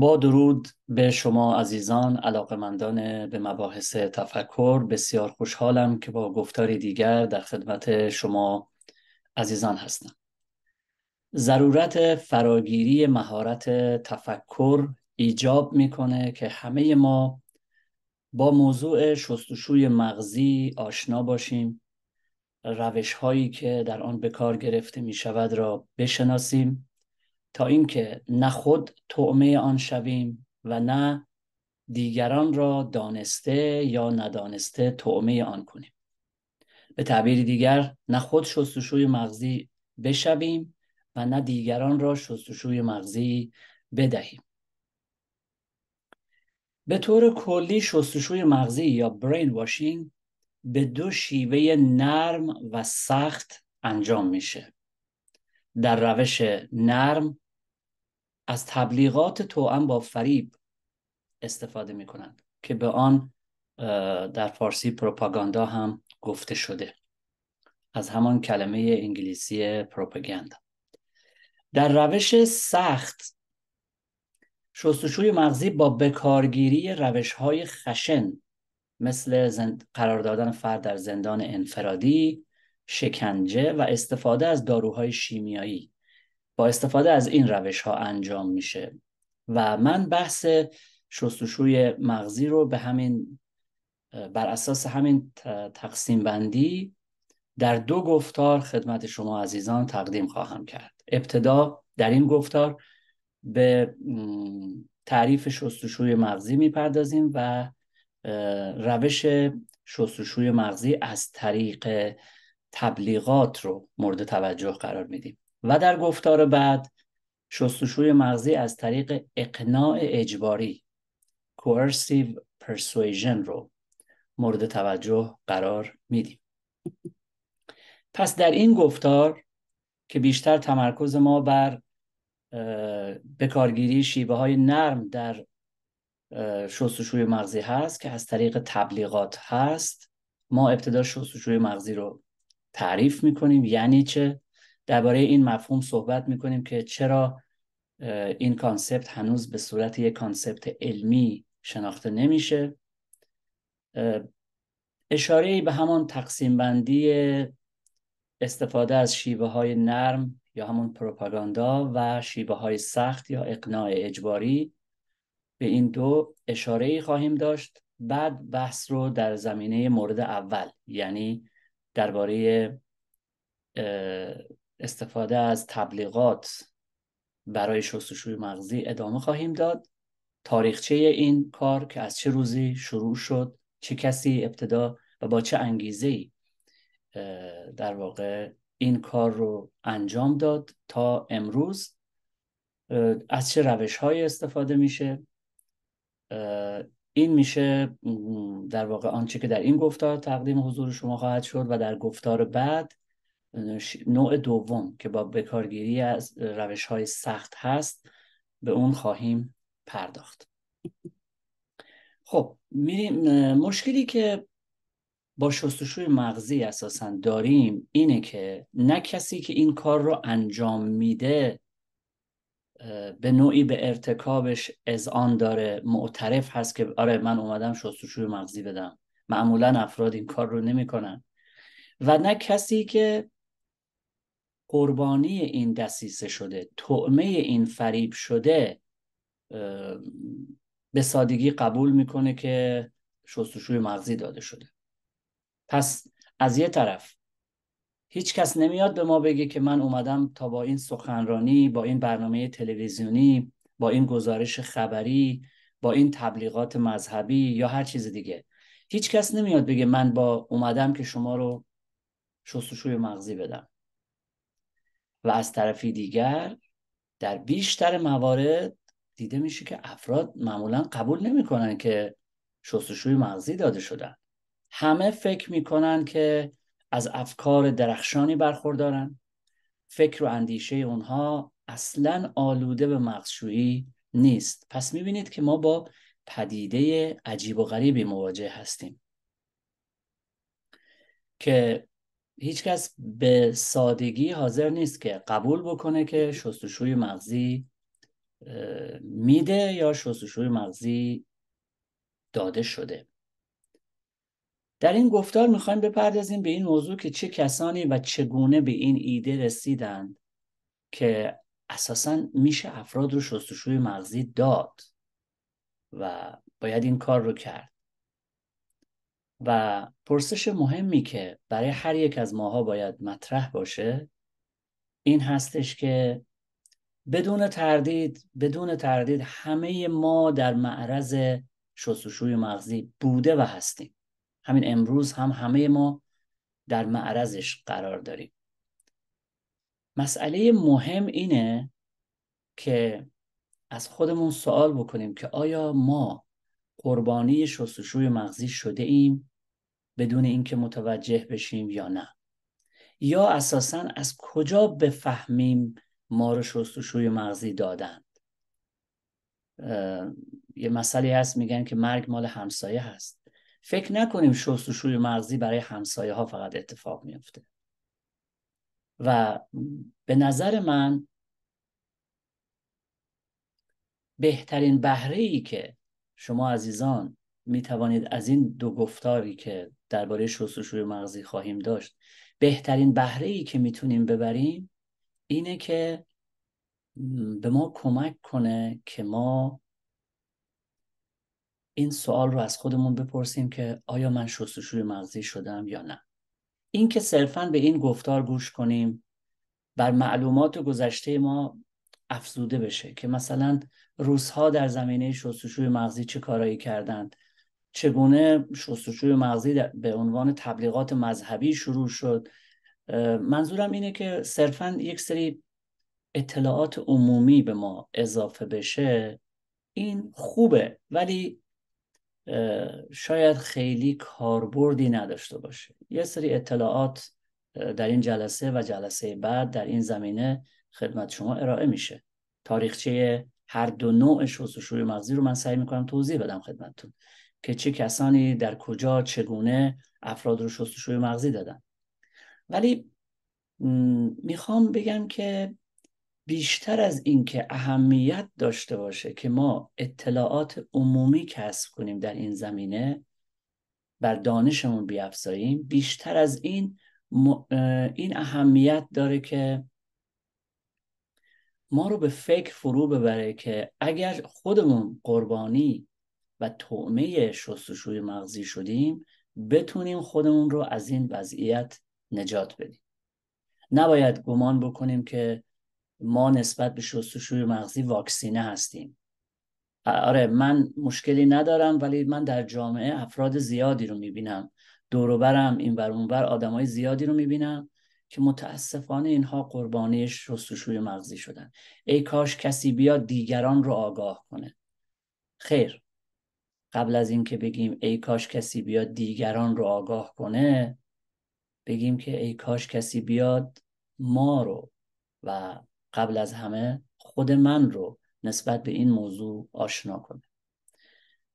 با درود به شما عزیزان علاقمندان به مباحث تفکر بسیار خوشحالم که با گفتاری دیگر در خدمت شما عزیزان هستم ضرورت فراگیری مهارت تفکر ایجاب میکنه که همه ما با موضوع شستشوی مغزی آشنا باشیم روش هایی که در آن به کار گرفته می شود را بشناسیم تا اینکه نه خود طعمه آن شویم و نه دیگران را دانسته یا ندانسته تعمه آن کنیم به تعبیر دیگر نه خود شستشوی مغزی بشویم و نه دیگران را شستشوی مغزی بدهیم به طور کلی شستشوی مغزی یا برین واشینگ به دو شیوه نرم و سخت انجام میشه در روش نرم از تبلیغات توأم با فریب استفاده می کنند که به آن در فارسی پروپاگاندا هم گفته شده از همان کلمه انگلیسی پروپاگاندا در روش سخت شستشوی مغزی با بکارگیری روش های خشن مثل قرار دادن فرد در زندان انفرادی شکنجه و استفاده از داروهای شیمیایی با استفاده از این روش ها انجام میشه و من بحث شستشوی مغزی رو به همین بر اساس همین تقسیم بندی در دو گفتار خدمت شما عزیزان تقدیم خواهم کرد ابتدا در این گفتار به تعریف شستشوی مغزی میپردازیم و روش شستشوی مغزی از طریق تبلیغات رو مورد توجه قرار میدیم و در گفتار بعد شستشوی مغزی از طریق اقناع اجباری coercive persuasion رو مورد توجه قرار میدیم پس در این گفتار که بیشتر تمرکز ما بر بکارگیری شیبه های نرم در شستشوی مغزی هست که از طریق تبلیغات هست ما ابتدا شستشوی مغزی رو تعریف میکنیم یعنی چه درباره این مفهوم صحبت میکنیم که چرا این کانسپت هنوز به صورت یک کانسپت علمی شناخته نمیشه اشاره به همان تقسیم بندی استفاده از شیوه های نرم یا همون پروپاگاندا و شیوه های سخت یا اقناع اجباری به این دو اشاره خواهیم داشت بعد بحث رو در زمینه مورد اول یعنی درباره استفاده از تبلیغات برای شستشوی مغزی ادامه خواهیم داد تاریخچه این کار که از چه روزی شروع شد چه کسی ابتدا و با چه انگیزه در واقع این کار رو انجام داد تا امروز از چه روش های استفاده میشه این میشه در واقع آنچه که در این گفتار تقدیم حضور شما خواهد شد و در گفتار بعد نوع دوم که با بکارگیری از روش های سخت هست به اون خواهیم پرداخت خب میریم مشکلی که با شستشوی مغزی اساسا داریم اینه که نه کسی که این کار رو انجام میده به نوعی به ارتکابش آن داره معترف هست که آره من اومدم شستشوی مغزی بدم معمولا افراد این کار رو نمیکنن و نه کسی که قربانی این دسیسه شده تعمه این فریب شده به سادگی قبول میکنه که شستشوی مغزی داده شده پس از یه طرف هیچ کس نمیاد به ما بگه که من اومدم تا با این سخنرانی با این برنامه تلویزیونی با این گزارش خبری با این تبلیغات مذهبی یا هر چیز دیگه هیچ کس نمیاد بگه من با اومدم که شما رو شستشوی مغزی بدم و از طرفی دیگر در بیشتر موارد دیده میشه که افراد معمولا قبول نمیکنن که شستشوی مغزی داده شدن همه فکر میکنن که از افکار درخشانی برخوردارن فکر و اندیشه اونها اصلا آلوده به مغزشویی نیست پس میبینید که ما با پدیده عجیب و غریبی مواجه هستیم که هیچکس به سادگی حاضر نیست که قبول بکنه که شستشوی مغزی میده یا شستشوی مغزی داده شده در این گفتار میخوایم بپردازیم به این موضوع که چه کسانی و چگونه به این ایده رسیدند که اساسا میشه افراد رو شستشوی مغزی داد و باید این کار رو کرد و پرسش مهمی که برای هر یک از ماها باید مطرح باشه این هستش که بدون تردید بدون تردید همه ما در معرض شستشوی مغزی بوده و هستیم همین امروز هم همه ما در معرضش قرار داریم مسئله مهم اینه که از خودمون سوال بکنیم که آیا ما قربانی شستشوی مغزی شده ایم بدون اینکه متوجه بشیم یا نه یا اساسا از کجا بفهمیم ما رو شستشوی مغزی دادند یه مسئله هست میگن که مرگ مال همسایه هست فکر نکنیم شستشوی مغزی برای همسایه ها فقط اتفاق میفته و به نظر من بهترین بهره ای که شما عزیزان می توانید از این دو گفتاری که درباره شستشوی مغزی خواهیم داشت بهترین بهره ای که میتونیم ببریم اینه که به ما کمک کنه که ما این سوال رو از خودمون بپرسیم که آیا من شستشوی مغزی شدم یا نه اینکه که صرفا به این گفتار گوش کنیم بر معلومات گذشته ما افزوده بشه که مثلا روزها در زمینه شستشوی مغزی چه کارایی کردند چگونه شستشوی مغزی به عنوان تبلیغات مذهبی شروع شد منظورم اینه که صرفا یک سری اطلاعات عمومی به ما اضافه بشه این خوبه ولی شاید خیلی کاربردی نداشته باشه یه سری اطلاعات در این جلسه و جلسه بعد در این زمینه خدمت شما ارائه میشه تاریخچه هر دو نوع شستشوی مغزی رو من سعی میکنم توضیح بدم خدمتتون که چه کسانی در کجا چگونه افراد رو شستشوی مغزی دادن ولی میخوام بگم که بیشتر از اینکه اهمیت داشته باشه که ما اطلاعات عمومی کسب کنیم در این زمینه بر دانشمون بیافزاییم بیشتر از این این اهمیت داره که ما رو به فکر فرو ببره که اگر خودمون قربانی و طعمه شستشوی مغزی شدیم بتونیم خودمون رو از این وضعیت نجات بدیم نباید گمان بکنیم که ما نسبت به شستشوی مغزی واکسینه هستیم آره من مشکلی ندارم ولی من در جامعه افراد زیادی رو میبینم دوروبرم این بر آدم های زیادی رو میبینم که متاسفانه اینها قربانی شستشوی مغزی شدن ای کاش کسی بیاد دیگران رو آگاه کنه خیر قبل از اینکه بگیم ای کاش کسی بیاد دیگران رو آگاه کنه بگیم که ای کاش کسی بیاد ما رو و قبل از همه خود من رو نسبت به این موضوع آشنا کنه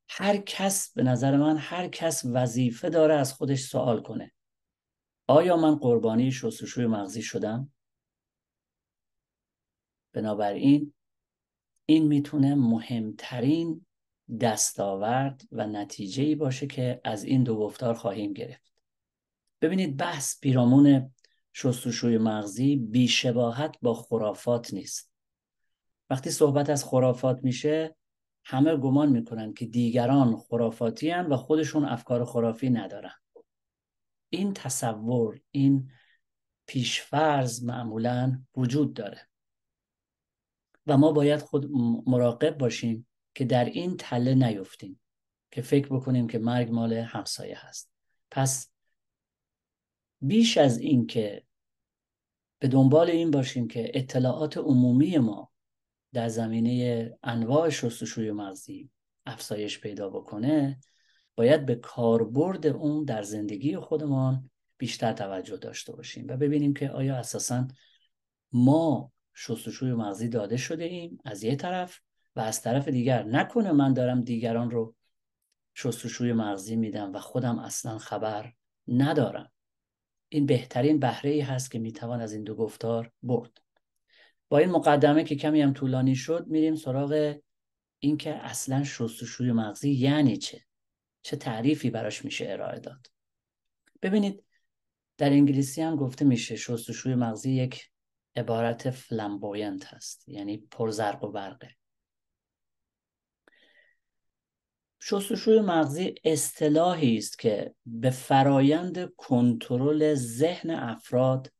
هر کس به نظر من هر کس وظیفه داره از خودش سوال کنه آیا من قربانی شستشوی مغزی شدم؟ بنابراین این میتونه مهمترین دستاورد و نتیجه ای باشه که از این دو گفتار خواهیم گرفت ببینید بحث پیرامون شستشوی مغزی بیشباهت با خرافات نیست وقتی صحبت از خرافات میشه همه گمان میکنن که دیگران خرافاتی هن و خودشون افکار خرافی ندارن این تصور این پیشفرز معمولا وجود داره و ما باید خود مراقب باشیم که در این تله نیفتیم که فکر بکنیم که مرگ مال همسایه هست پس بیش از این که به دنبال این باشیم که اطلاعات عمومی ما در زمینه انواع شستشوی مغزی افزایش پیدا بکنه باید به کاربرد اون در زندگی خودمان بیشتر توجه داشته باشیم و ببینیم که آیا اساسا ما شستشوی مغزی داده شده ایم از یه طرف و از طرف دیگر نکنه من دارم دیگران رو شستشوی مغزی میدم و خودم اصلا خبر ندارم این بهترین بهره ای هست که میتوان از این دو گفتار برد با این مقدمه که کمی هم طولانی شد میریم سراغ اینکه اصلا شستشوی مغزی یعنی چه چه تعریفی براش میشه ارائه داد ببینید در انگلیسی هم گفته میشه شستشوی مغزی یک عبارت فلمبوینت هست یعنی پرزرق و برقه شستشوی مغزی اصطلاحی است که به فرایند کنترل ذهن افراد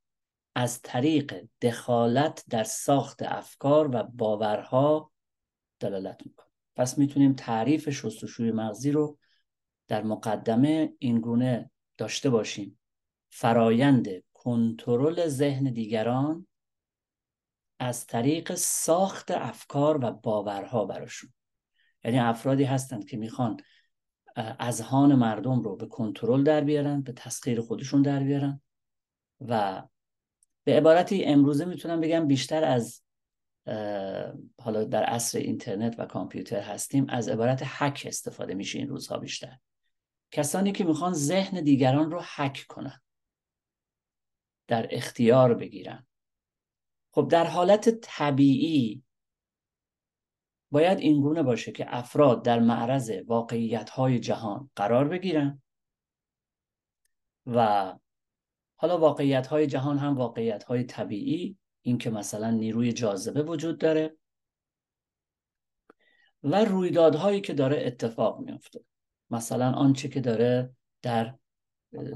از طریق دخالت در ساخت افکار و باورها دلالت میکنه پس میتونیم تعریف شستشوی مغزی رو در مقدمه اینگونه داشته باشیم فرایند کنترل ذهن دیگران از طریق ساخت افکار و باورها براشون یعنی افرادی هستند که میخوان اذهان مردم رو به کنترل در بیارن به تسخیر خودشون در بیارن و به عبارتی امروزه میتونم بگم بیشتر از حالا در عصر اینترنت و کامپیوتر هستیم از عبارت حک استفاده میشه این روزها بیشتر کسانی که میخوان ذهن دیگران رو حک کنن در اختیار بگیرن خب در حالت طبیعی باید گونه باشه که افراد در معرض واقعیت های جهان قرار بگیرن و حالا واقعیت های جهان هم واقعیت های طبیعی اینکه مثلا نیروی جاذبه وجود داره و رویدادهایی که داره اتفاق میافته مثلا آنچه که داره در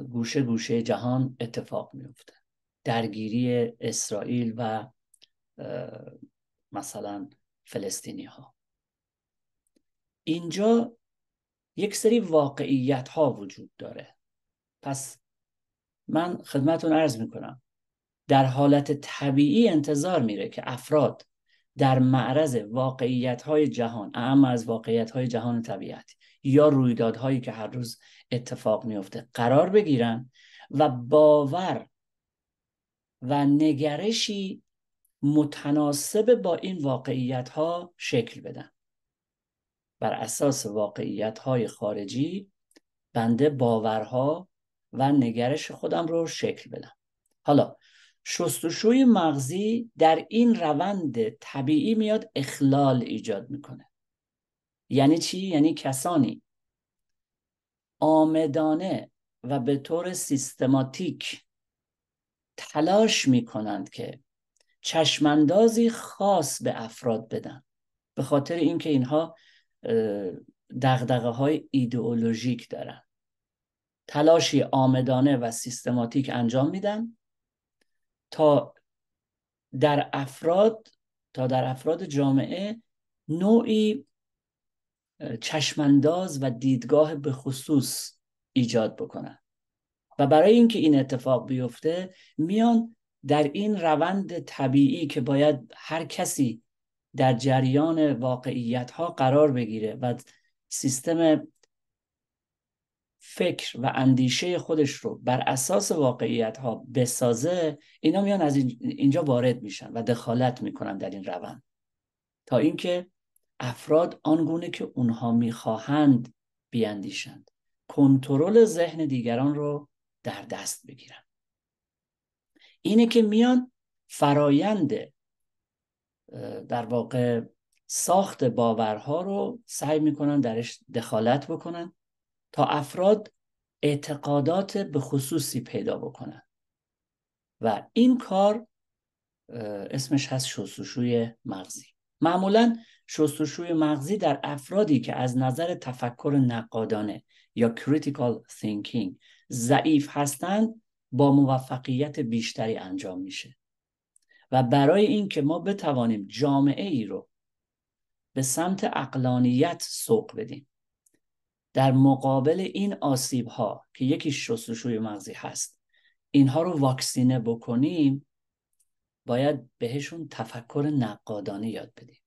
گوشه گوشه جهان اتفاق میافته درگیری اسرائیل و مثلا فلسطینی ها اینجا یک سری واقعیت ها وجود داره پس من خدمتون عرض میکنم در حالت طبیعی انتظار میره که افراد در معرض واقعیت های جهان اما از واقعیت های جهان طبیعت یا رویدادهایی که هر روز اتفاق میفته قرار بگیرن و باور و نگرشی متناسب با این واقعیت ها شکل بدم. بر اساس واقعیت های خارجی بنده باورها و نگرش خودم رو شکل بدم حالا شستشوی مغزی در این روند طبیعی میاد اخلال ایجاد میکنه یعنی چی؟ یعنی کسانی آمدانه و به طور سیستماتیک تلاش میکنند که چشماندازی خاص به افراد بدن به خاطر اینکه اینها دغدغه های ایدئولوژیک دارن تلاشی آمدانه و سیستماتیک انجام میدن تا در افراد تا در افراد جامعه نوعی چشمانداز و دیدگاه به خصوص ایجاد بکنن و برای اینکه این اتفاق بیفته میان در این روند طبیعی که باید هر کسی در جریان واقعیت ها قرار بگیره و سیستم فکر و اندیشه خودش رو بر اساس واقعیت ها بسازه اینا میان از اینجا وارد میشن و دخالت میکنن در این روند تا اینکه افراد آنگونه که اونها میخواهند بیاندیشند کنترل ذهن دیگران رو در دست بگیرن اینه که میان فرایند در واقع ساخت باورها رو سعی میکنن درش دخالت بکنن تا افراد اعتقادات به خصوصی پیدا بکنن و این کار اسمش هست شستشوی مغزی معمولا شستشوی مغزی در افرادی که از نظر تفکر نقادانه یا critical thinking ضعیف هستند با موفقیت بیشتری انجام میشه و برای اینکه ما بتوانیم جامعه ای رو به سمت اقلانیت سوق بدیم در مقابل این آسیب ها که یکی شستشوی مغزی هست اینها رو واکسینه بکنیم باید بهشون تفکر نقادانه یاد بدیم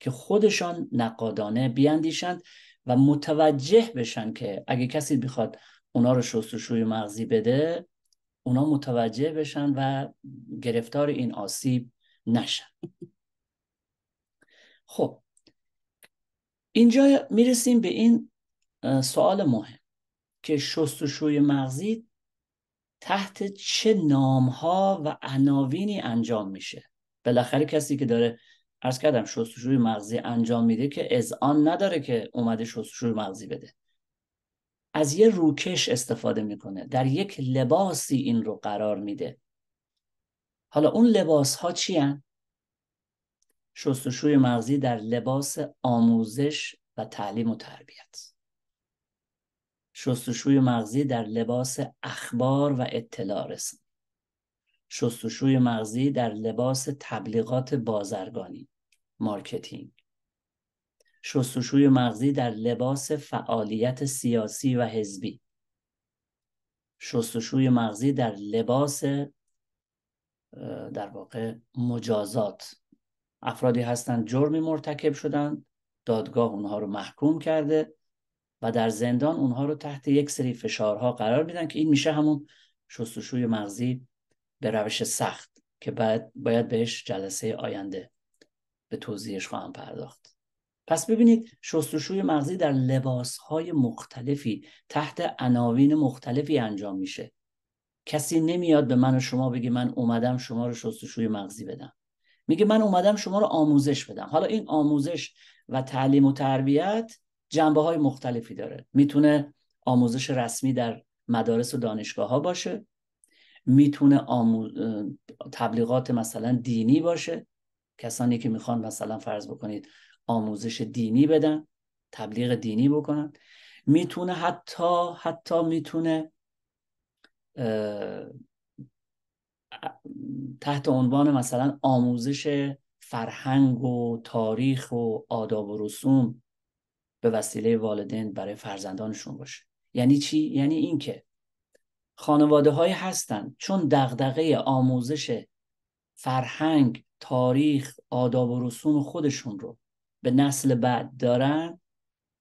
که خودشان نقادانه بیاندیشند و متوجه بشن که اگه کسی بخواد اونا رو شستشوی مغزی بده اونا متوجه بشن و گرفتار این آسیب نشن خب اینجا میرسیم به این سوال مهم که شستشوی مغزی تحت چه ها و عناوینی انجام میشه بالاخره کسی که داره ارز کردم شستشوی مغزی انجام میده که آن نداره که اومده شستشوی مغزی بده از یه روکش استفاده میکنه در یک لباسی این رو قرار میده حالا اون لباس ها چی هن؟ شستشوی مغزی در لباس آموزش و تعلیم و تربیت شستشوی مغزی در لباس اخبار و اطلاع رسانی شستشوی مغزی در لباس تبلیغات بازرگانی مارکتینگ شستشوی مغزی در لباس فعالیت سیاسی و حزبی شستشوی مغزی در لباس در واقع مجازات افرادی هستند جرمی مرتکب شدند دادگاه اونها رو محکوم کرده و در زندان اونها رو تحت یک سری فشارها قرار میدن که این میشه همون شستشوی مغزی به روش سخت که بعد باید بهش جلسه آینده به توضیحش خواهم پرداخت پس ببینید شستشوی مغزی در لباسهای مختلفی تحت عناوین مختلفی انجام میشه کسی نمیاد به من و شما بگه من اومدم شما رو شستشوی مغزی بدم میگه من اومدم شما رو آموزش بدم حالا این آموزش و تعلیم و تربیت جنبه های مختلفی داره میتونه آموزش رسمی در مدارس و دانشگاه ها باشه میتونه آمو... تبلیغات مثلا دینی باشه کسانی که میخوان مثلا فرض بکنید آموزش دینی بدن تبلیغ دینی بکنن میتونه حتی حتی میتونه تحت عنوان مثلا آموزش فرهنگ و تاریخ و آداب و رسوم به وسیله والدین برای فرزندانشون باشه یعنی چی یعنی اینکه خانواده هایی هستن چون دغدغه آموزش فرهنگ تاریخ آداب و رسوم خودشون رو به نسل بعد دارن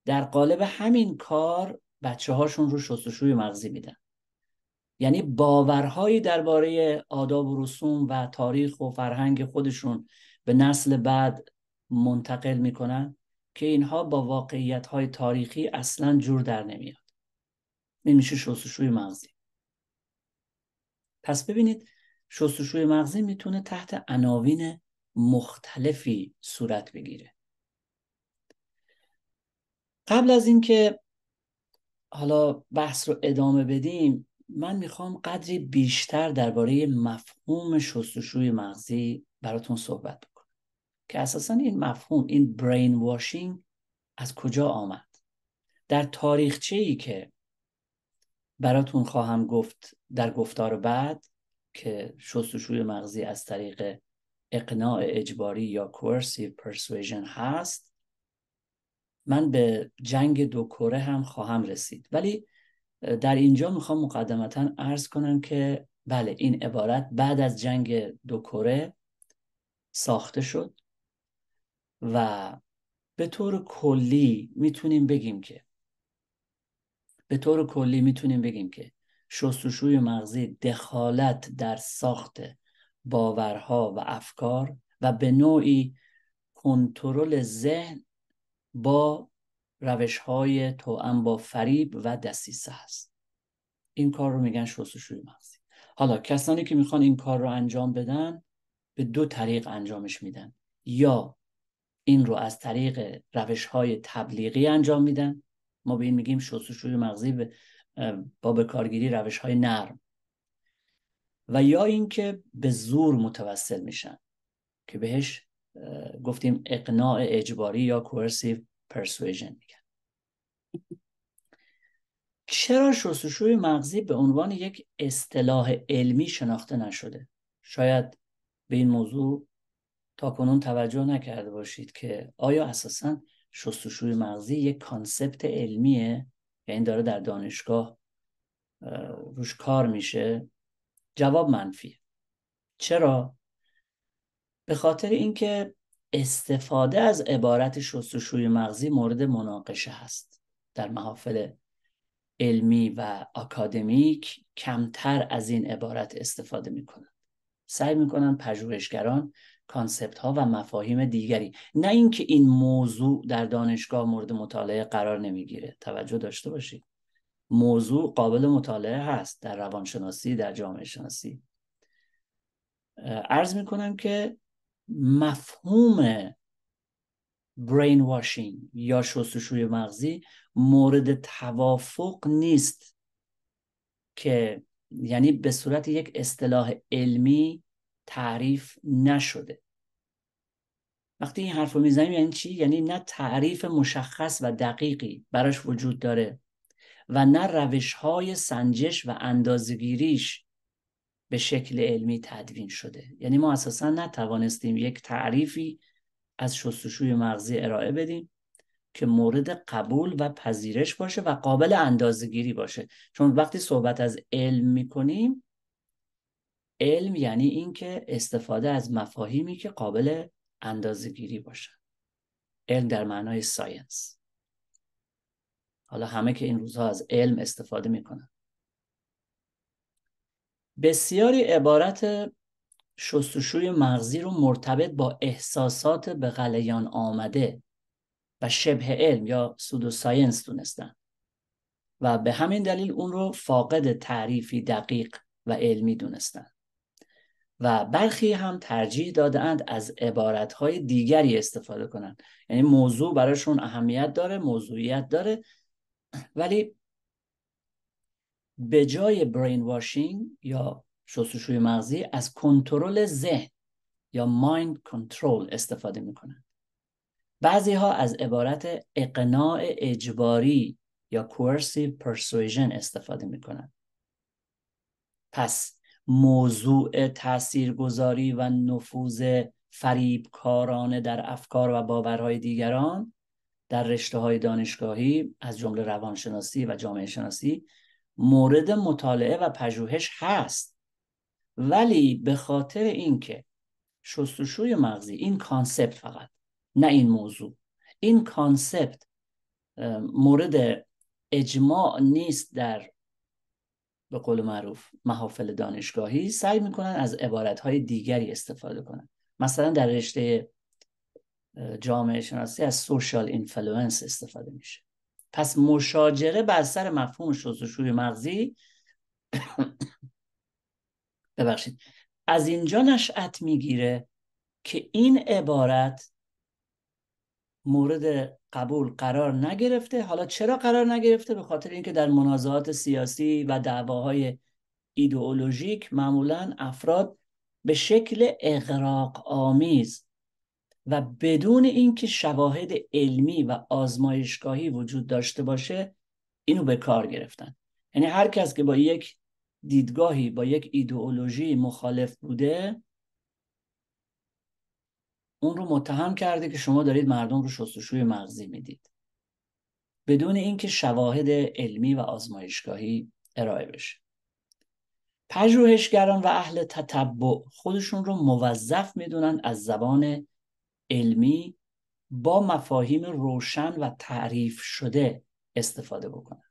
در قالب همین کار بچه هاشون رو شستشوی مغزی میدن یعنی باورهایی درباره آداب و رسوم و تاریخ و فرهنگ خودشون به نسل بعد منتقل میکنن که اینها با واقعیت های تاریخی اصلا جور در نمیاد این میشه شستشوی مغزی پس ببینید شستشوی مغزی میتونه تحت عناوین مختلفی صورت بگیره قبل از اینکه حالا بحث رو ادامه بدیم من میخوام قدری بیشتر درباره مفهوم شستشوی مغزی براتون صحبت بکنم که اساسا این مفهوم این برین واشینگ از کجا آمد در تاریخچه ای که براتون خواهم گفت در گفتار بعد که شستشوی مغزی از طریق اقناع اجباری یا coercive persuasion هست من به جنگ دو کره هم خواهم رسید ولی در اینجا میخوام مقدمتا ارز کنم که بله این عبارت بعد از جنگ دو کره ساخته شد و به طور کلی میتونیم بگیم که به طور کلی میتونیم بگیم که شستشوی مغزی دخالت در ساخت باورها و افکار و به نوعی کنترل ذهن با روش های توأم با فریب و دسیسه هست این کار رو میگن شستشوی مغزی حالا کسانی که میخوان این کار رو انجام بدن به دو طریق انجامش میدن یا این رو از طریق روش های تبلیغی انجام میدن ما به این میگیم شستشوی مغزی با به کارگیری روش های نرم و یا اینکه به زور متوسل میشن که بهش گفتیم اقناع اجباری یا کورسیو پرسویژن میگن چرا شستشوی مغزی به عنوان یک اصطلاح علمی شناخته نشده شاید به این موضوع تا کنون توجه نکرده باشید که آیا اساسا شستشوی مغزی یک کانسپت علمیه یعنی داره در دانشگاه روش کار میشه جواب منفیه چرا به خاطر اینکه استفاده از عبارت شستشوی مغزی مورد مناقشه هست در محافل علمی و اکادمیک کمتر از این عبارت استفاده میکنند. سعی کنن پژوهشگران کانسپت ها و مفاهیم دیگری نه اینکه این موضوع در دانشگاه مورد مطالعه قرار نمیگیره توجه داشته باشید موضوع قابل مطالعه هست در روانشناسی در جامعه شناسی عرض میکنم که مفهوم برین واشینگ یا شستشوی مغزی مورد توافق نیست که یعنی به صورت یک اصطلاح علمی تعریف نشده وقتی این حرف رو میزنیم یعنی چی؟ یعنی نه تعریف مشخص و دقیقی براش وجود داره و نه روش های سنجش و اندازگیریش به شکل علمی تدوین شده یعنی ما اساسا نتوانستیم یک تعریفی از شستشوی مغزی ارائه بدیم که مورد قبول و پذیرش باشه و قابل اندازگیری باشه چون وقتی صحبت از علم میکنیم علم یعنی اینکه استفاده از مفاهیمی که قابل اندازگیری باشه علم در معنای ساینس حالا همه که این روزها از علم استفاده میکنن بسیاری عبارت شستشوی مغزی رو مرتبط با احساسات به غلیان آمده و شبه علم یا ساینس دونستن و به همین دلیل اون رو فاقد تعریفی دقیق و علمی دونستن و برخی هم ترجیح دادند از عبارتهای دیگری استفاده کنند یعنی موضوع براشون اهمیت داره موضوعیت داره ولی به جای برین واشینگ یا شستشوی مغزی از کنترل ذهن یا مایند کنترل استفاده میکنند بعضی ها از عبارت اقناع اجباری یا coercive پرسویژن استفاده میکنند. پس موضوع تاثیرگذاری و نفوذ فریبکارانه در افکار و باورهای دیگران در رشته های دانشگاهی از جمله روانشناسی و جامعه شناسی مورد مطالعه و پژوهش هست ولی به خاطر اینکه شستشوی مغزی این کانسپت فقط نه این موضوع این کانسپت مورد اجماع نیست در به قول معروف محافل دانشگاهی سعی میکنن از عبارتهای دیگری استفاده کنن مثلا در رشته جامعه شناسی از سوشال اینفلوئنس استفاده میشه پس مشاجره بر سر مفهوم شستشوی مغزی ببخشید از اینجا نشأت میگیره که این عبارت مورد قبول قرار نگرفته حالا چرا قرار نگرفته به خاطر اینکه در منازعات سیاسی و دعواهای ایدئولوژیک معمولا افراد به شکل اغراق آمیز و بدون اینکه شواهد علمی و آزمایشگاهی وجود داشته باشه اینو به کار گرفتن یعنی هر کس که با یک دیدگاهی با یک ایدئولوژی مخالف بوده اون رو متهم کرده که شما دارید مردم رو شستشوی مغزی میدید بدون اینکه شواهد علمی و آزمایشگاهی ارائه بشه پژوهشگران و اهل تتبع خودشون رو موظف میدونن از زبان علمی با مفاهیم روشن و تعریف شده استفاده بکنن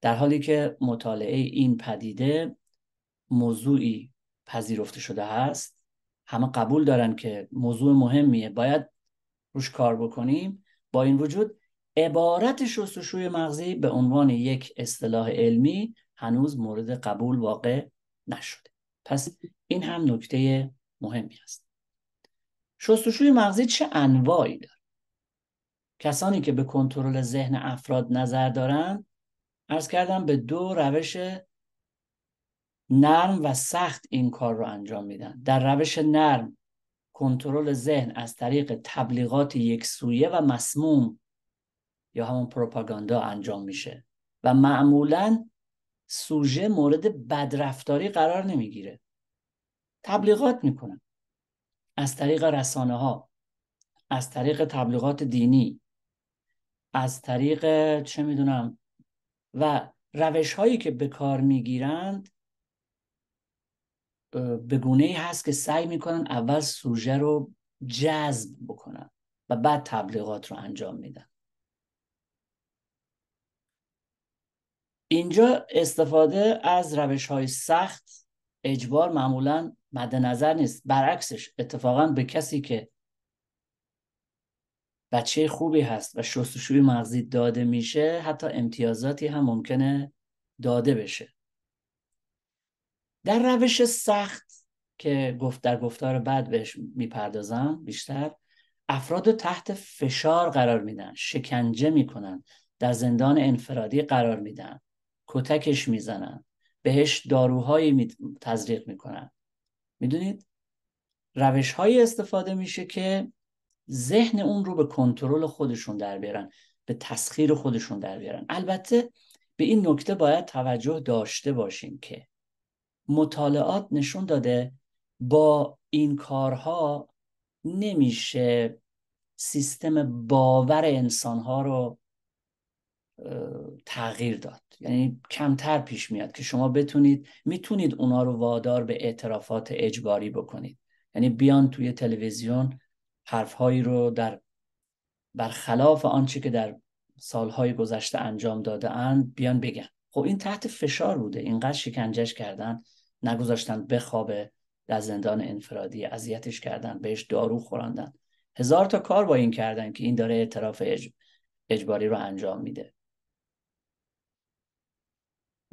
در حالی که مطالعه این پدیده موضوعی پذیرفته شده هست همه قبول دارن که موضوع مهمیه باید روش کار بکنیم با این وجود عبارت شستشوی مغزی به عنوان یک اصطلاح علمی هنوز مورد قبول واقع نشده پس این هم نکته مهمی است شستشوی مغزی چه انواعی داره کسانی که به کنترل ذهن افراد نظر دارند ارز کردم به دو روش نرم و سخت این کار رو انجام میدن در روش نرم کنترل ذهن از طریق تبلیغات یک سویه و مسموم یا همون پروپاگاندا انجام میشه و معمولا سوژه مورد بدرفتاری قرار نمیگیره تبلیغات میکنن از طریق رسانه ها از طریق تبلیغات دینی از طریق چه میدونم و روش هایی که به کار میگیرند به گونه ای هست که سعی میکنن اول سوژه رو جذب بکنن و بعد تبلیغات رو انجام میدن اینجا استفاده از روش های سخت اجبار معمولا مد نظر نیست برعکسش اتفاقا به کسی که بچه خوبی هست و شستشوی مغزی داده میشه حتی امتیازاتی هم ممکنه داده بشه در روش سخت که گفت در گفتار بعد بهش میپردازم بیشتر افراد تحت فشار قرار میدن شکنجه میکنن در زندان انفرادی قرار میدن کتکش میزنن بهش داروهایی تزریق میکنن میدونید روش های استفاده میشه که ذهن اون رو به کنترل خودشون در بیارن به تسخیر خودشون در بیارن البته به این نکته باید توجه داشته باشیم که مطالعات نشون داده با این کارها نمیشه سیستم باور انسانها رو تغییر داد یعنی کمتر پیش میاد که شما بتونید میتونید اونا رو وادار به اعترافات اجباری بکنید یعنی بیان توی تلویزیون حرفهایی رو در برخلاف آنچه که در سالهای گذشته انجام داده اند بیان بگن خب این تحت فشار بوده اینقدر شکنجش کردن نگذاشتن بخوابه در زندان انفرادی اذیتش کردن بهش دارو خوراندن هزار تا کار با این کردن که این داره اعتراف اجباری رو انجام میده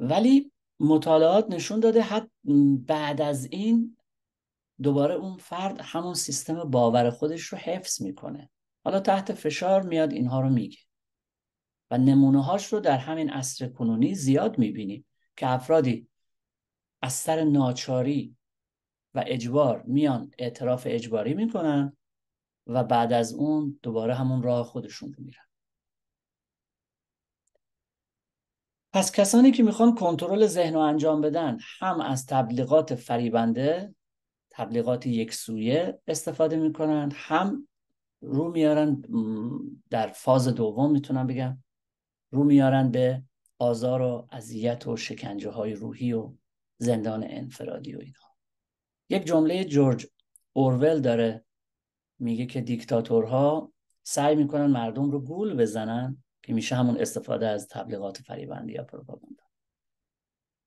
ولی مطالعات نشون داده حتی بعد از این دوباره اون فرد همون سیستم باور خودش رو حفظ میکنه حالا تحت فشار میاد اینها رو میگه و نمونه هاش رو در همین عصر کنونی زیاد میبینیم که افرادی از سر ناچاری و اجبار میان اعتراف اجباری میکنن و بعد از اون دوباره همون راه خودشون رو میرن پس کسانی که میخوان کنترل ذهن رو انجام بدن هم از تبلیغات فریبنده تبلیغات یک سویه استفاده میکنن هم رو میارن در فاز دوم میتونم بگم رو میارن به آزار و اذیت و شکنجه های روحی و زندان انفرادی و اینا یک جمله جورج اورول داره میگه که دیکتاتورها سعی میکنن مردم رو گول بزنن که میشه همون استفاده از تبلیغات فریبندی یا پروپاگاندا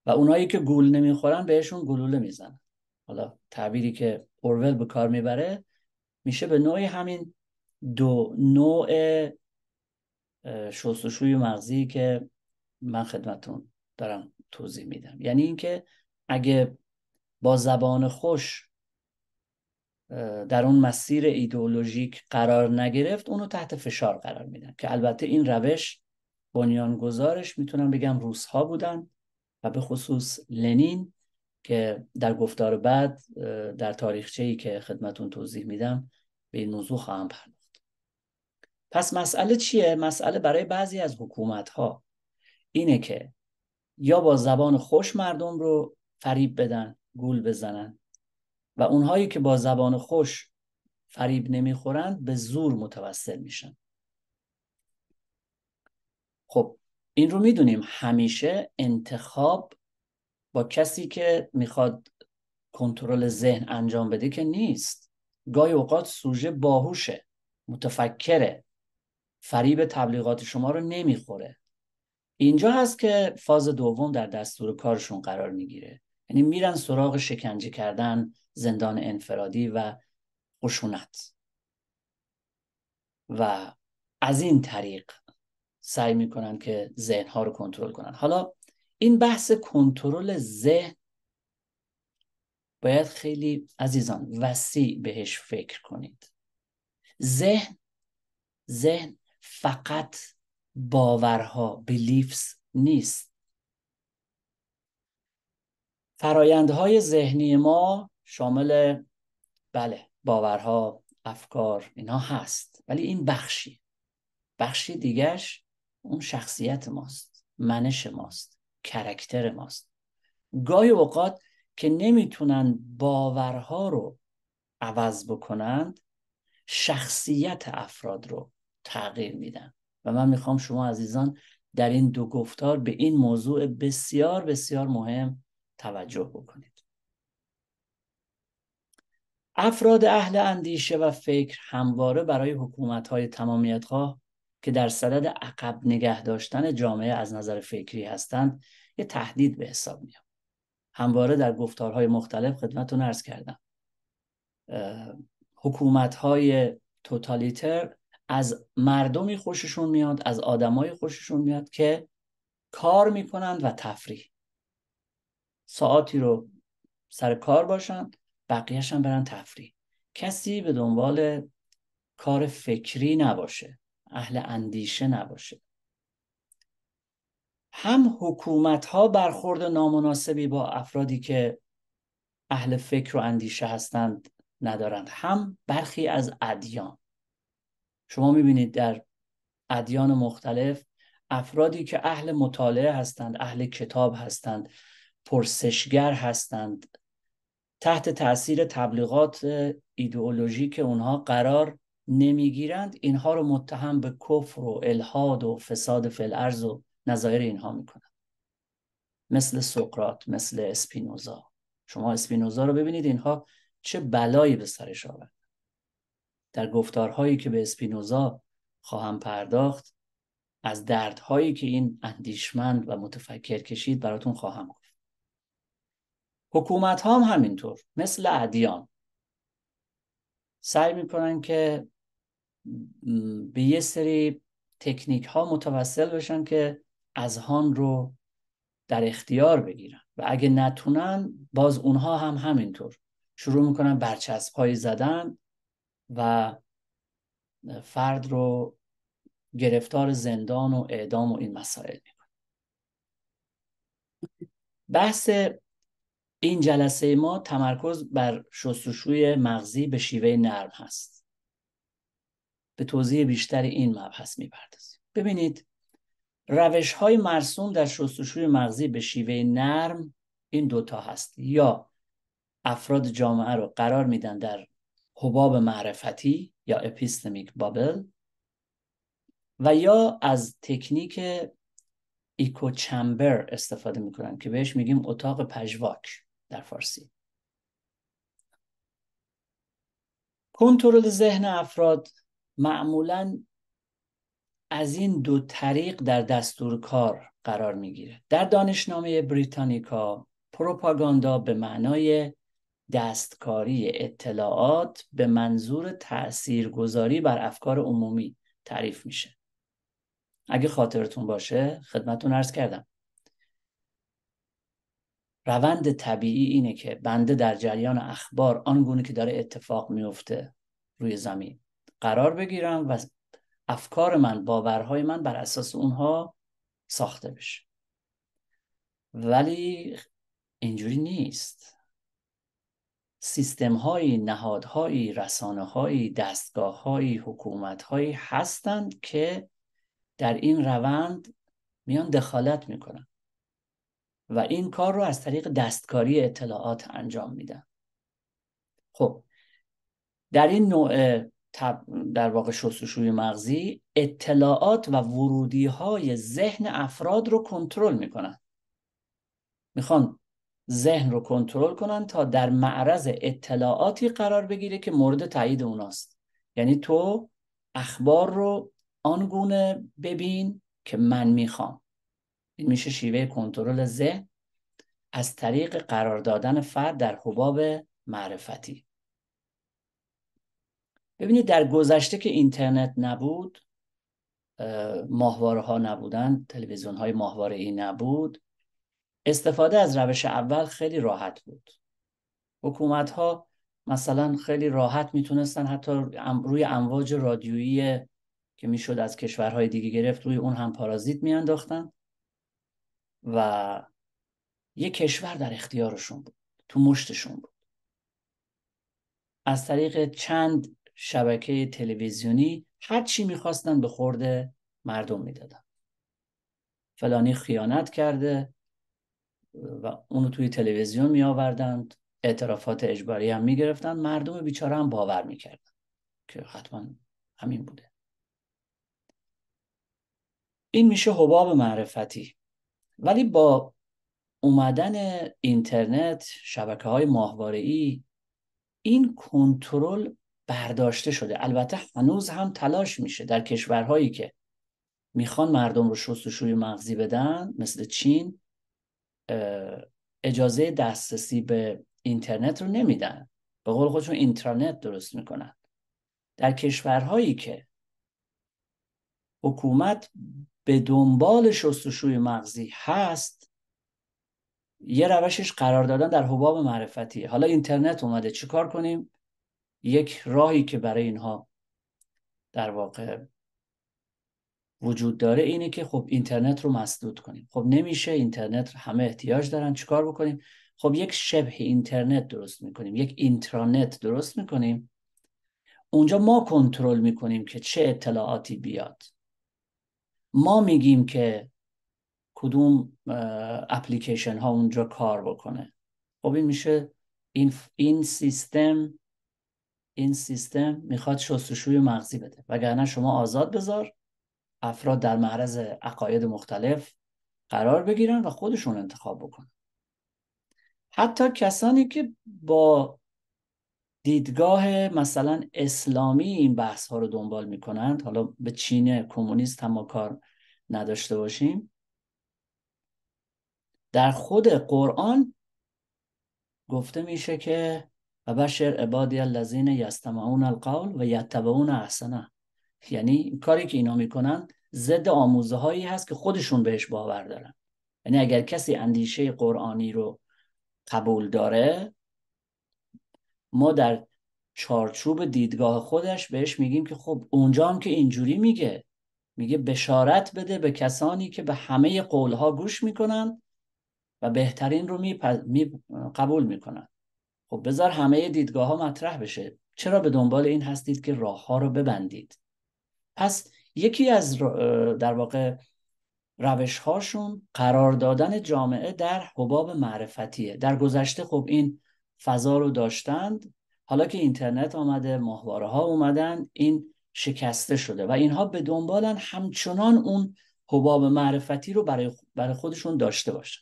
و اونایی که گول نمیخورن بهشون گلوله میزنن حالا تعبیری که اورول به کار میبره میشه به نوعی همین دو نوع شستشوی مغزی که من خدمتون دارم توضیح میدم یعنی اینکه اگه با زبان خوش در اون مسیر ایدئولوژیک قرار نگرفت اونو تحت فشار قرار میدن که البته این روش بنیانگذارش میتونم بگم روس ها بودن و به خصوص لنین که در گفتار بعد در تاریخچه ای که خدمتون توضیح میدم به این موضوع خواهم پرداخت پس مسئله چیه مسئله برای بعضی از حکومت ها اینه که یا با زبان خوش مردم رو فریب بدن گول بزنن و اونهایی که با زبان خوش فریب نمیخورند به زور متوسل میشن خب این رو میدونیم همیشه انتخاب با کسی که میخواد کنترل ذهن انجام بده که نیست گاهی اوقات سوژه باهوشه متفکره فریب تبلیغات شما رو نمیخوره اینجا هست که فاز دوم در دستور کارشون قرار میگیره یعنی میرن سراغ شکنجه کردن زندان انفرادی و خشونت و از این طریق سعی میکنن که ها رو کنترل کنن حالا این بحث کنترل ذهن باید خیلی عزیزان وسیع بهش فکر کنید ذهن ذهن فقط باورها بیلیفز نیست فرایندهای ذهنی ما شامل بله باورها افکار اینا هست ولی این بخشی بخشی دیگرش اون شخصیت ماست منش ماست کرکتر ماست گاهی اوقات که نمیتونن باورها رو عوض بکنند شخصیت افراد رو تغییر میدن و من میخوام شما عزیزان در این دو گفتار به این موضوع بسیار بسیار مهم توجه بکنید افراد اهل اندیشه و فکر همواره برای حکومت‌های تمامیتخواه که در صدد عقب نگه داشتن جامعه از نظر فکری هستند یه تهدید به حساب میاد همواره در گفتارهای مختلف خدمتتون ارز کردم حکومت‌های توتالیتر از مردمی خوششون میاد از آدمای خوششون میاد که کار میکنند و تفریح ساعتی رو سر کار باشند بقیهش هم برن تفریح کسی به دنبال کار فکری نباشه اهل اندیشه نباشه هم حکومت ها برخورد نامناسبی با افرادی که اهل فکر و اندیشه هستند ندارند هم برخی از ادیان شما میبینید در ادیان مختلف افرادی که اهل مطالعه هستند اهل کتاب هستند پرسشگر هستند تحت تاثیر تبلیغات ایدئولوژی که اونها قرار نمیگیرند اینها رو متهم به کفر و الحاد و فساد فلعرز و نظایر اینها میکنند مثل سقرات مثل اسپینوزا شما اسپینوزا رو ببینید اینها چه بلایی به سرش آورد در گفتارهایی که به اسپینوزا خواهم پرداخت از دردهایی که این اندیشمند و متفکر کشید براتون خواهم گفت حکومت ها هم همینطور مثل ادیان سعی میکنن که به یه سری تکنیک ها متوسل بشن که اذهان رو در اختیار بگیرن و اگه نتونن باز اونها هم همینطور شروع میکنن برچسب های زدن و فرد رو گرفتار زندان و اعدام و این مسائل میکنن بحث این جلسه ما تمرکز بر شستشوی مغزی به شیوه نرم هست به توضیح بیشتر این مبحث میپردازیم ببینید روش های مرسوم در شستشوی مغزی به شیوه نرم این دوتا هست یا افراد جامعه رو قرار میدن در حباب معرفتی یا اپیستمیک بابل و یا از تکنیک ایکو چمبر استفاده میکنن که بهش میگیم اتاق پژواک در فارسی کنترل ذهن افراد معمولا از این دو طریق در دستور کار قرار میگیره در دانشنامه بریتانیکا پروپاگاندا به معنای دستکاری اطلاعات به منظور تاثیرگذاری بر افکار عمومی تعریف میشه اگه خاطرتون باشه خدمتون عرض کردم روند طبیعی اینه که بنده در جریان اخبار آنگونه که داره اتفاق میفته روی زمین قرار بگیرم و افکار من باورهای من بر اساس اونها ساخته بشه ولی اینجوری نیست سیستم نهاد نهادهایی رسانه های دستگاه های حکومت هایی هستند که در این روند میان دخالت میکنن و این کار رو از طریق دستکاری اطلاعات انجام میدن خب در این نوع در واقع شستشوی مغزی اطلاعات و ورودی های ذهن افراد رو کنترل میکنن میخوان ذهن رو کنترل کنن تا در معرض اطلاعاتی قرار بگیره که مورد تایید اوناست یعنی تو اخبار رو آنگونه ببین که من میخوام این میشه شیوه کنترل ذهن از طریق قرار دادن فرد در حباب معرفتی ببینید در گذشته که اینترنت نبود ماهواره ها نبودن تلویزیون های ای نبود استفاده از روش اول خیلی راحت بود حکومت ها مثلا خیلی راحت میتونستن حتی روی امواج رادیویی که میشد از کشورهای دیگه گرفت روی اون هم پارازیت میانداختن و یه کشور در اختیارشون بود تو مشتشون بود از طریق چند شبکه تلویزیونی هر چی میخواستن به خورده مردم میدادن فلانی خیانت کرده و اونو توی تلویزیون می آوردند اعترافات اجباری هم می مردم بیچاره هم باور میکردن که حتما همین بوده این میشه حباب معرفتی ولی با اومدن اینترنت شبکه های ماهواره ای این کنترل برداشته شده البته هنوز هم تلاش میشه در کشورهایی که میخوان مردم رو و شوی مغزی بدن مثل چین اجازه دسترسی به اینترنت رو نمیدن به قول خودشون اینترنت درست میکنن در کشورهایی که حکومت به دنبال شستشوی مغزی هست یه روشش قرار دادن در حباب معرفتی حالا اینترنت اومده چیکار کنیم یک راهی که برای اینها در واقع وجود داره اینه که خب اینترنت رو مسدود کنیم خب نمیشه اینترنت رو همه احتیاج دارن چیکار بکنیم خب یک شبه اینترنت درست میکنیم یک اینترانت درست میکنیم اونجا ما کنترل میکنیم که چه اطلاعاتی بیاد ما میگیم که کدوم اپلیکیشن ها اونجا کار بکنه خب این میشه این, این سیستم این سیستم میخواد شستشوی مغزی بده وگرنه شما آزاد بذار افراد در معرض عقاید مختلف قرار بگیرن و خودشون انتخاب بکنن حتی کسانی که با دیدگاه مثلا اسلامی این بحث ها رو دنبال می کنند حالا به چین کمونیست هم کار نداشته باشیم در خود قرآن گفته میشه که و بشر عبادی الذین یستمعون القول و یتبعون احسنه یعنی کاری که اینا میکنن ضد آموزه هایی هست که خودشون بهش باور دارن یعنی اگر کسی اندیشه قرآنی رو قبول داره ما در چارچوب دیدگاه خودش بهش میگیم که خب اونجا هم که اینجوری میگه میگه بشارت بده به کسانی که به همه قولها گوش میکنن و بهترین رو می, قبول میکنن خب بذار همه دیدگاه ها مطرح بشه چرا به دنبال این هستید که راه ها رو ببندید پس یکی از در واقع روش هاشون قرار دادن جامعه در حباب معرفتیه در گذشته خب این فضا رو داشتند حالا که اینترنت آمده ماهواره ها اومدن این شکسته شده و اینها به دنبالن همچنان اون حباب معرفتی رو برای, برای خودشون داشته باشن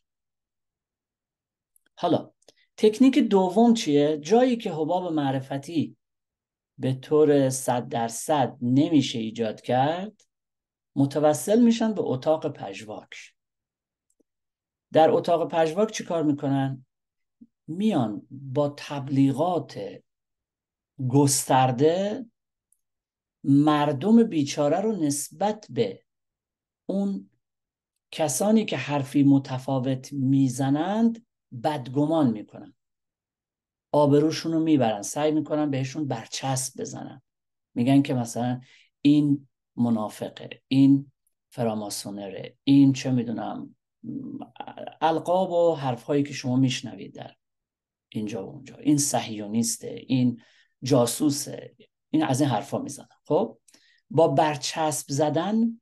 حالا تکنیک دوم چیه؟ جایی که حباب معرفتی به طور صد درصد نمیشه ایجاد کرد متوسل میشن به اتاق پژواک در اتاق پژواک چیکار میکنن؟ میان با تبلیغات گسترده مردم بیچاره رو نسبت به اون کسانی که حرفی متفاوت میزنند بدگمان میکنن آبروشون رو میبرن سعی میکنن بهشون برچسب بزنن میگن که مثلا این منافقه این فراماسونره این چه میدونم القاب و حرفهایی که شما میشنوید در اینجا و اونجا این صهیونیسته این جاسوسه این از این حرفا میزنن خب با برچسب زدن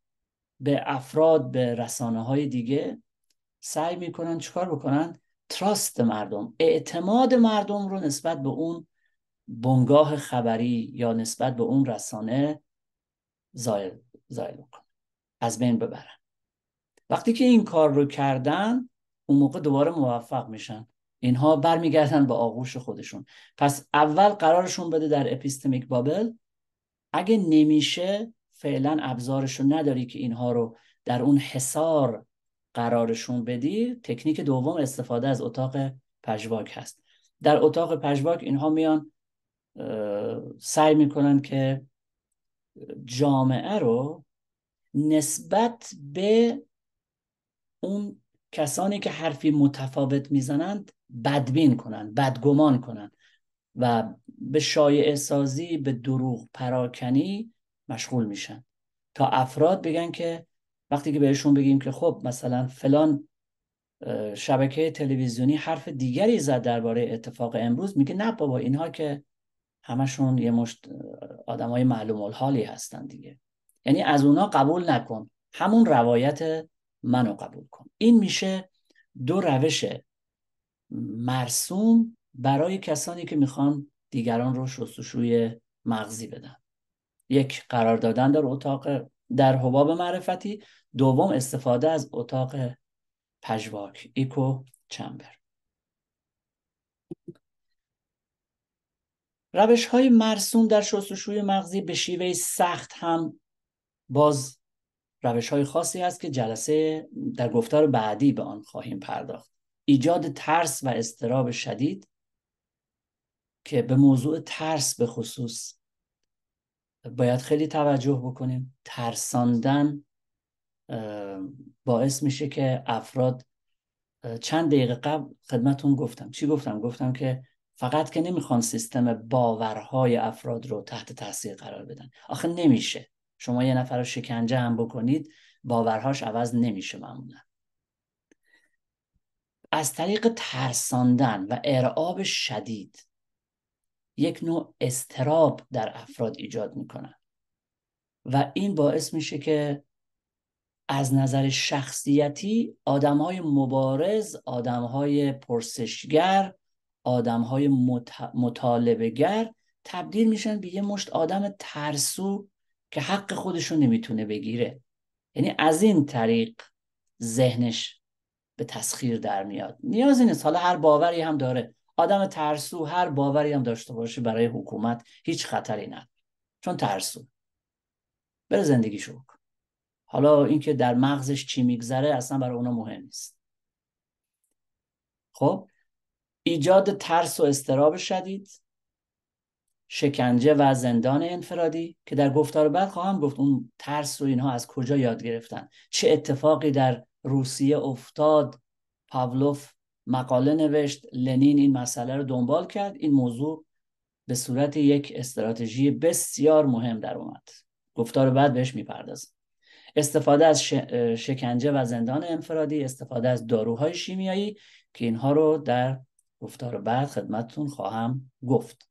به افراد به رسانه های دیگه سعی میکنن چیکار بکنن تراست مردم اعتماد مردم رو نسبت به اون بنگاه خبری یا نسبت به اون رسانه زایل, زایل از بین ببرن وقتی که این کار رو کردن اون موقع دوباره موفق میشن اینها برمیگردن به آغوش خودشون پس اول قرارشون بده در اپیستمیک بابل اگه نمیشه فعلا ابزارشون نداری که اینها رو در اون حصار قرارشون بدی تکنیک دوم استفاده از اتاق پژواک هست در اتاق پژواک اینها میان سعی میکنن که جامعه رو نسبت به اون کسانی که حرفی متفاوت میزنند بدبین کنند بدگمان کنند و به شایع سازی به دروغ پراکنی مشغول میشن تا افراد بگن که وقتی که بهشون بگیم که خب مثلا فلان شبکه تلویزیونی حرف دیگری زد درباره اتفاق امروز میگه نه بابا اینها که همشون یه مشت آدمای معلوم الحالی هستن دیگه یعنی از اونا قبول نکن همون روایت منو قبول کن این میشه دو روش مرسوم برای کسانی که میخوان دیگران رو شستشوی مغزی بدن یک قرار دادن در اتاق در حباب معرفتی دوم استفاده از اتاق پژواک ایکو چمبر روش های مرسوم در شستشوی مغزی به شیوه سخت هم باز روش های خاصی هست که جلسه در گفتار بعدی به آن خواهیم پرداخت ایجاد ترس و استراب شدید که به موضوع ترس به خصوص باید خیلی توجه بکنیم ترساندن باعث میشه که افراد چند دقیقه قبل خدمتون گفتم چی گفتم گفتم که فقط که نمیخوان سیستم باورهای افراد رو تحت تاثیر قرار بدن آخه نمیشه شما یه نفر رو شکنجه هم بکنید باورهاش عوض نمیشه معمولا از طریق ترساندن و ارعاب شدید یک نوع استراب در افراد ایجاد میکنن و این باعث میشه که از نظر شخصیتی های مبارز های پرسشگر آدم های مطالبهگر تبدیل میشن به یه مشت آدم ترسو که حق رو نمیتونه بگیره یعنی از این طریق ذهنش به تسخیر در میاد نیازی نیست حالا هر باوری هم داره آدم ترسو هر باوری هم داشته باشه برای حکومت هیچ خطری نداره چون ترسو بره زندگیشو بکن حالا اینکه در مغزش چی میگذره اصلا برای اونا مهم نیست خب ایجاد ترس و استراب شدید شکنجه و زندان انفرادی که در گفتار بعد خواهم گفت اون ترس رو اینها از کجا یاد گرفتن چه اتفاقی در روسیه افتاد پاولوف مقاله نوشت لنین این مسئله رو دنبال کرد این موضوع به صورت یک استراتژی بسیار مهم در اومد گفتار بعد بهش میپردازم استفاده از شکنجه و زندان انفرادی استفاده از داروهای شیمیایی که اینها رو در گفتار بعد خدمتتون خواهم گفت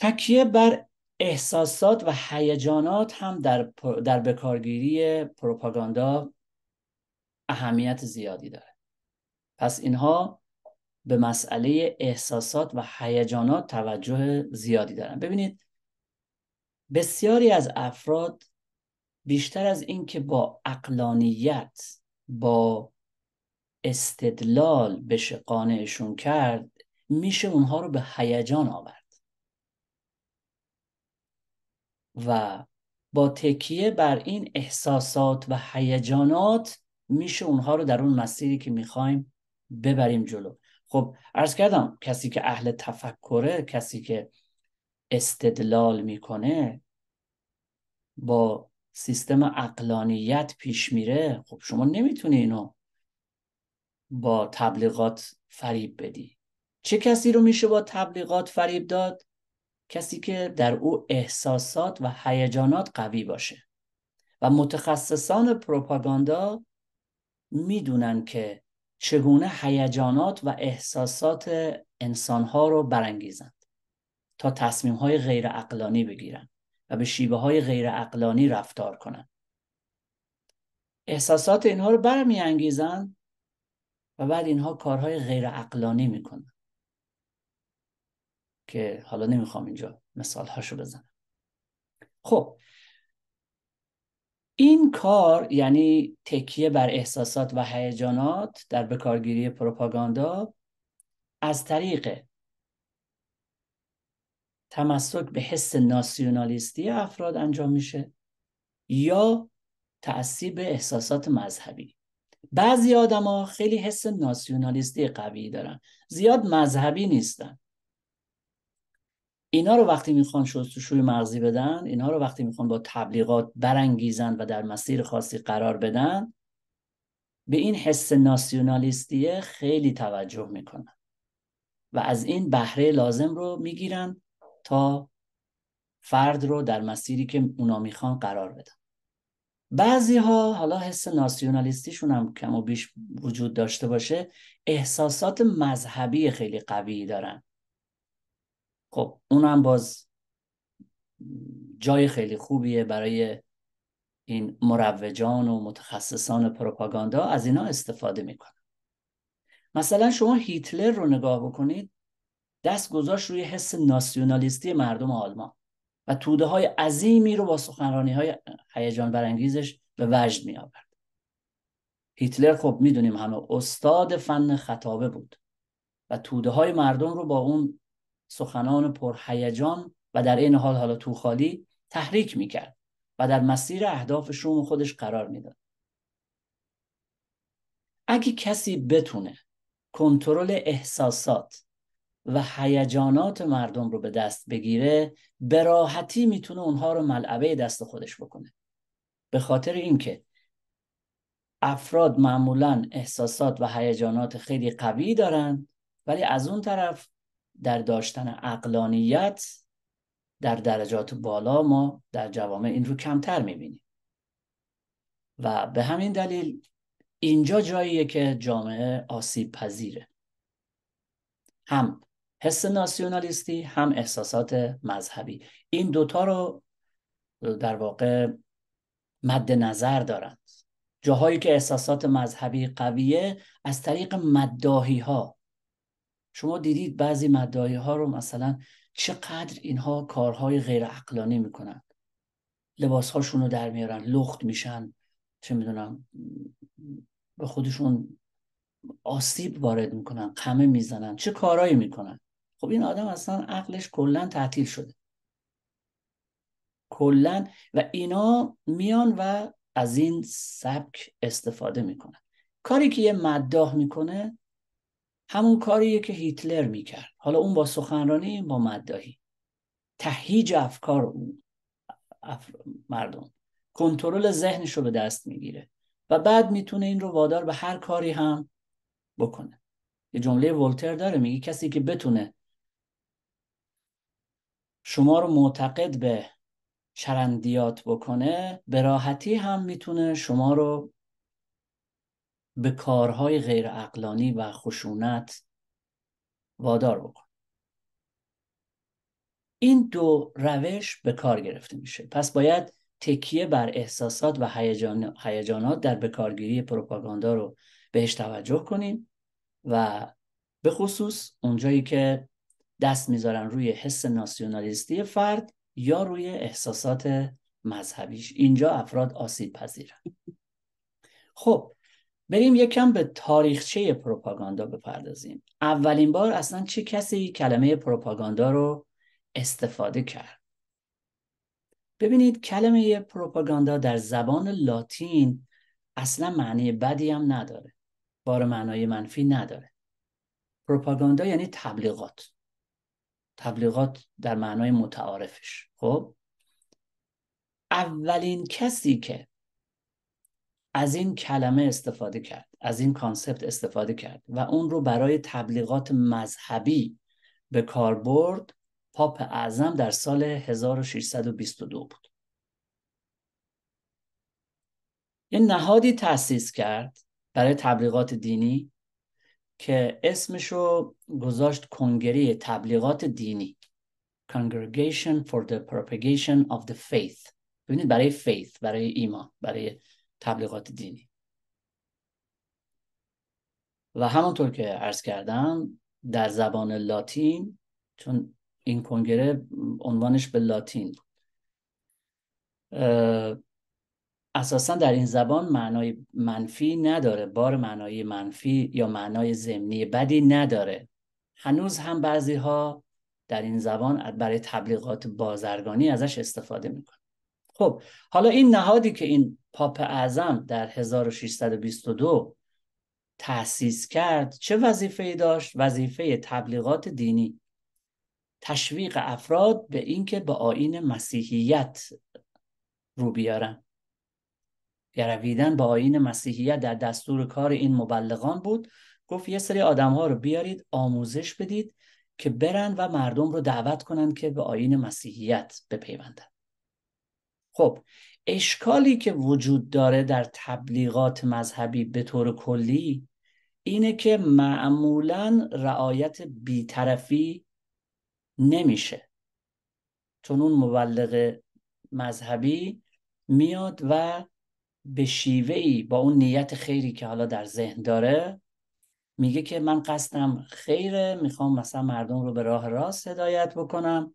تکیه بر احساسات و هیجانات هم در, در بکارگیری پروپاگاندا اهمیت زیادی داره پس اینها به مسئله احساسات و هیجانات توجه زیادی دارن ببینید بسیاری از افراد بیشتر از اینکه با اقلانیت با استدلال بشه قانعشون کرد میشه اونها رو به هیجان آورد و با تکیه بر این احساسات و هیجانات میشه اونها رو در اون مسیری که میخوایم ببریم جلو خب عرض کردم کسی که اهل تفکره کسی که استدلال میکنه با سیستم اقلانیت پیش میره خب شما نمیتونی اینو با تبلیغات فریب بدی چه کسی رو میشه با تبلیغات فریب داد کسی که در او احساسات و هیجانات قوی باشه و متخصصان پروپاگاندا میدونن که چگونه هیجانات و احساسات انسانها رو برانگیزند تا های غیر اقلانی بگیرن و به شیوه های غیر اقلانی رفتار کنند. احساسات اینها رو برمیانگیزند و بعد اینها کارهای غیر اقلانی میکنن که حالا نمیخوام اینجا مثال هاشو بزنم خب این کار یعنی تکیه بر احساسات و هیجانات در بکارگیری پروپاگاندا از طریق تمسک به حس ناسیونالیستی افراد انجام میشه یا تأثیر به احساسات مذهبی بعضی ها خیلی حس ناسیونالیستی قوی دارن زیاد مذهبی نیستن اینا رو وقتی میخوان شستشوی مغزی بدن اینا رو وقتی میخوان با تبلیغات برانگیزن و در مسیر خاصی قرار بدن به این حس ناسیونالیستیه خیلی توجه میکنن و از این بهره لازم رو میگیرن تا فرد رو در مسیری که اونا میخوان قرار بدن بعضی ها حالا حس ناسیونالیستیشون هم کم و بیش وجود داشته باشه احساسات مذهبی خیلی قوی دارن خب اونم باز جای خیلی خوبیه برای این مروجان و متخصصان پروپاگاندا از اینا استفاده میکنن مثلا شما هیتلر رو نگاه بکنید دست گذاشت روی حس ناسیونالیستی مردم آلمان و توده های عظیمی رو با سخنرانی های هیجان برانگیزش به وجد می آورد هیتلر خب میدونیم همه استاد فن خطابه بود و توده های مردم رو با اون سخنان پرهیجان و در این حال حالا خالی تحریک میکرد و در مسیر اهداف شوم خودش قرار میداد اگه کسی بتونه کنترل احساسات و هیجانات مردم رو به دست بگیره به راحتی میتونه اونها رو ملعبه دست خودش بکنه به خاطر اینکه افراد معمولا احساسات و هیجانات خیلی قوی دارن ولی از اون طرف در داشتن اقلانیت در درجات بالا ما در جوامع این رو کمتر میبینیم و به همین دلیل اینجا جاییه که جامعه آسیب پذیره هم حس ناسیونالیستی هم احساسات مذهبی این دوتا رو در واقع مد نظر دارند جاهایی که احساسات مذهبی قویه از طریق مدداهی ها شما دیدید بعضی مدعی ها رو مثلا چقدر اینها کارهای غیر عقلانی میکنن لباس هاشون رو در میارن لخت میشن چه میدونم به خودشون آسیب وارد میکنن قمه میزنن چه کارهایی میکنن خب این آدم اصلا عقلش کلا تعطیل شده کلا و اینا میان و از این سبک استفاده میکنن کاری که یه مداح میکنه همون کاریه که هیتلر میکرد حالا اون با سخنرانی با مدداهی تهیج افکار اون مردم کنترل ذهنش رو به دست میگیره و بعد میتونه این رو وادار به هر کاری هم بکنه یه جمله ولتر داره میگه کسی که بتونه شما رو معتقد به چرندیات بکنه به راحتی هم میتونه شما رو به کارهای غیرعقلانی و خشونت وادار بکن این دو روش به کار گرفته میشه پس باید تکیه بر احساسات و هیجانات در بکارگیری پروپاگاندا رو بهش توجه کنیم و به خصوص اونجایی که دست میذارن روی حس ناسیونالیستی فرد یا روی احساسات مذهبیش اینجا افراد آسیب پذیرن خب بریم کم به تاریخچه پروپاگاندا بپردازیم اولین بار اصلا چه کسی کلمه پروپاگاندا رو استفاده کرد ببینید کلمه پروپاگاندا در زبان لاتین اصلا معنی بدی هم نداره بار معنای منفی نداره پروپاگاندا یعنی تبلیغات تبلیغات در معنای متعارفش خب اولین کسی که از این کلمه استفاده کرد از این کانسپت استفاده کرد و اون رو برای تبلیغات مذهبی به کار برد پاپ اعظم در سال 1622 بود یه نهادی تأسیس کرد برای تبلیغات دینی که اسمش رو گذاشت کنگره تبلیغات دینی Congregation for the Propagation of the Faith ببینید برای فیث برای ایمان برای تبلیغات دینی و همانطور که عرض کردم در زبان لاتین چون این کنگره عنوانش به لاتین اساسا در این زبان معنای منفی نداره بار معنای منفی یا معنای ضمنی بدی نداره هنوز هم بعضی ها در این زبان برای تبلیغات بازرگانی ازش استفاده میکنن خب حالا این نهادی که این پاپ اعظم در 1622 تأسیس کرد چه وظیفه ای داشت وظیفه تبلیغات دینی تشویق افراد به اینکه به آین مسیحیت رو بیارن گرویدن به آین مسیحیت در دستور کار این مبلغان بود گفت یه سری آدم ها رو بیارید آموزش بدید که برن و مردم رو دعوت کنند که به آین مسیحیت بپیوندن خب اشکالی که وجود داره در تبلیغات مذهبی به طور کلی اینه که معمولا رعایت بیطرفی نمیشه چون اون مبلغ مذهبی میاد و به ای با اون نیت خیری که حالا در ذهن داره میگه که من قصدم خیره میخوام مثلا مردم رو به راه راست هدایت بکنم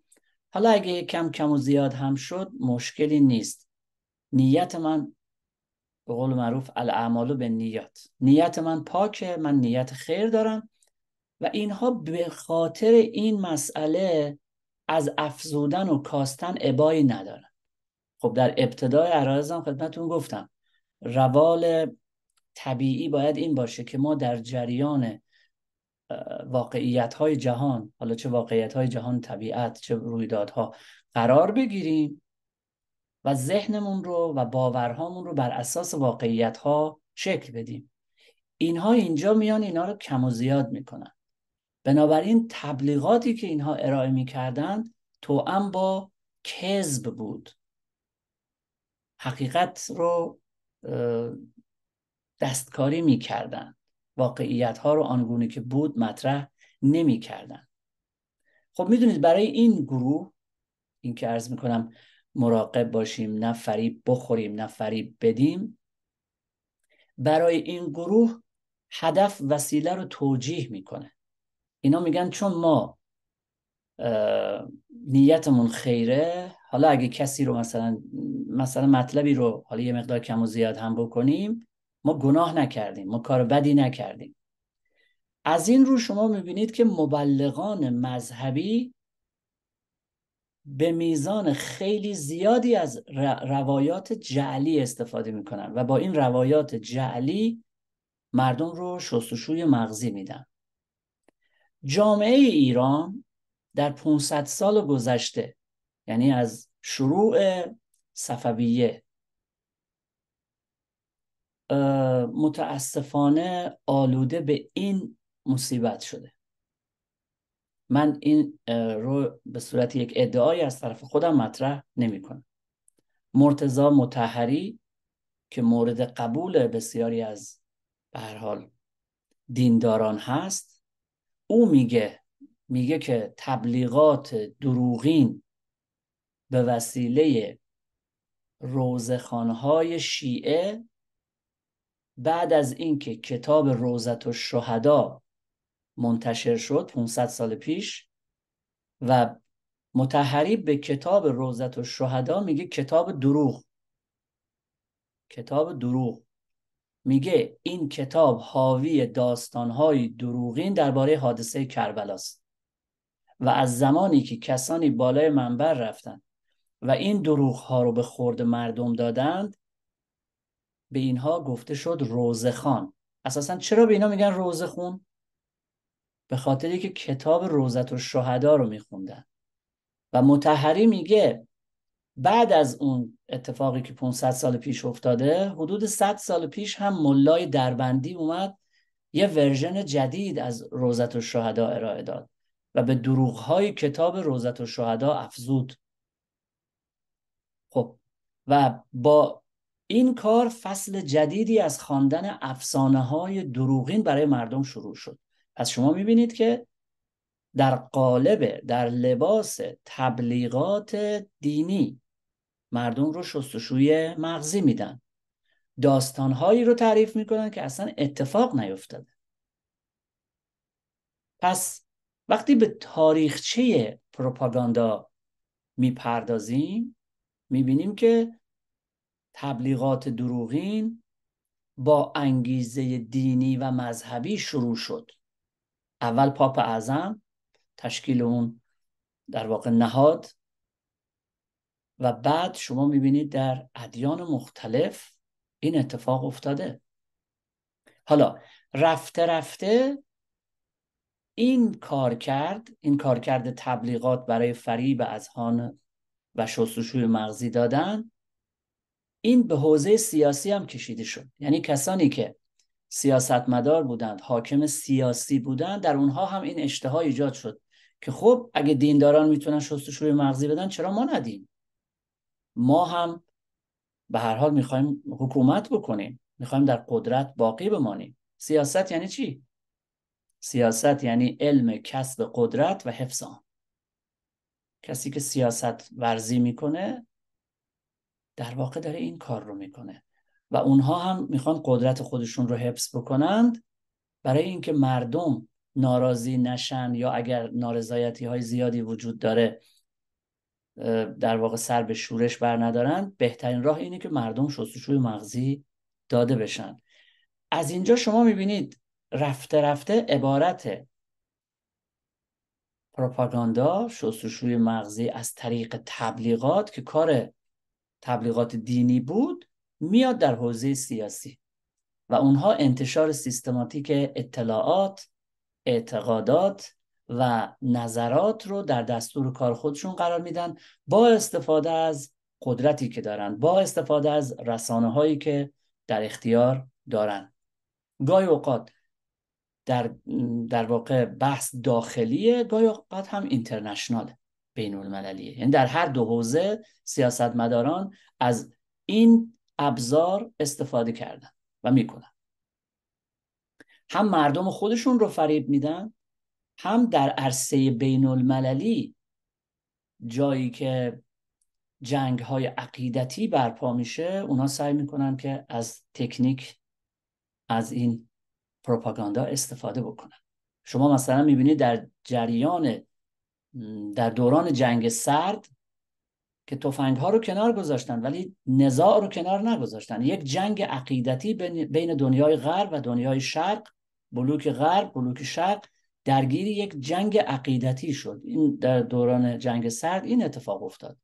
حالا اگه کم کم و زیاد هم شد مشکلی نیست نیت من به قول معروف الاعمالو به نیت. نیت من پاکه من نیت خیر دارم و اینها به خاطر این مسئله از افزودن و کاستن عبایی ندارن خب در ابتدای عرایزم خدمتون گفتم روال طبیعی باید این باشه که ما در جریان واقعیت های جهان حالا چه واقعیت های جهان طبیعت چه رویدادها قرار بگیریم و ذهنمون رو و باورهامون رو بر اساس واقعیت ها شکل بدیم اینها اینجا میان اینا رو کم و زیاد میکنن بنابراین تبلیغاتی که اینها ارائه تو توأم با کذب بود حقیقت رو دستکاری میکردن واقعیت ها رو آنگونه که بود مطرح نمی کردن. خب میدونید برای این گروه این که عرض میکنم مراقب باشیم نه فریب بخوریم نه فریب بدیم برای این گروه هدف وسیله رو توجیه میکنه اینا میگن چون ما نیتمون خیره حالا اگه کسی رو مثلا مثلا مطلبی رو حالا یه مقدار کم و زیاد هم بکنیم ما گناه نکردیم ما کار بدی نکردیم از این رو شما میبینید که مبلغان مذهبی به میزان خیلی زیادی از روایات جعلی استفاده میکنن و با این روایات جعلی مردم رو شستشوی مغزی میدن جامعه ایران در 500 سال گذشته یعنی از شروع صفویه متاسفانه آلوده به این مصیبت شده من این رو به صورت یک ادعایی از طرف خودم مطرح نمی کنم مرتزا متحری که مورد قبول بسیاری از به دینداران هست او میگه میگه که تبلیغات دروغین به وسیله روزخانهای شیعه بعد از اینکه کتاب روزت و شهدا منتشر شد 500 سال پیش و متحریب به کتاب روزت و شهدا میگه کتاب دروغ کتاب دروغ میگه این کتاب حاوی داستانهای دروغین درباره حادثه کربلاست و از زمانی که کسانی بالای منبر رفتن و این دروغ ها رو به خورد مردم دادند به اینها گفته شد روزخان اساسا چرا به اینا میگن روزخون به خاطری که کتاب روزت و شهده رو میخوندن و متحری میگه بعد از اون اتفاقی که 500 سال پیش افتاده حدود 100 سال پیش هم ملای دربندی اومد یه ورژن جدید از روزت و شهده ارائه داد و به دروغهای کتاب روزت و شهده افزود خب و با این کار فصل جدیدی از خواندن افسانه های دروغین برای مردم شروع شد پس شما میبینید که در قالب در لباس تبلیغات دینی مردم رو شستشوی مغزی میدن داستانهایی رو تعریف میکنن که اصلا اتفاق نیفتاده پس وقتی به تاریخچه پروپاگاندا میپردازیم میبینیم که تبلیغات دروغین با انگیزه دینی و مذهبی شروع شد اول پاپ اعظم تشکیل اون در واقع نهاد و بعد شما میبینید در ادیان مختلف این اتفاق افتاده حالا رفته رفته این کار کرد این کار کرد تبلیغات برای فریب اذهان و شستشوی مغزی دادن این به حوزه سیاسی هم کشیده شد یعنی کسانی که سیاستمدار بودند حاکم سیاسی بودند در اونها هم این اشتها ایجاد شد که خب اگه دینداران میتونن شستشوی مغزی بدن چرا ما ندیم ما هم به هر حال میخوایم حکومت بکنیم میخوایم در قدرت باقی بمانیم سیاست یعنی چی سیاست یعنی علم کسب قدرت و حفظ آن کسی که سیاست ورزی میکنه در واقع داره این کار رو میکنه و اونها هم میخوان قدرت خودشون رو حفظ بکنند برای اینکه مردم ناراضی نشن یا اگر نارضایتی های زیادی وجود داره در واقع سر به شورش بر ندارن بهترین راه اینه که مردم شستشوی مغزی داده بشن از اینجا شما میبینید رفته رفته عبارت پروپاگاندا شستشوی مغزی از طریق تبلیغات که کار تبلیغات دینی بود میاد در حوزه سیاسی و اونها انتشار سیستماتیک اطلاعات اعتقادات و نظرات رو در دستور کار خودشون قرار میدن با استفاده از قدرتی که دارن با استفاده از رسانه هایی که در اختیار دارن گاهی اوقات در, در واقع بحث داخلیه گاهی اوقات هم اینترنشناله بین المللیه یعنی در هر دو حوزه سیاستمداران از این ابزار استفاده کردن و میکنن هم مردم خودشون رو فریب میدن هم در عرصه بین المللی جایی که جنگ های عقیدتی برپا میشه اونا سعی میکنن که از تکنیک از این پروپاگاندا استفاده بکنن شما مثلا میبینید در جریان در دوران جنگ سرد که توفنگ ها رو کنار گذاشتن ولی نزاع رو کنار نگذاشتن یک جنگ عقیدتی بین دنیای غرب و دنیای شرق بلوک غرب بلوک شرق درگیری یک جنگ عقیدتی شد این در دوران جنگ سرد این اتفاق افتاد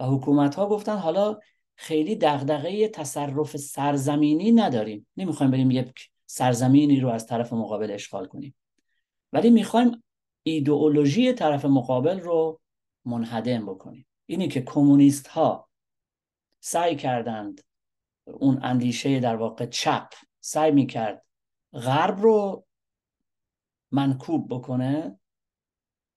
و حکومت ها گفتن حالا خیلی دغدغه تصرف سرزمینی نداریم نمیخوایم بریم یک سرزمینی رو از طرف مقابل اشغال کنیم ولی میخوایم ایدئولوژی طرف مقابل رو منهدم بکنیم اینی که کمونیست ها سعی کردند اون اندیشه در واقع چپ سعی میکرد غرب رو منکوب بکنه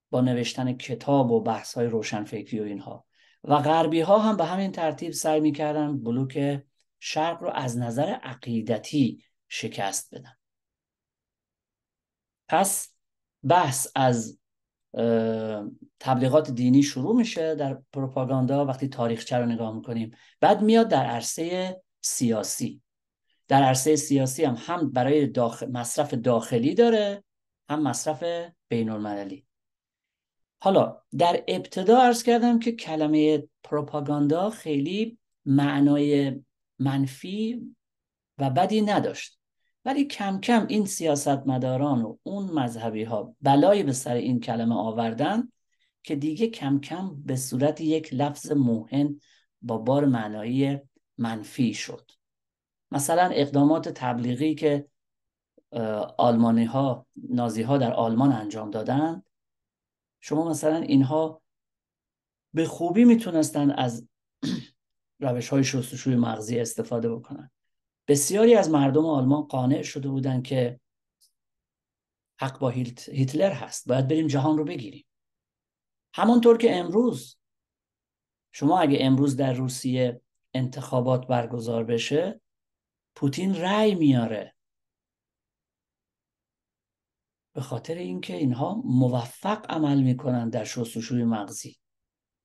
با نوشتن کتاب و بحث های روشنفکری و اینها و غربی ها هم به همین ترتیب سعی میکردن بلوک شرق رو از نظر عقیدتی شکست بدن پس بحث از تبلیغات دینی شروع میشه در پروپاگاندا وقتی تاریخچه رو نگاه میکنیم بعد میاد در عرصه سیاسی در عرصه سیاسی هم هم برای مصرف داخلی داره هم مصرف بین المللی حالا در ابتدا عرض کردم که کلمه پروپاگاندا خیلی معنای منفی و بدی نداشت ولی کم کم این سیاستمداران و اون مذهبی ها بلایی به سر این کلمه آوردن که دیگه کم کم به صورت یک لفظ موهن با بار معنایی منفی شد مثلا اقدامات تبلیغی که آلمانی ها نازی ها در آلمان انجام دادند شما مثلا اینها به خوبی میتونستن از روش های شستشوی مغزی استفاده بکنن بسیاری از مردم آلمان قانع شده بودند که حق با هیتلر هست باید بریم جهان رو بگیریم همونطور که امروز شما اگه امروز در روسیه انتخابات برگزار بشه پوتین رأی میاره به خاطر اینکه اینها موفق عمل میکنن در شستشوی مغزی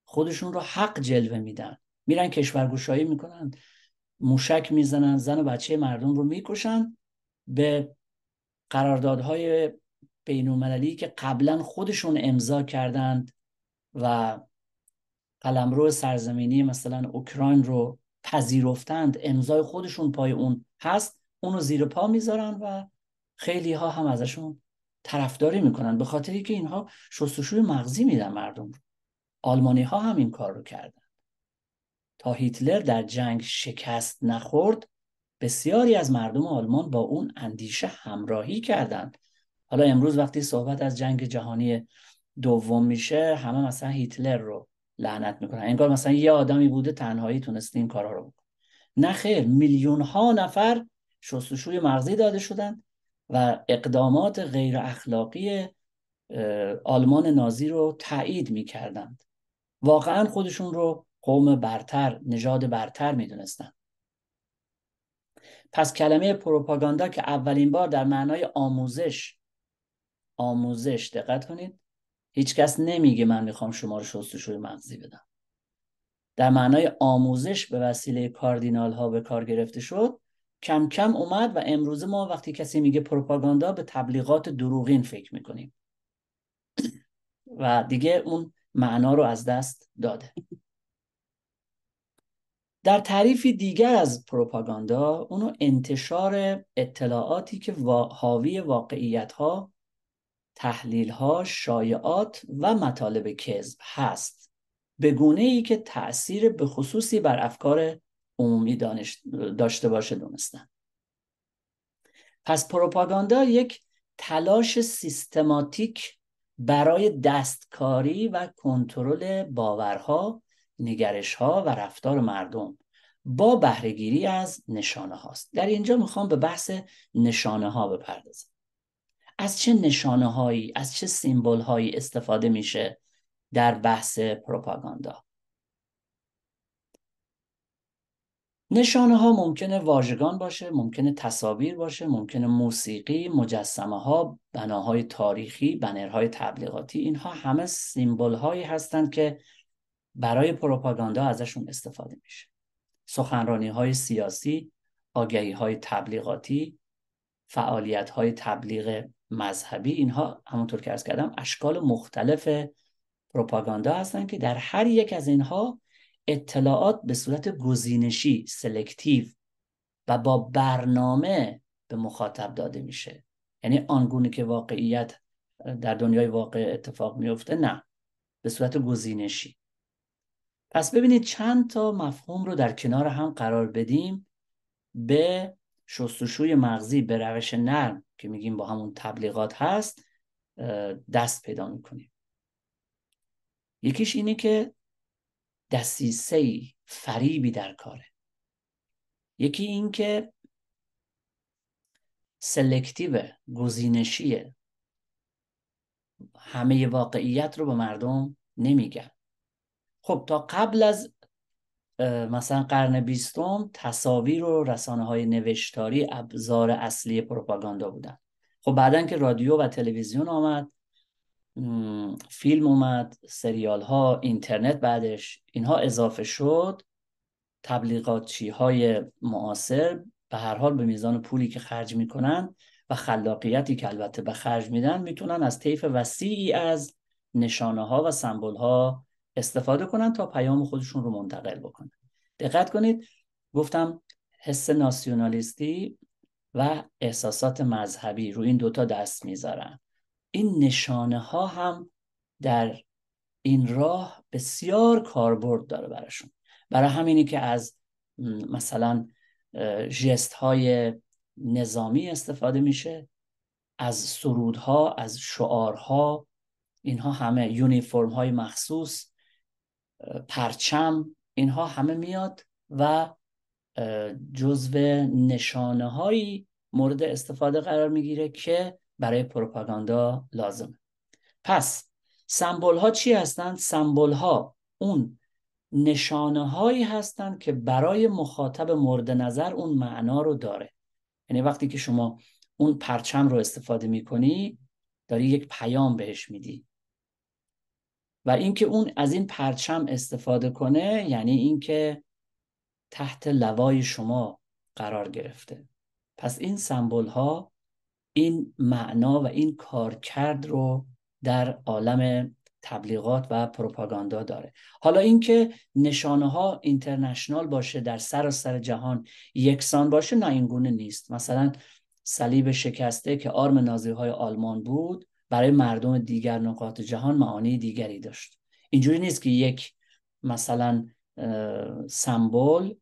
خودشون رو حق جلوه میدن میرن کشورگوشایی میکنن موشک میزنن زن و بچه مردم رو میکشن به قراردادهای بین المللی که قبلا خودشون امضا کردند و قلمرو سرزمینی مثلا اوکراین رو پذیرفتند امضای خودشون پای اون هست اونو زیر پا میذارن و خیلی ها هم ازشون طرفداری میکنن به خاطر که اینها شستشوی مغزی میدن مردم رو آلمانی ها هم این کار رو کردن تا هیتلر در جنگ شکست نخورد بسیاری از مردم آلمان با اون اندیشه همراهی کردند حالا امروز وقتی صحبت از جنگ جهانی دوم میشه همه مثلا هیتلر رو لعنت میکنن انگار مثلا یه آدمی بوده تنهایی تونست این کارها رو بکنه نه خیر میلیون ها نفر شستشوی مغزی داده شدند و اقدامات غیر اخلاقی آلمان نازی رو تایید میکردند واقعا خودشون رو قوم برتر نژاد برتر دونستن پس کلمه پروپاگاندا که اولین بار در معنای آموزش آموزش دقت کنید هیچکس نمیگه من میخوام شما رو شستشوی مغزی بدم در معنای آموزش به وسیله کاردینال ها به کار گرفته شد کم کم اومد و امروزه ما وقتی کسی میگه پروپاگاندا به تبلیغات دروغین فکر میکنیم و دیگه اون معنا رو از دست داده در تعریفی دیگر از پروپاگاندا اونو انتشار اطلاعاتی که حاوی واقعیت ها تحلیل ها شایعات و مطالب کذب هست به گونه ای که تأثیر به خصوصی بر افکار عمومی داشته باشه دونستن پس پروپاگاندا یک تلاش سیستماتیک برای دستکاری و کنترل باورها نگرش ها و رفتار مردم با بهرهگیری از نشانه هاست در اینجا میخوام به بحث نشانه ها بپردازم از چه نشانه هایی از چه سیمبل هایی استفاده میشه در بحث پروپاگاندا نشانه ها ممکنه واژگان باشه ممکنه تصاویر باشه ممکنه موسیقی مجسمه ها بناهای تاریخی بنرهای تبلیغاتی اینها همه سیمبل هایی هستند که برای پروپاگاندا ازشون استفاده میشه سخنرانی های سیاسی آگهی های تبلیغاتی فعالیت های تبلیغ مذهبی اینها همونطور که ارز کردم اشکال مختلف پروپاگاندا هستند که در هر یک از اینها اطلاعات به صورت گزینشی سلکتیو و با برنامه به مخاطب داده میشه یعنی آنگونه که واقعیت در دنیای واقع اتفاق میفته نه به صورت گزینشی پس ببینید چند تا مفهوم رو در کنار هم قرار بدیم به شستشوی مغزی به روش نرم که میگیم با همون تبلیغات هست دست پیدا میکنیم یکیش اینه که دسیسه فریبی در کاره یکی این که سلکتیو گزینشیه همه واقعیت رو به مردم نمیگن خب تا قبل از مثلا قرن بیستم تصاویر و رسانه های نوشتاری ابزار اصلی پروپاگاندا بودن خب بعدا که رادیو و تلویزیون آمد فیلم اومد سریال ها اینترنت بعدش اینها اضافه شد تبلیغاتچی های معاصر به هر حال به میزان پولی که خرج میکنن و خلاقیتی که البته به خرج میدن میتونن از طیف وسیعی از نشانه ها و سمبل ها استفاده کنن تا پیام خودشون رو منتقل بکنن دقت کنید گفتم حس ناسیونالیستی و احساسات مذهبی رو این دوتا دست میذارن این نشانه ها هم در این راه بسیار کاربرد داره براشون برای همینی که از مثلا جست های نظامی استفاده میشه از سرودها از شعارها اینها همه یونیفرم های مخصوص پرچم اینها همه میاد و جزو نشانه هایی مورد استفاده قرار میگیره که برای پروپاگاندا لازمه پس سمبل ها چی هستند سمبل ها اون نشانه هایی هستند که برای مخاطب مورد نظر اون معنا رو داره یعنی وقتی که شما اون پرچم رو استفاده میکنی داری یک پیام بهش میدی و اینکه اون از این پرچم استفاده کنه یعنی اینکه تحت لوای شما قرار گرفته پس این سمبل ها این معنا و این کارکرد رو در عالم تبلیغات و پروپاگاندا داره حالا اینکه نشانه ها اینترنشنال باشه در سراسر سر جهان یکسان باشه نه اینگونه نیست مثلا صلیب شکسته که آرم نازی های آلمان بود برای مردم دیگر نقاط جهان معانی دیگری داشت اینجوری نیست که یک مثلا سمبول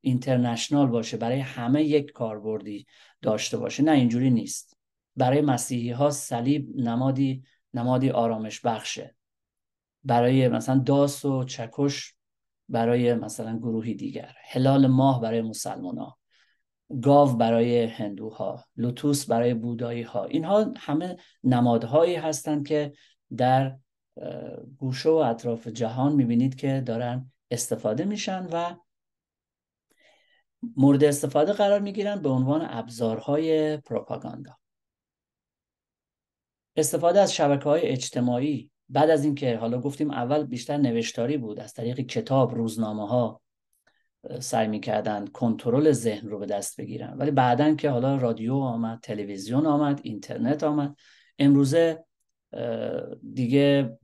اینترنشنال باشه برای همه یک کاربردی داشته باشه نه اینجوری نیست برای مسیحی ها صلیب نمادی نمادی آرامش بخشه برای مثلا داس و چکش برای مثلا گروهی دیگر هلال ماه برای مسلمان ها گاو برای هندوها لوتوس برای بودایی ها اینها همه نمادهایی هستند که در گوشه و اطراف جهان میبینید که دارن استفاده میشن و مورد استفاده قرار میگیرن به عنوان ابزارهای پروپاگاندا استفاده از شبکه های اجتماعی بعد از اینکه حالا گفتیم اول بیشتر نوشتاری بود از طریق کتاب روزنامه ها سعی میکردن کنترل ذهن رو به دست بگیرن ولی بعدا که حالا رادیو آمد تلویزیون آمد اینترنت آمد امروزه دیگه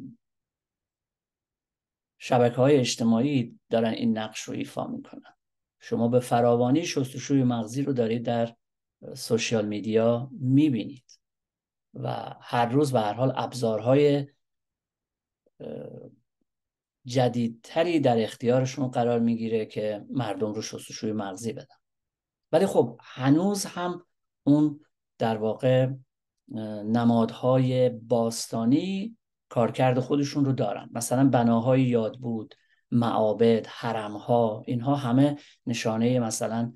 شبکه های اجتماعی دارن این نقش رو ایفا میکنن شما به فراوانی شستشوی مغزی رو دارید در سوشیال میدیا میبینید و هر روز به هر حال ابزارهای جدیدتری در اختیارشون قرار میگیره که مردم رو شستشوی مغزی بدن ولی خب هنوز هم اون در واقع نمادهای باستانی کارکرد خودشون رو دارن مثلا بناهای یاد بود معابد حرمها اینها همه نشانه مثلا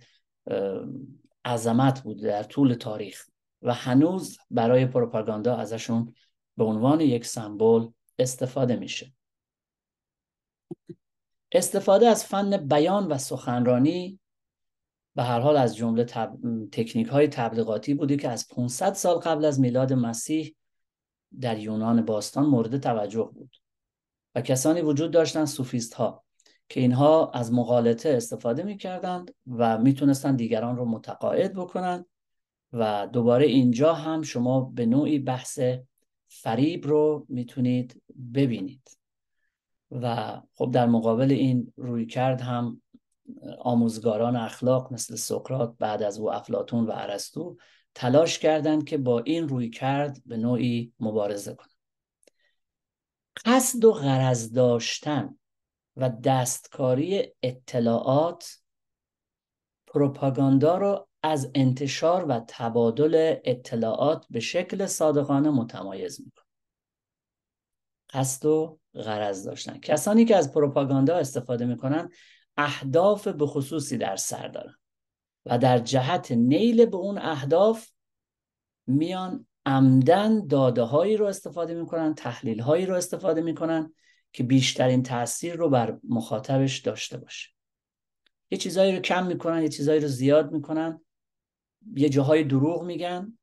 عظمت بود در طول تاریخ و هنوز برای پروپاگاندا ازشون به عنوان یک سمبل استفاده میشه استفاده از فن بیان و سخنرانی به هر حال از جمله تب... تکنیک های تبلیغاتی بوده که از 500 سال قبل از میلاد مسیح در یونان باستان مورد توجه بود و کسانی وجود داشتند سوفیست ها که اینها از مغالطه استفاده می و میتونستند دیگران رو متقاعد بکنند و دوباره اینجا هم شما به نوعی بحث فریب رو میتونید ببینید و خب در مقابل این روی کرد هم آموزگاران اخلاق مثل سقراط بعد از او افلاتون و ارسطو تلاش کردند که با این روی کرد به نوعی مبارزه کنند قصد و غرض داشتن و دستکاری اطلاعات پروپاگاندا رو از انتشار و تبادل اطلاعات به شکل صادقانه متمایز میکنه قصد و غرض داشتن کسانی که از پروپاگاندا استفاده میکنن اهداف به خصوصی در سر دارن و در جهت نیل به اون اهداف میان عمدن داده هایی رو استفاده میکنن تحلیل هایی رو استفاده میکنن که بیشترین تاثیر رو بر مخاطبش داشته باشه یه چیزایی رو کم میکنن یه چیزایی رو زیاد میکنن یه جاهای دروغ میگن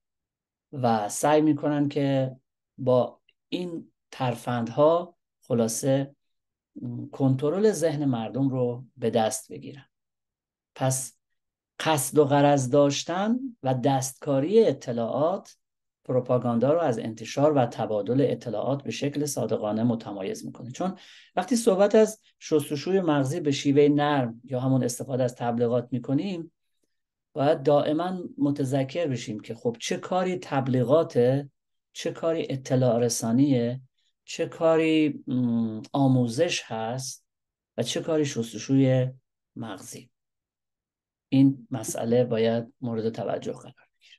و سعی میکنن که با این ترفندها خلاصه کنترل ذهن مردم رو به دست بگیرن پس قصد و غرض داشتن و دستکاری اطلاعات پروپاگاندا رو از انتشار و تبادل اطلاعات به شکل صادقانه متمایز میکنه چون وقتی صحبت از شستشوی مغزی به شیوه نرم یا همون استفاده از تبلیغات میکنیم باید دائما متذکر بشیم که خب چه کاری تبلیغاته چه کاری اطلاع رسانیه چه کاری آموزش هست و چه کاری شستشوی مغزی این مسئله باید مورد توجه قرار بگیره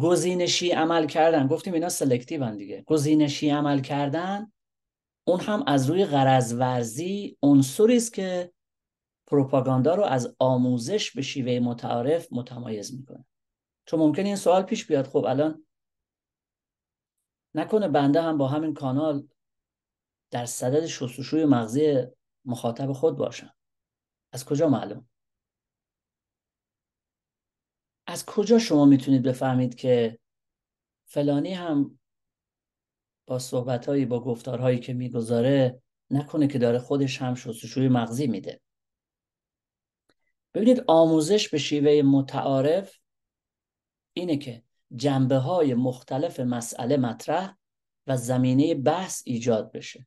گزینشی عمل کردن گفتیم اینا سلکتیون دیگه گزینشی عمل کردن اون هم از روی غرض ورزی عنصری است که پروپاگاندا رو از آموزش به شیوه متعارف متمایز میکنه چون ممکن این سوال پیش بیاد خب الان نکنه بنده هم با همین کانال در صدد شستشوی مغزی مخاطب خود باشم از کجا معلوم از کجا شما میتونید بفهمید که فلانی هم با صحبتهایی با گفتارهایی که میگذاره نکنه که داره خودش هم شستشوی مغزی میده ببینید آموزش به شیوه متعارف اینه که جنبه های مختلف مسئله مطرح و زمینه بحث ایجاد بشه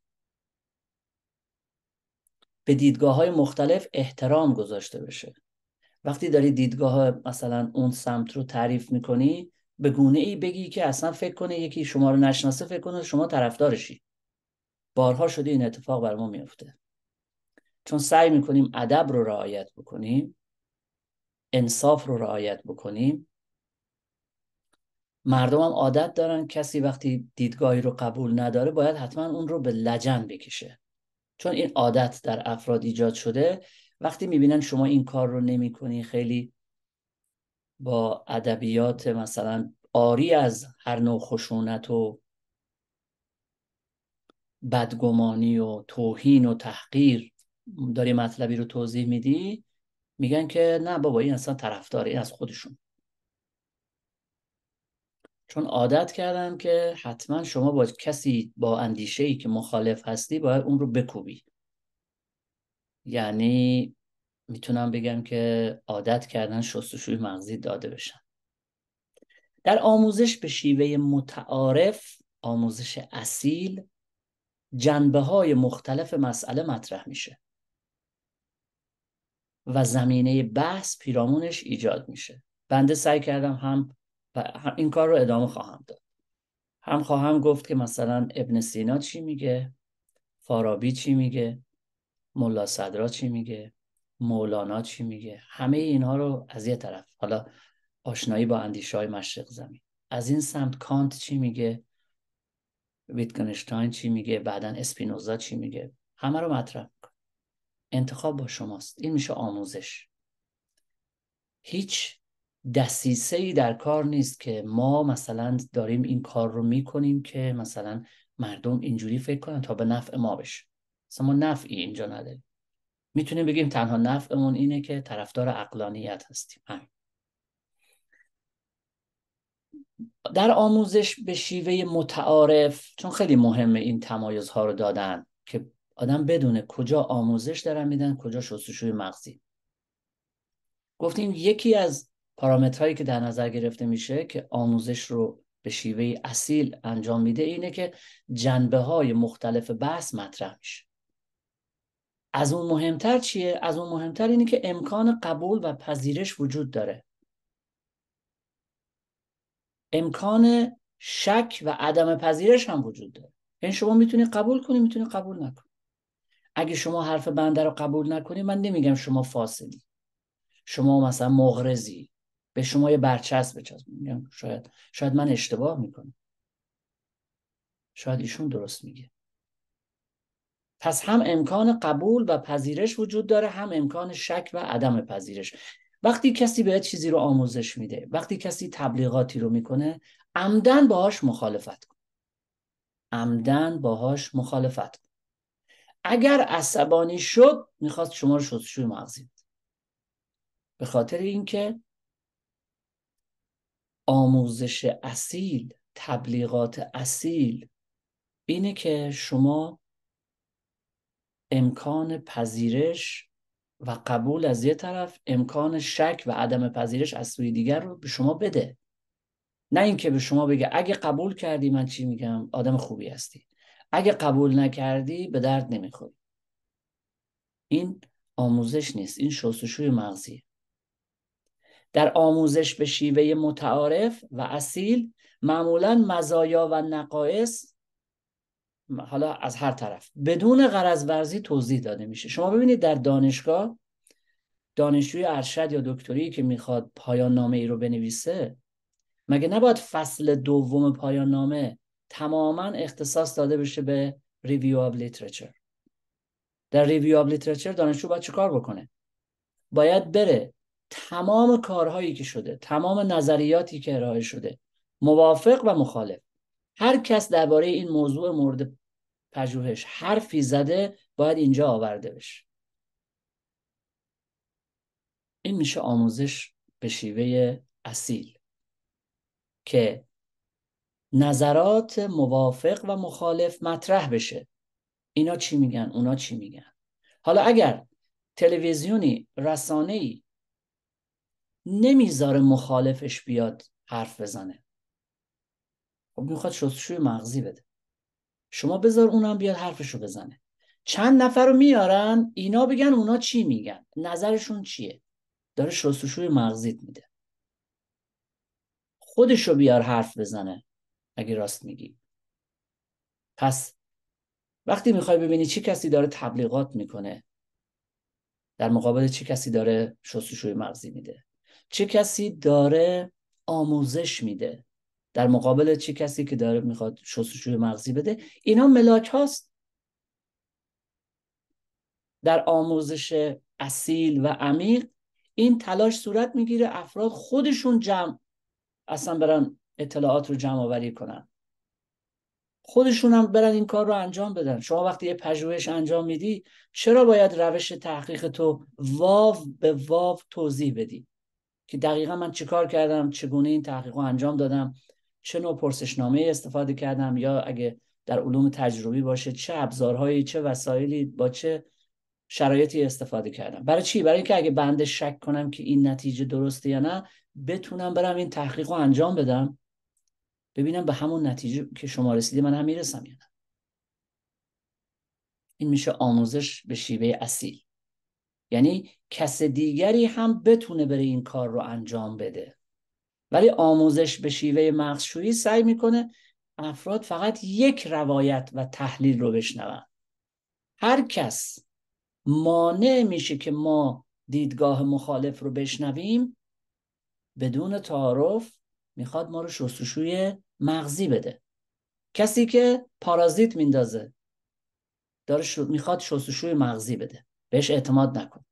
به دیدگاه های مختلف احترام گذاشته بشه وقتی داری دیدگاه مثلا اون سمت رو تعریف میکنی به گونه ای بگی که اصلا فکر کنه یکی شما رو نشناسه فکر کنه شما طرفدارشی بارها شده این اتفاق بر ما میفته چون سعی میکنیم ادب رو رعایت بکنیم انصاف رو رعایت بکنیم مردم هم عادت دارن کسی وقتی دیدگاهی رو قبول نداره باید حتما اون رو به لجن بکشه چون این عادت در افراد ایجاد شده وقتی میبینن شما این کار رو نمیکنی خیلی با ادبیات مثلا آری از هر نوع خشونت و بدگمانی و توهین و تحقیر داری مطلبی رو توضیح میدی میگن که نه بابا این اصلا طرفدار این از خودشون چون عادت کردم که حتما شما با کسی با اندیشه ای که مخالف هستی باید اون رو بکوبی یعنی میتونم بگم که عادت کردن شستشوی مغزی داده بشن در آموزش به شیوه متعارف آموزش اصیل جنبه های مختلف مسئله مطرح میشه و زمینه بحث پیرامونش ایجاد میشه بنده سعی کردم هم این کار رو ادامه خواهم داد هم خواهم گفت که مثلا ابن سینا چی میگه فارابی چی میگه ملا صدرا چی میگه مولانا چی میگه همه اینها رو از یه طرف حالا آشنایی با اندیشه های مشرق زمین از این سمت کانت چی میگه ویتگنشتاین چی میگه بعدا اسپینوزا چی میگه همه رو مطرح میکن انتخاب با شماست این میشه آموزش هیچ دستیسه ای در کار نیست که ما مثلا داریم این کار رو میکنیم که مثلا مردم اینجوری فکر کنن تا به نفع ما بشه مثلا ما نفعی اینجا نداریم میتونیم بگیم تنها نفعمون اینه که طرفدار اقلانیت هستیم همین در آموزش به شیوه متعارف چون خیلی مهمه این تمایز ها رو دادن که آدم بدونه کجا آموزش دارن میدن کجا شستشوی مغزی گفتیم یکی از پارامترهایی که در نظر گرفته میشه که آموزش رو به شیوه اصیل انجام میده اینه که جنبه های مختلف بحث مطرح میشه از اون مهمتر چیه؟ از اون مهمتر اینه که امکان قبول و پذیرش وجود داره امکان شک و عدم پذیرش هم وجود داره این یعنی شما میتونی قبول کنی میتونی قبول نکنی اگه شما حرف بنده رو قبول نکنی من نمیگم شما فاسدی شما مثلا مغرزی به شما یه برچسب میگم شاید شاید من اشتباه میکنم شاید ایشون درست میگه پس هم امکان قبول و پذیرش وجود داره هم امکان شک و عدم پذیرش وقتی کسی به چیزی رو آموزش میده وقتی کسی تبلیغاتی رو میکنه عمدن باهاش مخالفت کن عمدن باهاش مخالفت کن اگر عصبانی شد میخواست شما رو شستشوی مغزی به خاطر اینکه آموزش اصیل تبلیغات اصیل اینه که شما امکان پذیرش و قبول از یه طرف امکان شک و عدم پذیرش از سوی دیگر رو به شما بده نه اینکه به شما بگه اگه قبول کردی من چی میگم آدم خوبی هستی اگه قبول نکردی به درد نمیخوری این آموزش نیست این شستشوی مغزیه در آموزش به شیوه متعارف و اصیل معمولا مزایا و نقایص حالا از هر طرف بدون غرض توضیح داده میشه شما ببینید در دانشگاه دانشجوی ارشد یا دکتری که میخواد پایان نامه ای رو بنویسه مگه نباید فصل دوم پایان نامه تماما اختصاص داده بشه به ریویو آب لیترچر در ریویو آب لیترچر دانشجو باید چه کار بکنه باید بره تمام کارهایی که شده تمام نظریاتی که ارائه شده موافق و مخالف هر کس درباره این موضوع مورد پژوهش حرفی زده باید اینجا آورده بشه این میشه آموزش به شیوه اصیل که نظرات موافق و مخالف مطرح بشه اینا چی میگن اونا چی میگن حالا اگر تلویزیونی رسانه‌ای نمیذاره مخالفش بیاد حرف بزنه خب میخواد شستشوی مغزی بده شما بذار اونم بیاد حرفشو بزنه چند نفر رو میارن اینا بگن اونا چی میگن نظرشون چیه داره شستشوی مغزیت میده خودشو بیار حرف بزنه اگه راست میگی پس وقتی میخوای ببینی چه کسی داره تبلیغات میکنه در مقابل چه کسی داره شستشوی مغزی میده چه کسی داره آموزش میده در مقابل چه کسی که داره میخواد شستشوی مغزی بده اینا ملاک هاست در آموزش اصیل و عمیق این تلاش صورت میگیره افراد خودشون جمع اصلا برن اطلاعات رو جمع آوری کنن خودشون هم برن این کار رو انجام بدن شما وقتی یه پژوهش انجام میدی چرا باید روش تحقیق تو واو به واو توضیح بدی که دقیقا من کار کردم چگونه این تحقیق رو انجام دادم چه نوع پرسشنامه استفاده کردم یا اگه در علوم تجربی باشه چه ابزارهایی چه وسایلی با چه شرایطی استفاده کردم برای چی برای اینکه اگه بنده شک کنم که این نتیجه درسته یا نه بتونم برم این تحقیق رو انجام بدم ببینم به همون نتیجه که شما رسیدی من هم میرسم یا نه این میشه آموزش به شیوه اصیل یعنی کس دیگری هم بتونه بره این کار رو انجام بده ولی آموزش به شیوه مغزشویی سعی میکنه افراد فقط یک روایت و تحلیل رو بشنون هر کس مانع میشه که ما دیدگاه مخالف رو بشنویم بدون تعارف میخواد ما رو شستشوی مغزی بده کسی که پارازیت میندازه داره میخواد شستشوی مغزی بده بهش اعتماد نکن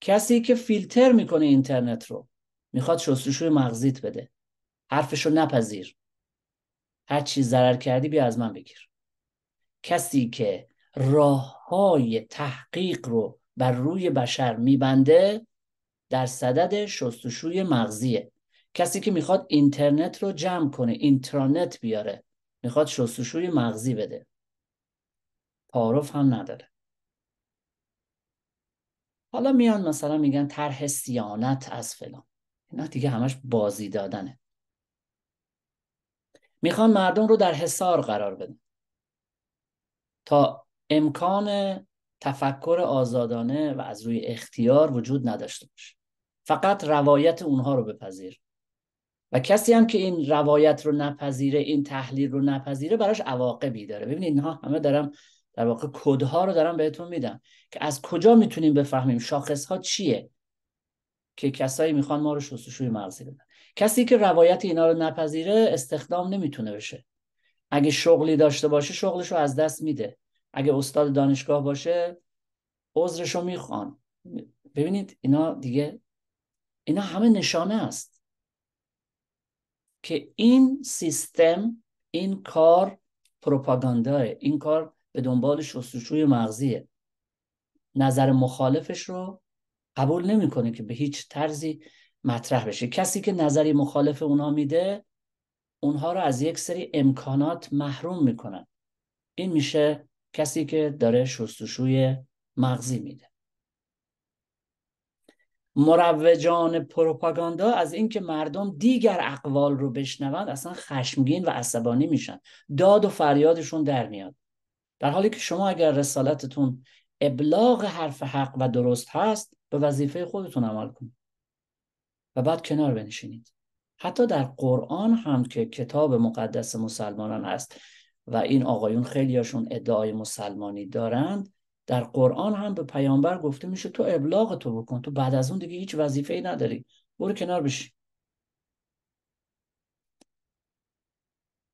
کسی که فیلتر میکنه اینترنت رو میخواد شستشوی مغزیت بده حرفش رو نپذیر هر چی ضرر کردی بیا از من بگیر کسی که راه های تحقیق رو بر روی بشر میبنده در صدد شستشوی مغزیه کسی که میخواد اینترنت رو جمع کنه اینترنت بیاره میخواد شستشوی مغزی بده تعارف هم نداره حالا میان مثلا میگن طرح سیانت از فلان اینا دیگه همش بازی دادنه میخوان مردم رو در حصار قرار بدن تا امکان تفکر آزادانه و از روی اختیار وجود نداشته باشه فقط روایت اونها رو بپذیر و کسی هم که این روایت رو نپذیره این تحلیل رو نپذیره براش عواقبی داره ببینید اینها همه دارم در واقع کدها رو دارم بهتون میدم که از کجا میتونیم بفهمیم شاخص ها چیه که کسایی میخوان ما رو شستشوی مغزی بدن کسی که روایت اینا رو نپذیره استخدام نمیتونه بشه اگه شغلی داشته باشه شغلش رو از دست میده اگه استاد دانشگاه باشه عذرش رو میخوان ببینید اینا دیگه اینا همه نشانه است که این سیستم این کار پروپاگانداه این کار به دنبال شستشوی مغزیه نظر مخالفش رو قبول نمیکنه که به هیچ طرزی مطرح بشه کسی که نظری مخالف اونها میده اونها رو از یک سری امکانات محروم میکنن این میشه کسی که داره شستشوی مغزی میده مروجان پروپاگاندا از اینکه مردم دیگر اقوال رو بشنوند اصلا خشمگین و عصبانی میشن داد و فریادشون در میاد در حالی که شما اگر رسالتتون ابلاغ حرف حق و درست هست به وظیفه خودتون عمل کنید و بعد کنار بنشینید حتی در قرآن هم که کتاب مقدس مسلمانان است و این آقایون خیلیاشون ادعای مسلمانی دارند در قرآن هم به پیامبر گفته میشه تو ابلاغ تو بکن تو بعد از اون دیگه هیچ وظیفه ای نداری برو کنار بشی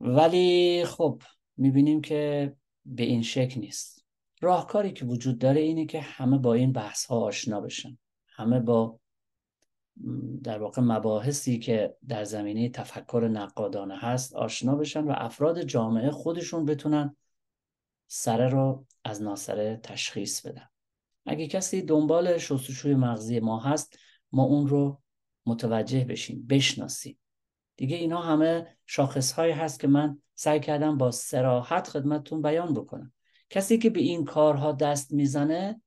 ولی خب میبینیم که به این شکل نیست راهکاری که وجود داره اینه که همه با این بحث ها آشنا بشن همه با در واقع مباحثی که در زمینه تفکر نقادانه هست آشنا بشن و افراد جامعه خودشون بتونن سره را از ناسره تشخیص بدن اگه کسی دنبال شستشوی مغزی ما هست ما اون رو متوجه بشیم بشناسیم دیگه اینا همه شاخص هایی هست که من سعی کردم با سراحت خدمتتون بیان بکنم کسی که به این کارها دست میزنه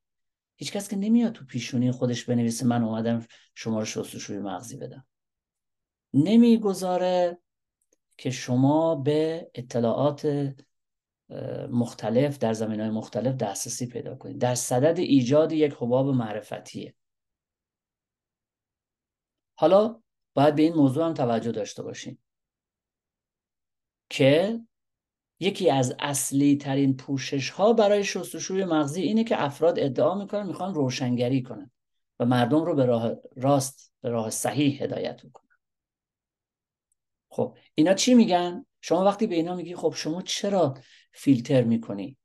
هیچ کس که نمیاد تو پیشونی خودش بنویسه من اومدم شما رو شستشوی مغزی بدم نمیگذاره که شما به اطلاعات مختلف در زمین های مختلف دسترسی پیدا کنید در صدد ایجاد یک حباب معرفتیه حالا باید به این موضوع هم توجه داشته باشیم که یکی از اصلی ترین پوشش ها برای شستشوی مغزی اینه که افراد ادعا میکنن میخوان روشنگری کنن و مردم رو به راه راست به راه صحیح هدایت میکنن خب اینا چی میگن شما وقتی به اینا میگی خب شما چرا فیلتر میکنی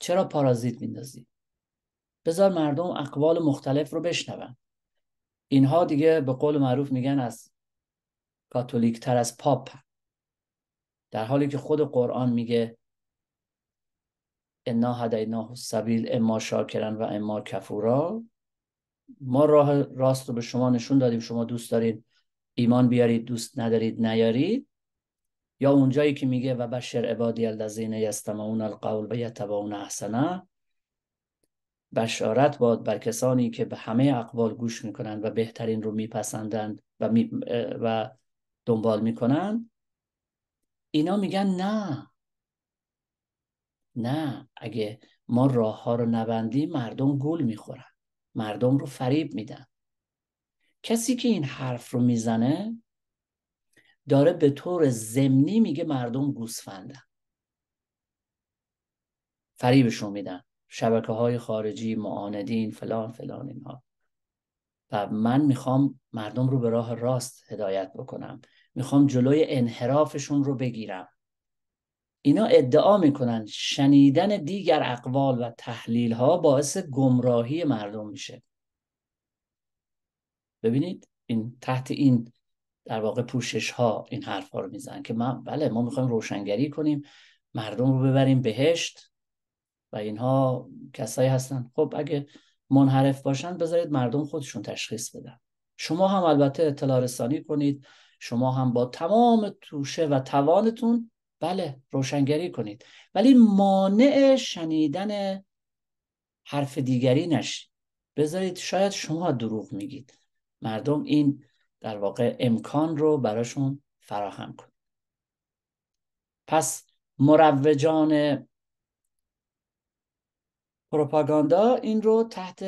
چرا پارازیت میندازی بذار مردم اقوال مختلف رو بشنون اینها دیگه به قول معروف میگن از کاتولیک تر از پاپ در حالی که خود قرآن میگه انا هدیناه سبیل اما شاکرن و اما کفورا ما راه راست رو به شما نشون دادیم شما دوست دارید ایمان بیارید دوست ندارید نیارید یا اونجایی که میگه و بشر عبادی الذین یستمعون القول و یتبعون احسنه بشارت باد بر کسانی که به همه اقوال گوش میکنند و بهترین رو میپسندند و, و دنبال میکنند اینا میگن نه نه اگه ما راه ها رو نبندیم مردم گل میخورن مردم رو فریب میدن کسی که این حرف رو میزنه داره به طور زمینی میگه مردم گوسفندن فریبشون میدن شبکه های خارجی معاندین فلان فلان اینها و من میخوام مردم رو به راه راست هدایت بکنم میخوام جلوی انحرافشون رو بگیرم اینا ادعا میکنن شنیدن دیگر اقوال و تحلیل ها باعث گمراهی مردم میشه ببینید این تحت این در واقع پوشش ها این حرف ها رو میزن که ما بله ما میخوایم روشنگری کنیم مردم رو ببریم بهشت و اینها کسایی هستن خب اگه منحرف باشن بذارید مردم خودشون تشخیص بدن شما هم البته اطلاع رسانی کنید شما هم با تمام توشه و توانتون بله روشنگری کنید ولی مانع شنیدن حرف دیگری نشید بذارید شاید شما دروغ میگید مردم این در واقع امکان رو براشون فراهم کنید پس مروجان پروپاگاندا این رو تحت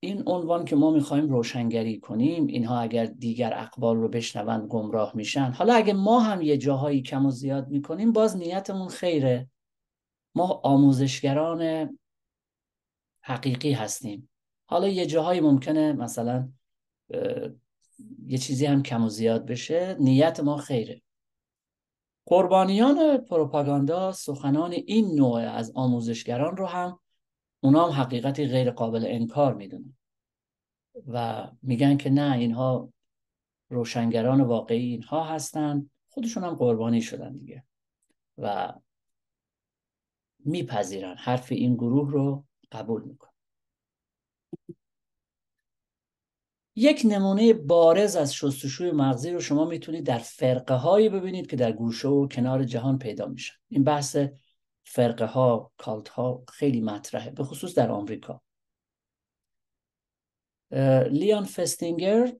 این عنوان که ما میخوایم روشنگری کنیم اینها اگر دیگر اقبال رو بشنوند گمراه میشن حالا اگه ما هم یه جاهایی کم و زیاد میکنیم باز نیتمون خیره ما آموزشگران حقیقی هستیم حالا یه جاهایی ممکنه مثلا یه چیزی هم کم و زیاد بشه نیت ما خیره قربانیان پروپاگاندا سخنان این نوع از آموزشگران رو هم اونا هم حقیقتی غیر قابل انکار میدونن و میگن که نه اینها روشنگران واقعی اینها هستند خودشون هم قربانی شدن دیگه و میپذیرن حرف این گروه رو قبول میکنن یک نمونه بارز از شستشوی مغزی رو شما میتونید در فرقه هایی ببینید که در گوشه و کنار جهان پیدا میشن این بحث فرقه ها کالت ها خیلی مطرحه به خصوص در آمریکا لیان فستینگر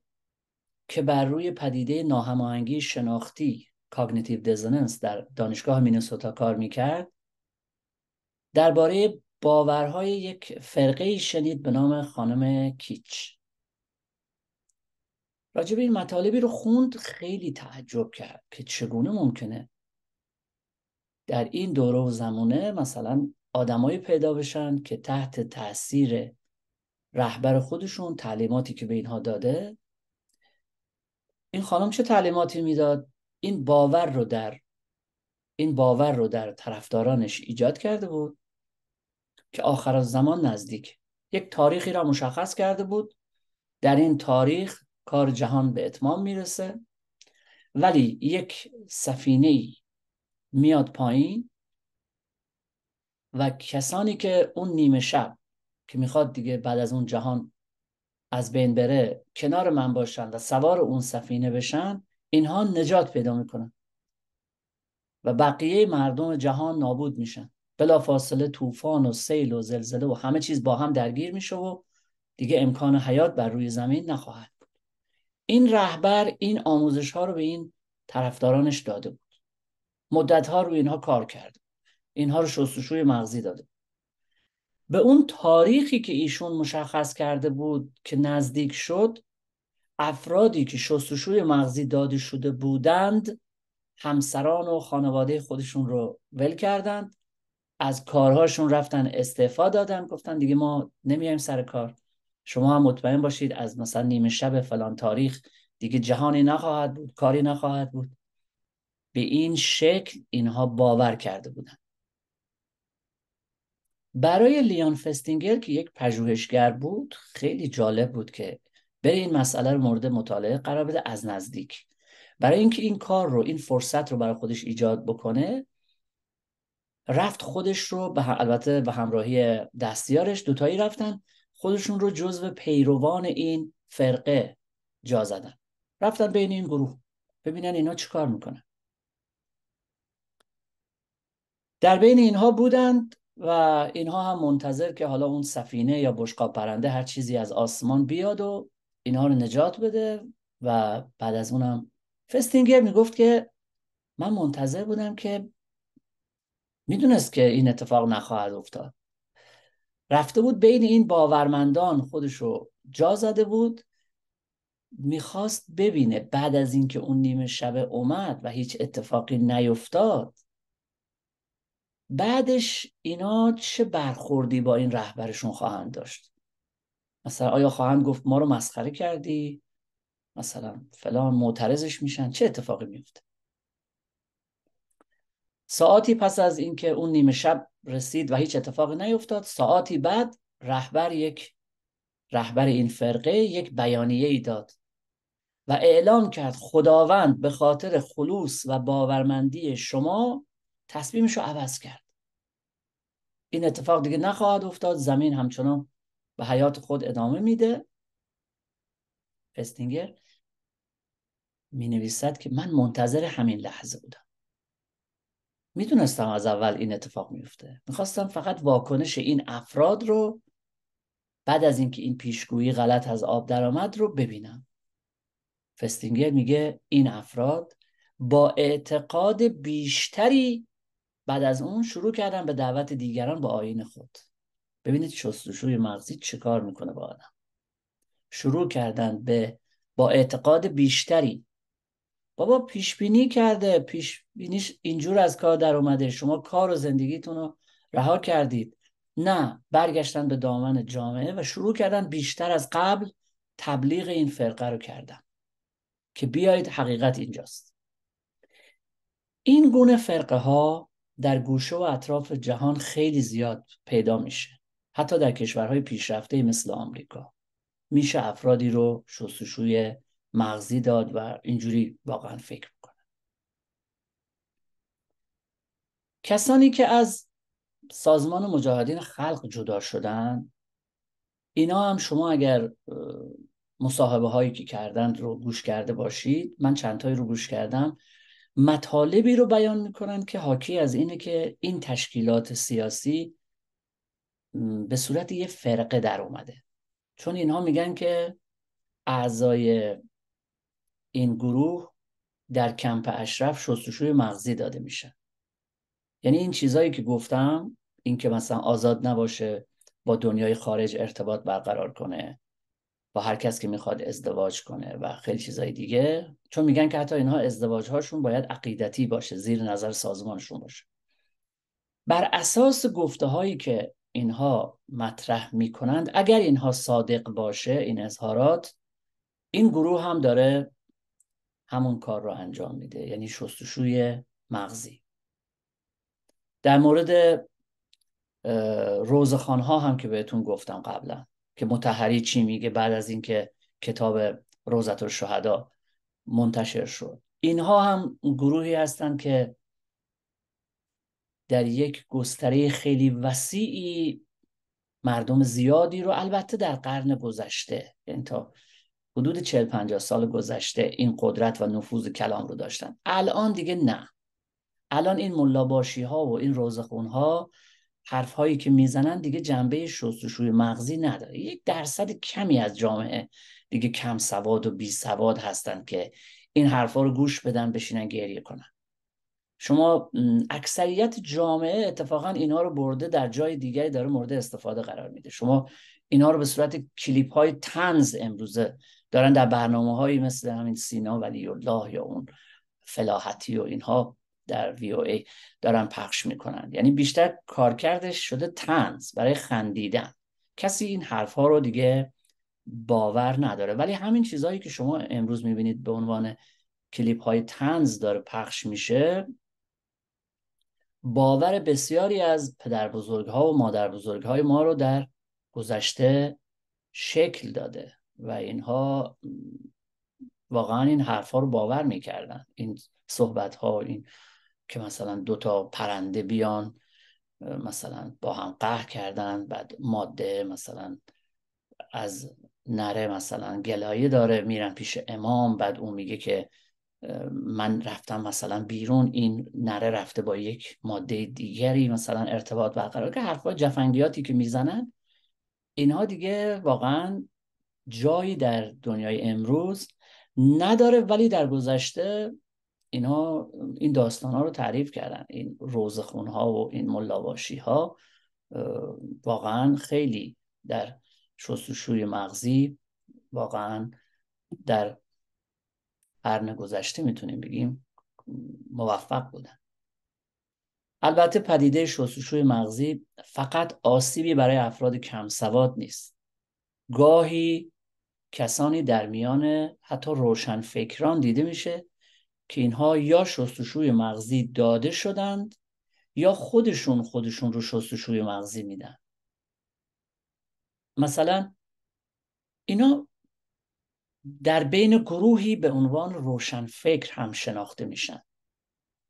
که بر روی پدیده ناهماهنگی شناختی کاگنیتیو دزوننس در دانشگاه مینسوتا کار میکرد درباره باورهای یک فرقه شنید به نام خانم کیچ راجب این مطالبی رو خوند خیلی تعجب کرد که چگونه ممکنه در این دوره و زمانه مثلا آدمایی پیدا بشن که تحت تاثیر رهبر خودشون تعلیماتی که به اینها داده این خانم چه تعلیماتی میداد این باور رو در این باور رو در طرفدارانش ایجاد کرده بود که آخر زمان نزدیک یک تاریخی را مشخص کرده بود در این تاریخ کار جهان به اتمام میرسه ولی یک سفینه میاد پایین و کسانی که اون نیمه شب که میخواد دیگه بعد از اون جهان از بین بره کنار من باشن و سوار اون سفینه بشن اینها نجات پیدا میکنن و بقیه مردم جهان نابود میشن بلا فاصله طوفان و سیل و زلزله و همه چیز با هم درگیر میشه و دیگه امکان حیات بر روی زمین نخواهد بود این رهبر این آموزش ها رو به این طرفدارانش داده بود مدت ها روی اینها کار کرده اینها رو شستشوی مغزی داده به اون تاریخی که ایشون مشخص کرده بود که نزدیک شد افرادی که شستشوی مغزی داده شده بودند همسران و خانواده خودشون رو ول کردند از کارهاشون رفتن استعفا دادن گفتن دیگه ما نمیایم سر کار شما هم مطمئن باشید از مثلا نیمه شب فلان تاریخ دیگه جهانی نخواهد بود کاری نخواهد بود به این شکل اینها باور کرده بودند برای لیان فستینگر که یک پژوهشگر بود خیلی جالب بود که بره این مسئله رو مورد مطالعه قرار بده از نزدیک برای اینکه این کار رو این فرصت رو برای خودش ایجاد بکنه رفت خودش رو البته به همراهی دستیارش دوتایی رفتن خودشون رو جزو پیروان این فرقه جا زدن رفتن بین این گروه ببینن اینا چیکار میکنن در بین اینها بودند و اینها هم منتظر که حالا اون سفینه یا بشقا پرنده هر چیزی از آسمان بیاد و اینها رو نجات بده و بعد از اونم فستینگر میگفت که من منتظر بودم که میدونست که این اتفاق نخواهد افتاد رفته بود بین این باورمندان خودش رو جا زده بود میخواست ببینه بعد از اینکه اون نیمه شب اومد و هیچ اتفاقی نیفتاد بعدش اینا چه برخوردی با این رهبرشون خواهند داشت مثلا آیا خواهند گفت ما رو مسخره کردی مثلا فلان معترضش میشن چه اتفاقی میفته ساعتی پس از اینکه اون نیمه شب رسید و هیچ اتفاقی نیفتاد ساعتی بعد رهبر یک رهبر این فرقه یک بیانیه ای داد و اعلام کرد خداوند به خاطر خلوص و باورمندی شما تصمیمش رو عوض کرد این اتفاق دیگه نخواهد افتاد زمین همچنان به حیات خود ادامه میده فستینگر می نویسد که من منتظر همین لحظه بودم میدونستم از اول این اتفاق میفته میخواستم فقط واکنش این افراد رو بعد از اینکه این پیشگویی غلط از آب درآمد رو ببینم فستینگر میگه این افراد با اعتقاد بیشتری بعد از اون شروع کردن به دعوت دیگران با آین خود ببینید شستشوی مغزی چه کار میکنه با آدم شروع کردن به با اعتقاد بیشتری بابا پیش بینی کرده پیش بینیش اینجور از کار در اومده شما کار و زندگیتون رو رها کردید نه برگشتن به دامن جامعه و شروع کردن بیشتر از قبل تبلیغ این فرقه رو کردن که بیایید حقیقت اینجاست این گونه فرقه ها در گوشه و اطراف جهان خیلی زیاد پیدا میشه حتی در کشورهای پیشرفته مثل آمریکا میشه افرادی رو شستشوی مغزی داد و اینجوری واقعا فکر میکنن کسانی که از سازمان مجاهدین خلق جدا شدن اینا هم شما اگر مصاحبه هایی که کردند رو گوش کرده باشید من چندتایی رو گوش کردم مطالبی رو بیان میکنن که حاکی از اینه که این تشکیلات سیاسی به صورت یه فرقه در اومده چون اینها میگن که اعضای این گروه در کمپ اشرف شستشوی مغزی داده میشه یعنی این چیزایی که گفتم این که مثلا آزاد نباشه با دنیای خارج ارتباط برقرار کنه با هر کس که میخواد ازدواج کنه و خیلی چیزای دیگه چون میگن که حتی اینها ازدواج هاشون باید عقیدتی باشه زیر نظر سازمانشون باشه بر اساس گفته هایی که اینها مطرح میکنند اگر اینها صادق باشه این اظهارات این گروه هم داره همون کار رو انجام میده یعنی شستشوی مغزی در مورد روزخان ها هم که بهتون گفتم قبلا که متحری چی میگه بعد از اینکه کتاب روزت الشهدا منتشر شد اینها هم گروهی هستند که در یک گستره خیلی وسیعی مردم زیادی رو البته در قرن گذشته یعنی تا حدود 40 50 سال گذشته این قدرت و نفوذ کلام رو داشتن الان دیگه نه الان این ملاباشی ها و این روزخون ها هایی که میزنن دیگه جنبه شستشوی مغزی نداره یک درصد کمی از جامعه دیگه کم سواد و بی سواد هستن که این حرفها رو گوش بدن بشینن گریه کنن شما اکثریت جامعه اتفاقا اینها رو برده در جای دیگری داره مورد استفاده قرار میده شما اینها رو به صورت کلیپ های تنز امروزه دارن در برنامه هایی مثل همین سینا ولی الله یا اون فلاحتی و اینها در وی او ای دارن پخش میکنن یعنی بیشتر کارکردش شده تنز برای خندیدن کسی این حرف ها رو دیگه باور نداره ولی همین چیزهایی که شما امروز میبینید به عنوان کلیپ های تنز داره پخش میشه باور بسیاری از پدر بزرگ ها و مادر بزرگ های ما رو در گذشته شکل داده و اینها واقعا این ها رو باور میکردن این صحبت ها و این که مثلا دو تا پرنده بیان مثلا با هم قهر کردن بعد ماده مثلا از نره مثلا گلایه داره میرن پیش امام بعد اون میگه که من رفتم مثلا بیرون این نره رفته با یک ماده دیگری مثلا ارتباط برقرار که حرفا جفنگیاتی که میزنن اینها دیگه واقعا جایی در دنیای امروز نداره ولی در گذشته اینا این داستان ها رو تعریف کردن این روزخون ها و این ملاواشی ها واقعا خیلی در شستشوی مغزی واقعا در قرن گذشته میتونیم بگیم موفق بودن البته پدیده شستشوی مغزی فقط آسیبی برای افراد کم سواد نیست گاهی کسانی در میان حتی روشنفکران دیده میشه که اینها یا شستشوی مغزی داده شدند یا خودشون خودشون رو شستشوی مغزی میدن مثلا اینا در بین گروهی به عنوان روشن فکر هم شناخته میشن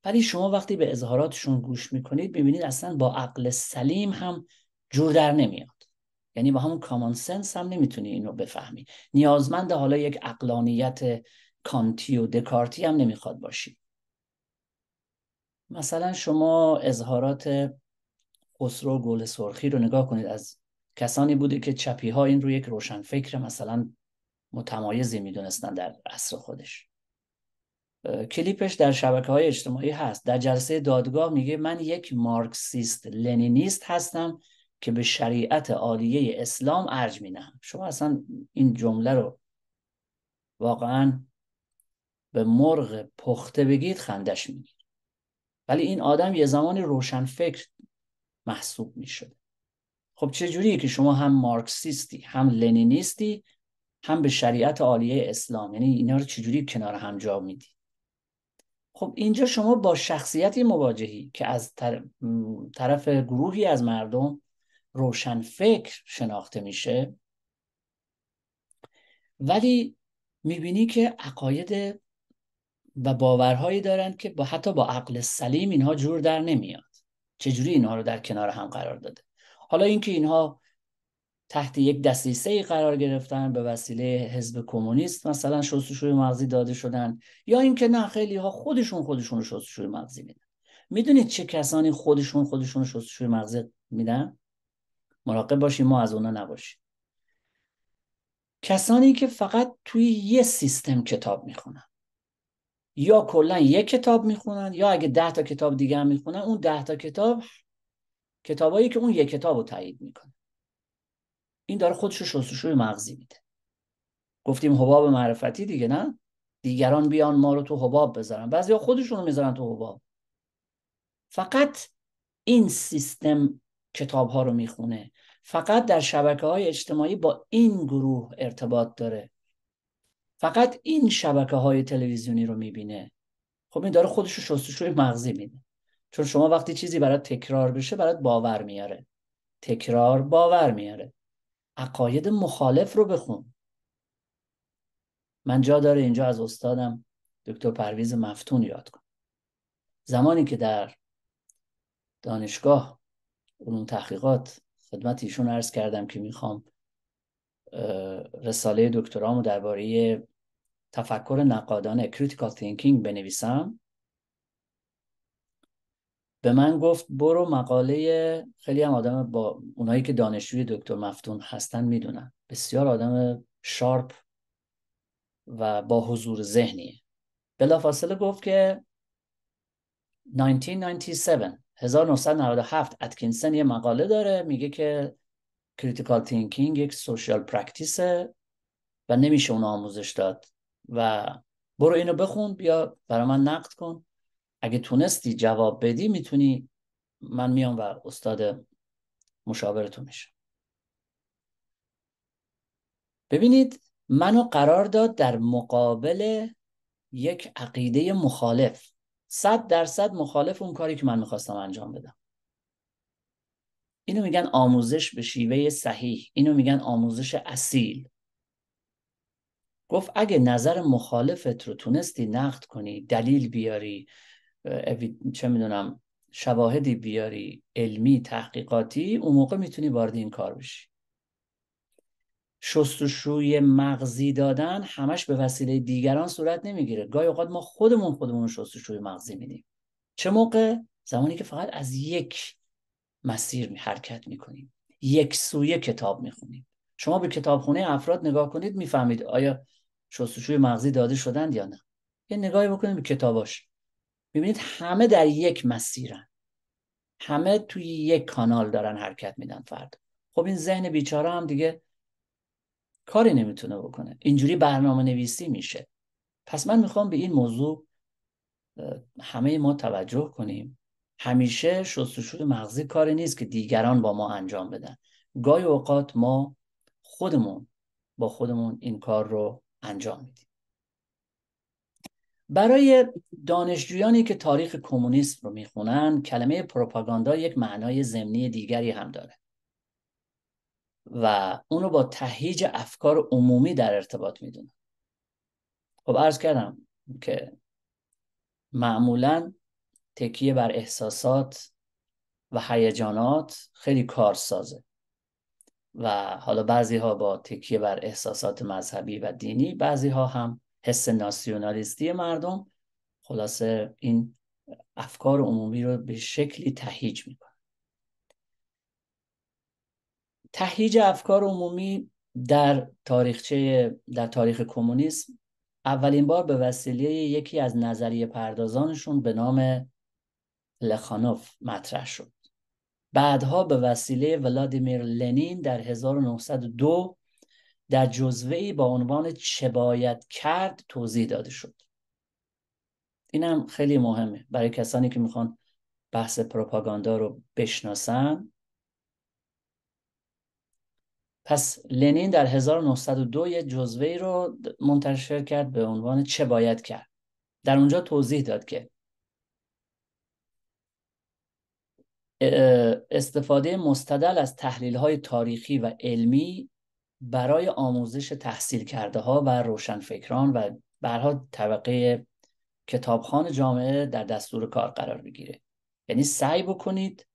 ولی شما وقتی به اظهاراتشون گوش میکنید میبینید اصلا با عقل سلیم هم جور در نمیاد یعنی با همون کامان سنس هم نمیتونی اینو بفهمی نیازمند حالا یک عقلانیت کانتی و دکارتی هم نمیخواد باشی مثلا شما اظهارات خسرو گل سرخی رو نگاه کنید از کسانی بوده که چپی ها این رو یک روشن فکر مثلا متمایزی میدونستن در عصر خودش کلیپش در شبکه های اجتماعی هست در جلسه دادگاه میگه من یک مارکسیست لنینیست هستم که به شریعت عالیه اسلام ارج مینم شما اصلا این جمله رو واقعا به مرغ پخته بگید خندش میگیر ولی این آدم یه زمانی روشن فکر محسوب میشده خب چه جوریه که شما هم مارکسیستی هم لنینیستی هم به شریعت عالیه اسلام یعنی اینا رو چجوری کنار هم جا میدی خب اینجا شما با شخصیتی مواجهی که از طرف گروهی از مردم روشن فکر شناخته میشه ولی میبینی که عقاید و باورهایی دارند که با حتی با عقل سلیم اینها جور در نمیاد چجوری اینها رو در کنار هم قرار داده حالا اینکه اینها تحت یک دسیسه ای قرار گرفتن به وسیله حزب کمونیست مثلا شستشوی مغزی داده شدن یا اینکه نه خیلی ها خودشون خودشون رو شستشوی مغزی میدن میدونید چه کسانی خودشون خودشون رو شستشوی مغزی میدن مراقب باشیم ما از اونا نباشیم کسانی که فقط توی یه سیستم کتاب میخونن یا کلا یک کتاب میخونن یا اگه ده تا کتاب دیگه هم میخونن اون ده تا کتاب کتابایی که اون یک کتاب رو تایید میکنه این داره خودش رو شستشوی مغزی میده گفتیم حباب معرفتی دیگه نه دیگران بیان ما رو تو حباب بذارن بعضیا خودشون رو میذارن تو حباب فقط این سیستم کتاب ها رو میخونه فقط در شبکه های اجتماعی با این گروه ارتباط داره فقط این شبکه های تلویزیونی رو میبینه خب این داره خودش رو شستشوی مغزی میده چون شما وقتی چیزی برات تکرار بشه برات باور میاره تکرار باور میاره عقاید مخالف رو بخون من جا داره اینجا از استادم دکتر پرویز مفتون یاد کن زمانی که در دانشگاه علوم تحقیقات خدمت ایشون عرض کردم که میخوام رساله دکترامو درباره تفکر نقادانه کریتیکال تینکینگ بنویسم به من گفت برو مقاله خیلی هم آدم با اونایی که دانشجوی دکتر مفتون هستن میدونن بسیار آدم شارپ و با حضور ذهنیه بلافاصله گفت که 1997 1997 اتکینسن یه مقاله داره میگه که کریتیکال تینکینگ یک سوشیال پرکتیسه و نمیشه اون آموزش داد و برو اینو بخون بیا برای من نقد کن اگه تونستی جواب بدی میتونی من میام و استاد مشاورتون تو میشم ببینید منو قرار داد در مقابل یک عقیده مخالف صد درصد مخالف اون کاری که من میخواستم انجام بدم اینو میگن آموزش به شیوه صحیح اینو میگن آموزش اصیل گفت اگه نظر مخالفت رو تونستی نقد کنی دلیل بیاری چه میدونم شواهدی بیاری علمی تحقیقاتی اون موقع میتونی وارد این کار بشی شستشوی مغزی دادن همش به وسیله دیگران صورت نمیگیره گاهی اوقات ما خودمون خودمون شستشوی مغزی میدیم چه موقع زمانی که فقط از یک مسیر حرکت میکنیم یک سویه کتاب خونیم شما به کتابخونه افراد نگاه کنید میفهمید آیا شستشوی مغزی داده شدند یا نه یه نگاهی بکنید به کتاباش میبینید همه در یک مسیرن همه توی یک کانال دارن حرکت میدن فرد خب این ذهن بیچاره هم دیگه کاری نمیتونه بکنه اینجوری برنامه نویسی میشه پس من میخوام به این موضوع همه ما توجه کنیم همیشه شستشوی مغزی کاری نیست که دیگران با ما انجام بدن گاهی اوقات ما خودمون با خودمون این کار رو انجام میدیم برای دانشجویانی که تاریخ کمونیسم رو میخونن کلمه پروپاگاندا یک معنای ضمنی دیگری هم داره و اون رو با تهیج افکار عمومی در ارتباط میدونن خب عرض کردم که معمولاً تکیه بر احساسات و هیجانات خیلی کار سازه و حالا بعضی ها با تکیه بر احساسات مذهبی و دینی بعضی ها هم حس ناسیونالیستی مردم خلاصه این افکار عمومی رو به شکلی تهیج میکنه تهیج افکار عمومی در تاریخچه در تاریخ کمونیسم اولین بار به وسیله یکی از نظریه پردازانشون به نام لخانوف مطرح شد بعدها به وسیله ولادیمیر لنین در 1902 در ای با عنوان چه باید کرد توضیح داده شد اینم خیلی مهمه برای کسانی که میخوان بحث پروپاگاندا رو بشناسن پس لنین در 1902 یه جزوهی رو منتشر کرد به عنوان چه باید کرد در اونجا توضیح داد که استفاده مستدل از تحلیل های تاریخی و علمی برای آموزش تحصیل کرده ها و روشنفکران و برها طبقه کتابخان جامعه در دستور کار قرار بگیره یعنی سعی بکنید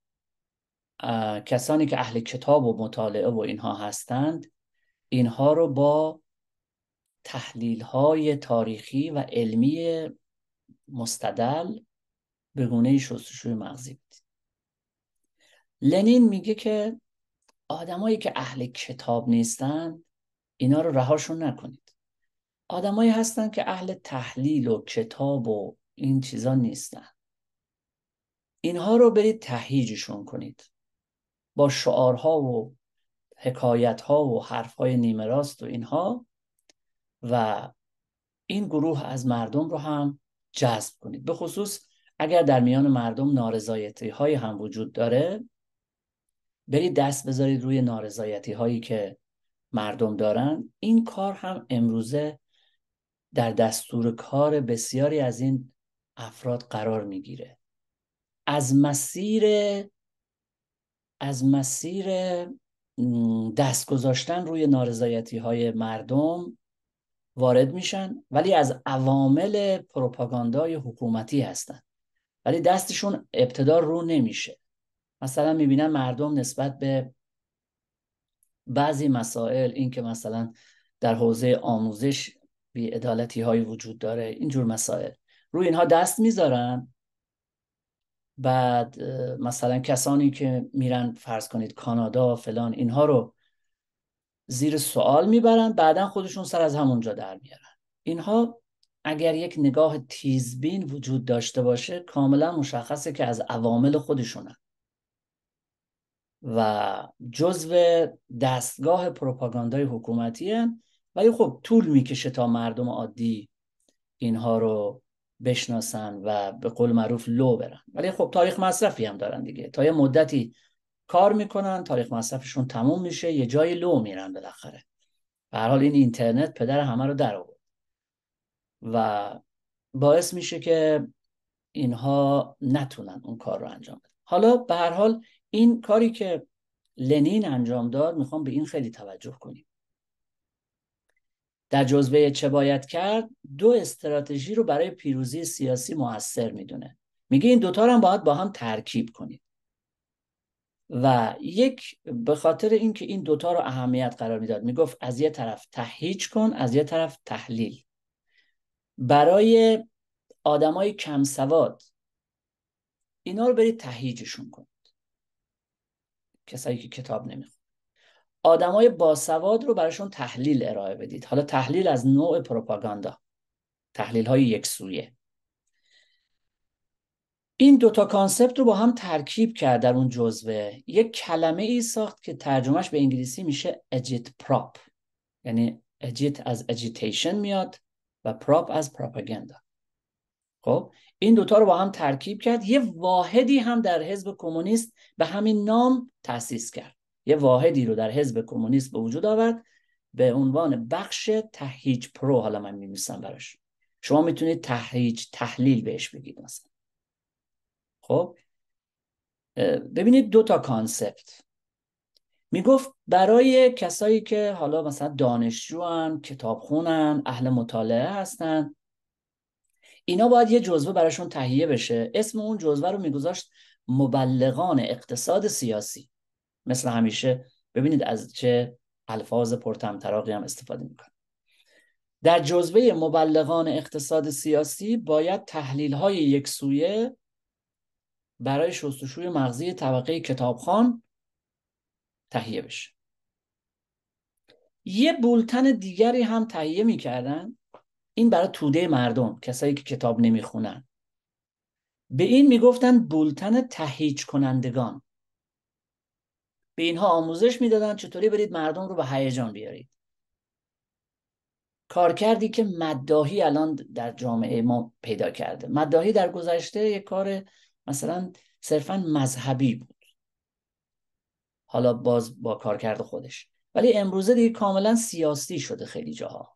کسانی که اهل کتاب و مطالعه و اینها هستند اینها رو با تحلیل های تاریخی و علمی مستدل به گونه شستشوی مغزی بدید لنین میگه که آدمایی که اهل کتاب نیستن اینا رو رهاشون نکنید آدمایی هستن که اهل تحلیل و کتاب و این چیزا نیستن اینها رو برید تهیجشون کنید با شعارها و حکایتها و حرفهای نیمه راست و اینها و این گروه از مردم رو هم جذب کنید به خصوص اگر در میان مردم نارضایتی های هم وجود داره برید دست بذارید روی نارضایتی هایی که مردم دارن این کار هم امروزه در دستور کار بسیاری از این افراد قرار میگیره از مسیر از مسیر دست گذاشتن روی نارضایتی های مردم وارد میشن ولی از عوامل پروپاگاندای حکومتی هستن ولی دستشون ابتدار رو نمیشه مثلا میبینم مردم نسبت به بعضی مسائل این که مثلا در حوزه آموزش بی ادالتی های وجود داره اینجور مسائل روی اینها دست میذارن بعد مثلا کسانی که میرن فرض کنید کانادا فلان اینها رو زیر سوال میبرن بعدا خودشون سر از همونجا در میارن اینها اگر یک نگاه تیزبین وجود داشته باشه کاملا مشخصه که از عوامل خودشونن و جزو دستگاه پروپاگاندای حکومتیه ولی خب طول میکشه تا مردم عادی اینها رو بشناسن و به قول معروف لو برن ولی خب تاریخ مصرفی هم دارن دیگه تا یه مدتی کار میکنن تاریخ مصرفشون تموم میشه یه جای لو میرن بالاخره به حال این اینترنت پدر همه رو در آورد و باعث میشه که اینها نتونن اون کار رو انجام بدن حالا به هر حال این کاری که لنین انجام داد میخوام به این خیلی توجه کنیم در جزوه چه باید کرد دو استراتژی رو برای پیروزی سیاسی موثر میدونه میگه این دوتا رو هم باید با هم ترکیب کنید و یک به خاطر اینکه این دوتا رو اهمیت قرار میداد میگفت از یه طرف تهیج کن از یه طرف تحلیل برای آدمای کم سواد اینا رو برید تهیجشون کن کسایی که کتاب نمیخون آدمای باسواد رو براشون تحلیل ارائه بدید حالا تحلیل از نوع پروپاگاندا تحلیل های یک سویه این دوتا کانسپت رو با هم ترکیب کرد در اون جزوه یک کلمه ای ساخت که ترجمهش به انگلیسی میشه اجیت پراپ یعنی اجیت از اجیتیشن میاد و پراپ از پروپاگاندا خب این دوتا رو با هم ترکیب کرد یه واحدی هم در حزب کمونیست به همین نام تأسیس کرد یه واحدی رو در حزب کمونیست به وجود آورد به عنوان بخش تهیج پرو حالا من می‌نویسم براش شما میتونید تهیج تحلیل بهش بگید مثلا خب ببینید دو تا کانسپت میگفت برای کسایی که حالا مثلا دانشجوان کتابخونن اهل مطالعه هستن اینا باید یه جزوه براشون تهیه بشه اسم اون جزوه رو میگذاشت مبلغان اقتصاد سیاسی مثل همیشه ببینید از چه الفاظ پرتمطراقی هم استفاده میکنه در جزوه مبلغان اقتصاد سیاسی باید تحلیل های یک سویه برای شستشوی مغزی طبقه کتابخان تهیه بشه یه بولتن دیگری هم تهیه میکردن این برای توده مردم کسایی که کتاب نمیخونن به این میگفتن بولتن تهیج کنندگان به اینها آموزش میدادن چطوری برید مردم رو به هیجان بیارید کار کردی که مدداهی الان در جامعه ما پیدا کرده مدداهی در گذشته یک کار مثلا صرفا مذهبی بود حالا باز با کارکرد خودش ولی امروزه دیگه کاملا سیاسی شده خیلی جاها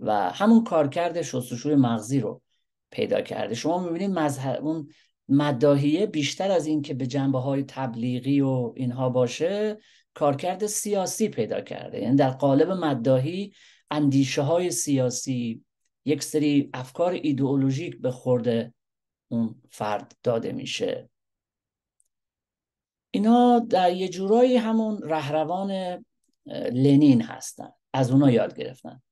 و همون کارکرد شستشوی مغزی رو پیدا کرده شما میبینید مذهب اون مداهیه بیشتر از این که به جنبه های تبلیغی و اینها باشه کارکرد سیاسی پیدا کرده یعنی در قالب مداهی اندیشه های سیاسی یک سری افکار ایدئولوژیک به خورده اون فرد داده میشه اینا در یه جورایی همون رهروان لنین هستن از اونا یاد گرفتن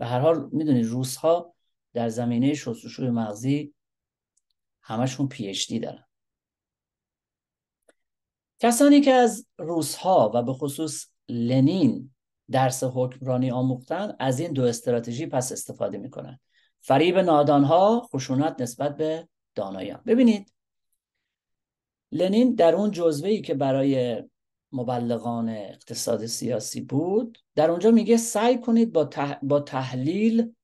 به هر حال میدونید روس ها در زمینه شستشوی مغزی همشون پی اچ دی دارن کسانی که از روس ها و به خصوص لنین درس حکمرانی آموختن از این دو استراتژی پس استفاده میکنن فریب نادان ها خشونت نسبت به دانایان ببینید لنین در اون جزوه ای که برای مبلغان اقتصاد سیاسی بود در اونجا میگه سعی کنید با, با تحلیل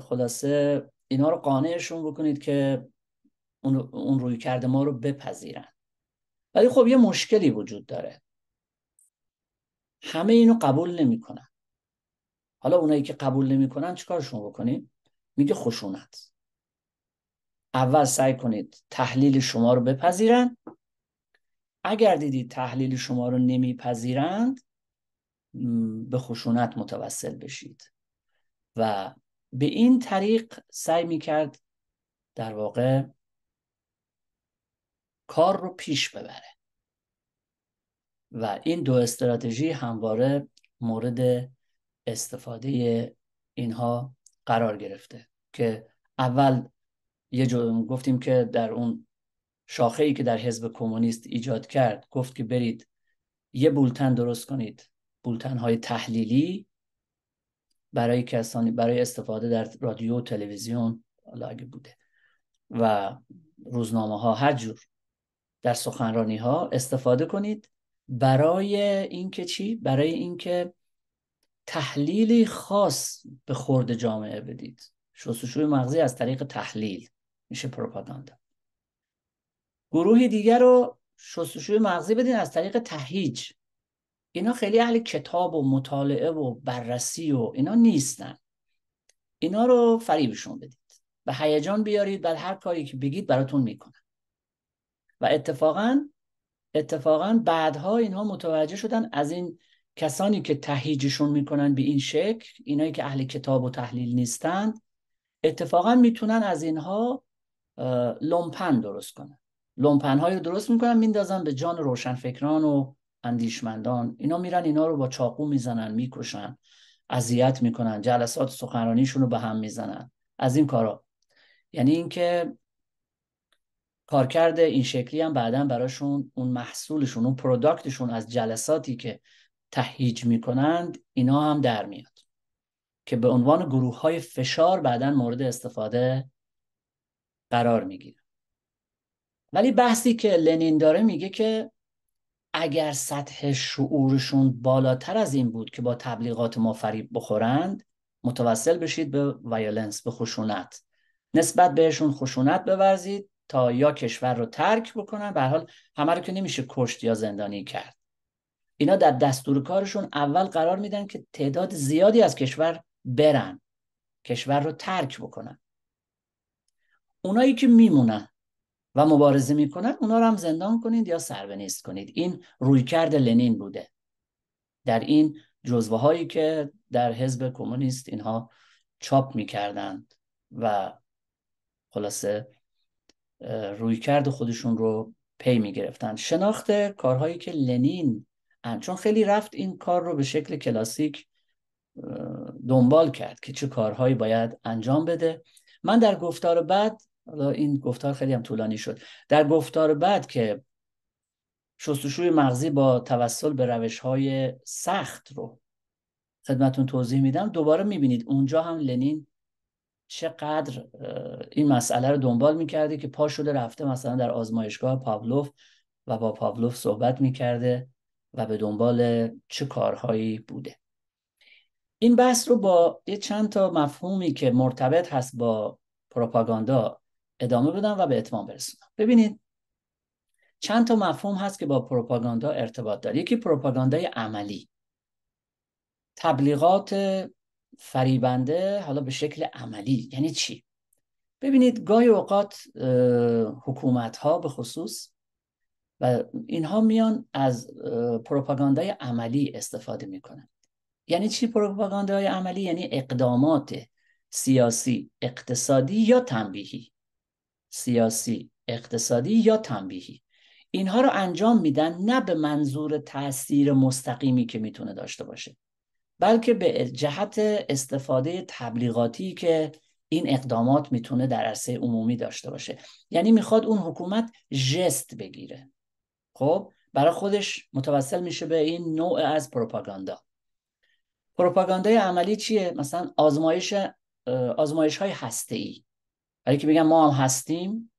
خلاصه اینا رو قانعشون بکنید که اون, روی کرده ما رو بپذیرن ولی خب یه مشکلی وجود داره همه اینو قبول نمیکنن حالا اونایی که قبول نمیکنن چیکارشون بکنید میگه خشونت اول سعی کنید تحلیل شما رو بپذیرن اگر دیدید تحلیل شما رو نمیپذیرند به خشونت متوسل بشید و به این طریق سعی میکرد در واقع کار رو پیش ببره و این دو استراتژی همواره مورد استفاده اینها قرار گرفته که اول یه جو گفتیم که در اون شاخه ای که در حزب کمونیست ایجاد کرد گفت که برید یه بولتن درست کنید بولتن های تحلیلی برای کسانی برای استفاده در رادیو و تلویزیون اگه بوده و روزنامه ها هر جور در سخنرانی ها استفاده کنید برای اینکه چی برای اینکه تحلیلی خاص به خورد جامعه بدید شستشوی مغزی از طریق تحلیل میشه پروپاگاندا گروه دیگر رو شستشوی مغزی بدین از طریق تهیج اینا خیلی اهل کتاب و مطالعه و بررسی و اینا نیستن اینا رو فریبشون بدید به هیجان بیارید و هر کاری که بگید براتون میکنن و اتفاقا اتفاقا بعدها اینها متوجه شدن از این کسانی که تهیجشون میکنن به این شکل اینایی که اهل کتاب و تحلیل نیستند اتفاقا میتونن از اینها لومپن درست کنن لومپنهایی رو درست میکنن میندازن به جان روشنفکران و اندیشمندان اینا میرن اینا رو با چاقو میزنن میکشن اذیت میکنن جلسات سخنرانیشون رو به هم میزنن از این کارا یعنی اینکه کارکرد این شکلی هم بعدا براشون اون محصولشون اون پروداکتشون از جلساتی که تهیج میکنند اینا هم در میاد که به عنوان گروه های فشار بعدا مورد استفاده قرار میگیره ولی بحثی که لنین داره میگه که اگر سطح شعورشون بالاتر از این بود که با تبلیغات ما فریب بخورند متوسل بشید به ویولنس به خشونت نسبت بهشون خشونت بورزید تا یا کشور رو ترک بکنن به حال همه رو که نمیشه کشت یا زندانی کرد اینا در دستور کارشون اول قرار میدن که تعداد زیادی از کشور برن کشور رو ترک بکنن اونایی که میمونن و مبارزه میکنن اونا رو هم زندان کنید یا سربنیست کنید این رویکرد لنین بوده در این جزوه هایی که در حزب کمونیست اینها چاپ میکردند و خلاصه رویکرد خودشون رو پی میگرفتن شناخت کارهایی که لنین چون خیلی رفت این کار رو به شکل کلاسیک دنبال کرد که چه کارهایی باید انجام بده من در گفتار بعد حالا این گفتار خیلی هم طولانی شد در گفتار بعد که شستشوی مغزی با توسل به روش های سخت رو خدمتون توضیح میدم دوباره میبینید اونجا هم لنین چقدر این مسئله رو دنبال میکرده که پا شده رفته مثلا در آزمایشگاه پاولوف و با پاولوف صحبت میکرده و به دنبال چه کارهایی بوده این بحث رو با یه چند تا مفهومی که مرتبط هست با پروپاگاندا ادامه بدم و به اتمام برسونم ببینید چند تا مفهوم هست که با پروپاگاندا ارتباط داره یکی پروپاگاندای عملی تبلیغات فریبنده حالا به شکل عملی یعنی چی ببینید گاهی اوقات حکومت ها به خصوص و اینها میان از پروپاگاندای عملی استفاده میکنن یعنی چی پروپاگاندای عملی یعنی اقدامات سیاسی اقتصادی یا تنبیهی سیاسی اقتصادی یا تنبیهی اینها رو انجام میدن نه به منظور تاثیر مستقیمی که میتونه داشته باشه بلکه به جهت استفاده تبلیغاتی که این اقدامات میتونه در عرصه عمومی داشته باشه یعنی میخواد اون حکومت جست بگیره خب برای خودش متوسل میشه به این نوع از پروپاگاندا پروپاگاندای عملی چیه مثلا آزمایش آزمایش های هسته ای برای که بگن ما هم هستیم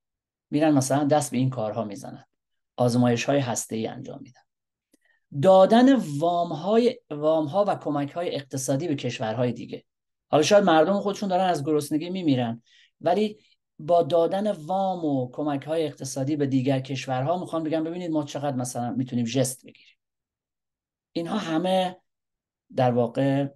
میرن مثلا دست به این کارها میزنن آزمایش های هسته ای انجام میدن دادن وام های وام ها و کمک های اقتصادی به کشورهای دیگه حالا شاید مردم خودشون دارن از گرسنگی میمیرن ولی با دادن وام و کمک های اقتصادی به دیگر کشورها میخوان بگن ببینید ما چقدر مثلا میتونیم جست بگیریم اینها همه در واقع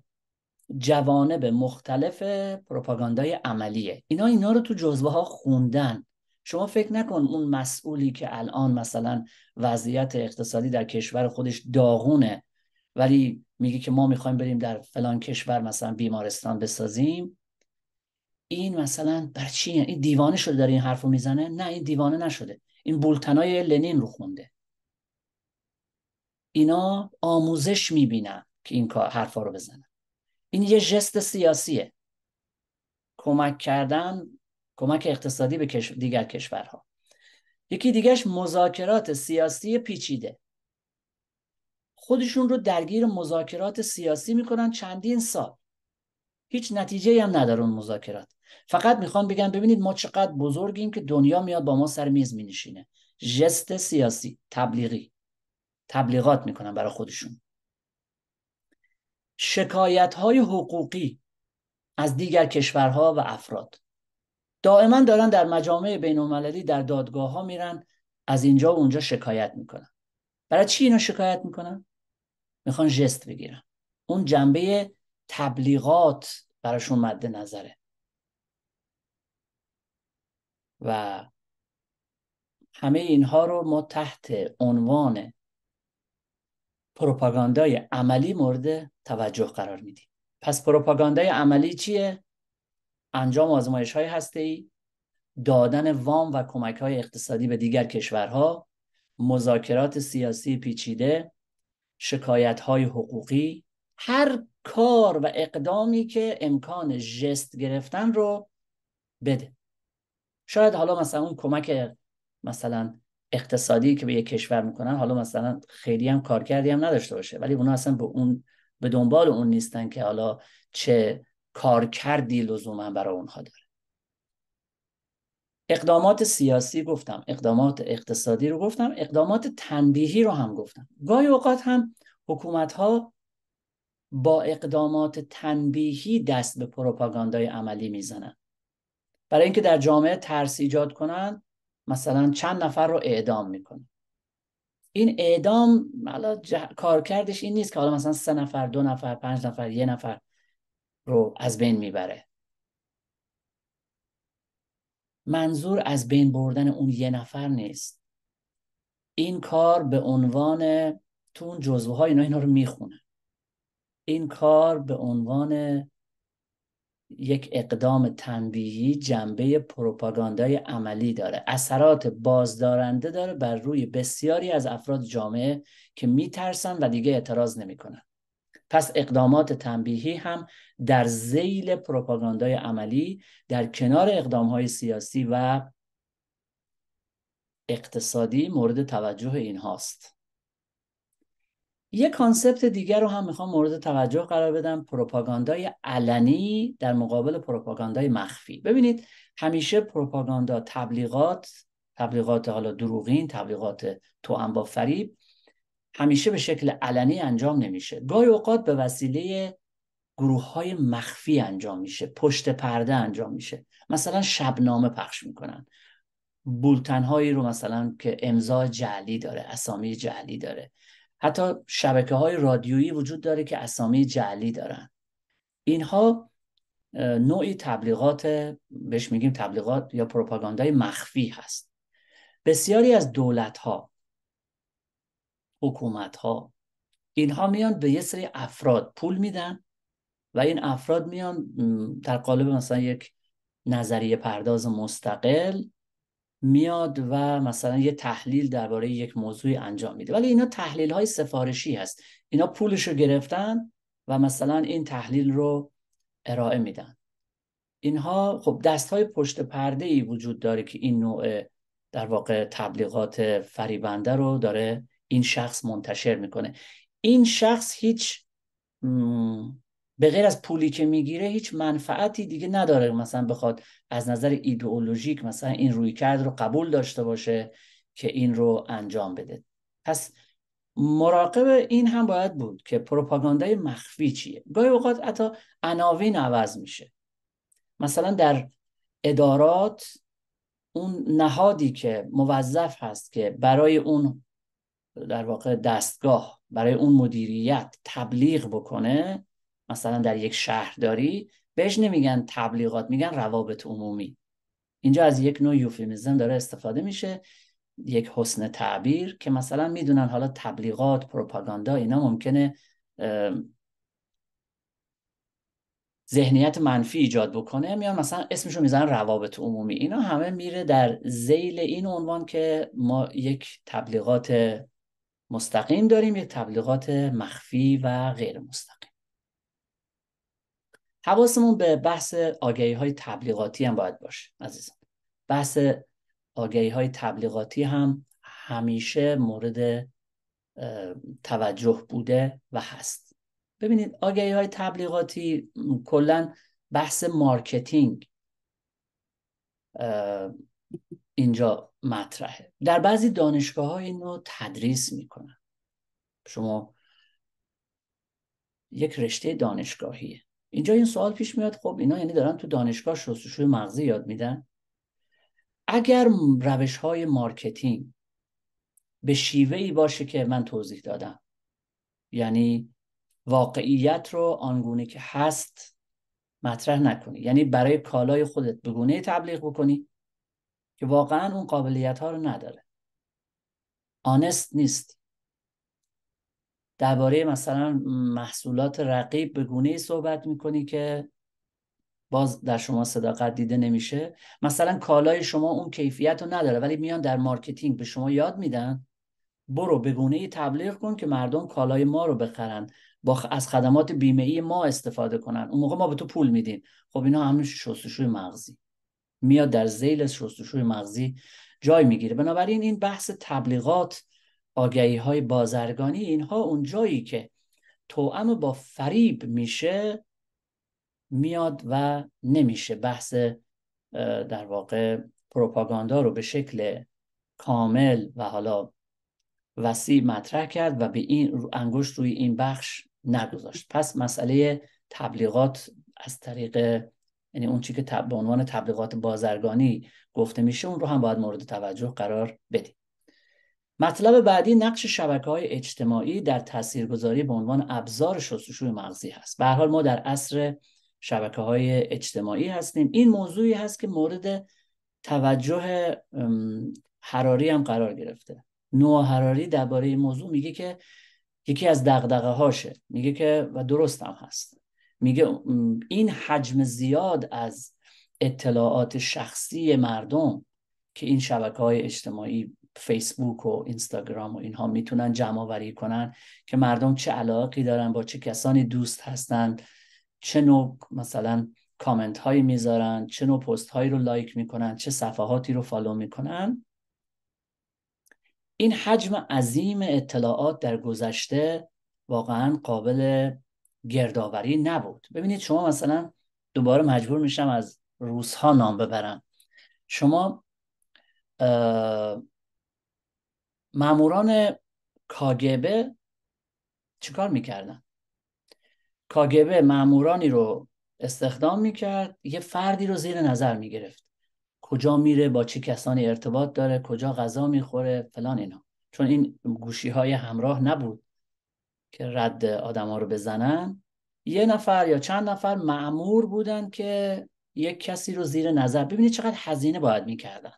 جوانب مختلف پروپاگاندای عملیه اینا اینا رو تو جزوه ها خوندن شما فکر نکن اون مسئولی که الان مثلا وضعیت اقتصادی در کشور خودش داغونه ولی میگه که ما میخوایم بریم در فلان کشور مثلا بیمارستان بسازیم این مثلا بر چی این دیوانه شده داره این حرف میزنه نه این دیوانه نشده این بولتنای لنین رو خونده اینا آموزش میبینن که این کار حرفا رو بزنن این یه جست سیاسیه کمک کردن کمک اقتصادی به دیگر کشورها یکی دیگرش مذاکرات سیاسی پیچیده خودشون رو درگیر مذاکرات سیاسی میکنن چندین سال هیچ نتیجه هم نداره اون مذاکرات فقط میخوان بگن ببینید ما چقدر بزرگیم که دنیا میاد با ما سر میز مینشینه جست سیاسی تبلیغی تبلیغات میکنن برای خودشون شکایت های حقوقی از دیگر کشورها و افراد دائما دارن در مجامع بین در دادگاه ها میرن از اینجا و اونجا شکایت میکنن برای چی اینا شکایت میکنن؟ میخوان جست بگیرن اون جنبه تبلیغات براشون مد نظره و همه اینها رو ما تحت عنوان پروپاگاندای عملی مورد توجه قرار میدیم پس پروپاگاندای عملی چیه انجام آزمایش های هسته دادن وام و کمک های اقتصادی به دیگر کشورها مذاکرات سیاسی پیچیده شکایت های حقوقی هر کار و اقدامی که امکان جست گرفتن رو بده شاید حالا مثلا اون کمک مثلا اقتصادی که به یک کشور میکنن حالا مثلا خیلی هم کار کردی هم نداشته باشه ولی اونا اصلا به اون به دنبال اون نیستن که حالا چه کار کردی لزوما برای اونها داره اقدامات سیاسی گفتم اقدامات اقتصادی رو گفتم اقدامات تنبیهی رو هم گفتم گاهی اوقات هم حکومت ها با اقدامات تنبیهی دست به پروپاگاندای عملی میزنن برای اینکه در جامعه ترس ایجاد کنن مثلا چند نفر رو اعدام میکنن این اعدام حالا جه... کارکردش این نیست که حالا مثلا سه نفر دو نفر پنج نفر یه نفر رو از بین میبره منظور از بین بردن اون یه نفر نیست این کار به عنوان تو اون جزوه های اینا اینا رو میخونه این کار به عنوان یک اقدام تنبیهی جنبه پروپاگاندای عملی داره اثرات بازدارنده داره بر روی بسیاری از افراد جامعه که میترسن و دیگه اعتراض نمیکنن پس اقدامات تنبیهی هم در زیل پروپاگاندای عملی در کنار اقدامهای سیاسی و اقتصادی مورد توجه این هاست یه کانسپت دیگر رو هم میخوام مورد توجه قرار بدم پروپاگاندای علنی در مقابل پروپاگاندای مخفی ببینید همیشه پروپاگاندا تبلیغات تبلیغات حالا دروغین تبلیغات تو با فریب همیشه به شکل علنی انجام نمیشه گاهی اوقات به وسیله گروه های مخفی انجام میشه پشت پرده انجام میشه مثلا شبنامه پخش میکنن بولتن هایی رو مثلا که امضا جعلی داره اسامی جعلی داره حتی شبکه های رادیویی وجود داره که اسامی جعلی دارن اینها نوعی تبلیغات بهش میگیم تبلیغات یا پروپاگاندای مخفی هست بسیاری از دولت ها حکومت ها اینها میان به یه سری افراد پول میدن و این افراد میان در قالب مثلا یک نظریه پرداز مستقل میاد و مثلا یه تحلیل درباره یک موضوعی انجام میده ولی اینا تحلیل های سفارشی هست اینا پولش رو گرفتن و مثلا این تحلیل رو ارائه میدن اینها خب دست های پشت پرده ای وجود داره که این نوع در واقع تبلیغات فریبنده رو داره این شخص منتشر میکنه این شخص هیچ به غیر از پولی که میگیره هیچ منفعتی دیگه نداره مثلا بخواد از نظر ایدئولوژیک مثلا این روی کرد رو قبول داشته باشه که این رو انجام بده پس مراقب این هم باید بود که پروپاگاندای مخفی چیه گاهی اوقات حتی عناوین عوض میشه مثلا در ادارات اون نهادی که موظف هست که برای اون در واقع دستگاه برای اون مدیریت تبلیغ بکنه مثلا در یک شهر داری بهش نمیگن تبلیغات میگن روابط عمومی اینجا از یک نوع یوفیمیزم داره استفاده میشه یک حسن تعبیر که مثلا میدونن حالا تبلیغات پروپاگاندا اینا ممکنه ذهنیت منفی ایجاد بکنه میان مثلا اسمشو میزنن روابط عمومی اینا همه میره در زیل این عنوان که ما یک تبلیغات مستقیم داریم یک تبلیغات مخفی و غیر مستقیم حواسمون به بحث آگهی های تبلیغاتی هم باید باشه عزیزان بحث آگهی های تبلیغاتی هم همیشه مورد توجه بوده و هست ببینید آگهی های تبلیغاتی کلا بحث مارکتینگ اینجا مطرحه در بعضی دانشگاه های اینو تدریس میکنن شما یک رشته دانشگاهیه اینجا این سوال پیش میاد خب اینا یعنی دارن تو دانشگاه شستشوی مغزی یاد میدن اگر روش های مارکتینگ به شیوه ای باشه که من توضیح دادم یعنی واقعیت رو آنگونه که هست مطرح نکنی یعنی برای کالای خودت بگونه تبلیغ بکنی که واقعا اون قابلیت ها رو نداره آنست نیست درباره مثلا محصولات رقیب به گونه ای صحبت میکنی که باز در شما صداقت دیده نمیشه مثلا کالای شما اون کیفیت رو نداره ولی میان در مارکتینگ به شما یاد میدن برو به گونه تبلیغ کن که مردم کالای ما رو بخرن با از خدمات بیمه ای ما استفاده کنن اون موقع ما به تو پول میدیم خب اینا همون شستشوی مغزی میاد در زیل شستشوی مغزی جای میگیره بنابراین این بحث تبلیغات آگهی های بازرگانی اینها اون جایی که توأم با فریب میشه میاد و نمیشه بحث در واقع پروپاگاندا رو به شکل کامل و حالا وسیع مطرح کرد و به این انگشت روی این بخش نگذاشت پس مسئله تبلیغات از طریق یعنی اون که به عنوان تبلیغات بازرگانی گفته میشه اون رو هم باید مورد توجه قرار بدیم مطلب بعدی نقش شبکه های اجتماعی در تاثیرگذاری به عنوان ابزار شستشوی مغزی هست به حال ما در عصر شبکه های اجتماعی هستیم این موضوعی هست که مورد توجه حراری هم قرار گرفته نوع حراری درباره این موضوع میگه که یکی از دقدقه هاشه میگه که و درست هم هست میگه این حجم زیاد از اطلاعات شخصی مردم که این شبکه های اجتماعی فیسبوک و اینستاگرام و اینها میتونن جمع آوری کنن که مردم چه علاقی دارن با چه کسانی دوست هستن چه نوع مثلا کامنت هایی میذارن چه نوع پست هایی رو لایک میکنن چه صفحاتی رو فالو میکنن این حجم عظیم اطلاعات در گذشته واقعا قابل گردآوری نبود ببینید شما مثلا دوباره مجبور میشم از روزها نام ببرم شما معموران کاگبه چیکار میکردن کاگبه مامورانی رو استخدام میکرد یه فردی رو زیر نظر میگرفت کجا میره با چه کسانی ارتباط داره کجا غذا میخوره فلان اینا چون این گوشی های همراه نبود که رد ها رو بزنن یه نفر یا چند نفر معمور بودن که یک کسی رو زیر نظر ببینید چقدر هزینه باید میکردن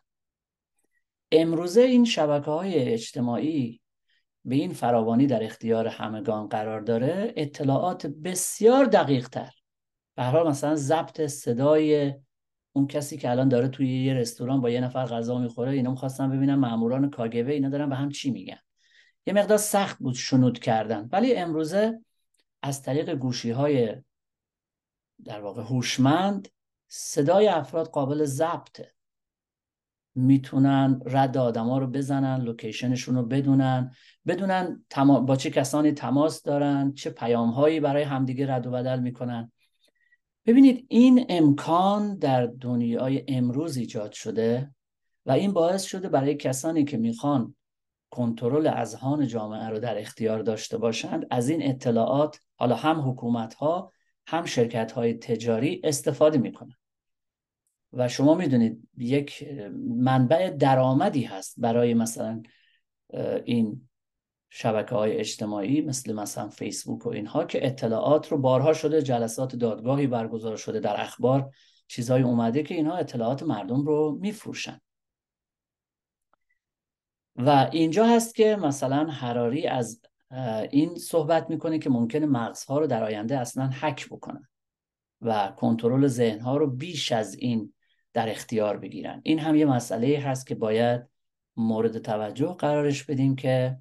امروزه این شبکه های اجتماعی به این فراوانی در اختیار همگان قرار داره اطلاعات بسیار دقیق تر به حال مثلا ضبط صدای اون کسی که الان داره توی یه رستوران با یه نفر غذا میخوره اینا میخواستن ببینم ماموران کاگبه اینا دارن به هم چی میگن یه مقدار سخت بود شنود کردن ولی امروزه از طریق گوشی های در واقع هوشمند صدای افراد قابل ضبطه میتونن رد آدما رو بزنن لوکیشنشون رو بدونن بدونن با چه کسانی تماس دارن چه پیام هایی برای همدیگه رد و بدل میکنن ببینید این امکان در دنیای امروز ایجاد شده و این باعث شده برای کسانی که میخوان کنترل اذهان جامعه رو در اختیار داشته باشند از این اطلاعات حالا هم حکومت ها هم شرکت های تجاری استفاده میکنن و شما میدونید یک منبع درآمدی هست برای مثلا این شبکه های اجتماعی مثل مثلا فیسبوک و اینها که اطلاعات رو بارها شده جلسات دادگاهی برگزار شده در اخبار چیزهایی اومده که اینها اطلاعات مردم رو میفروشن و اینجا هست که مثلا حراری از این صحبت میکنه که ممکن مغزها رو در آینده اصلا حک بکنن و کنترل ذهنها رو بیش از این در اختیار بگیرن این هم یه مسئله هست که باید مورد توجه قرارش بدیم که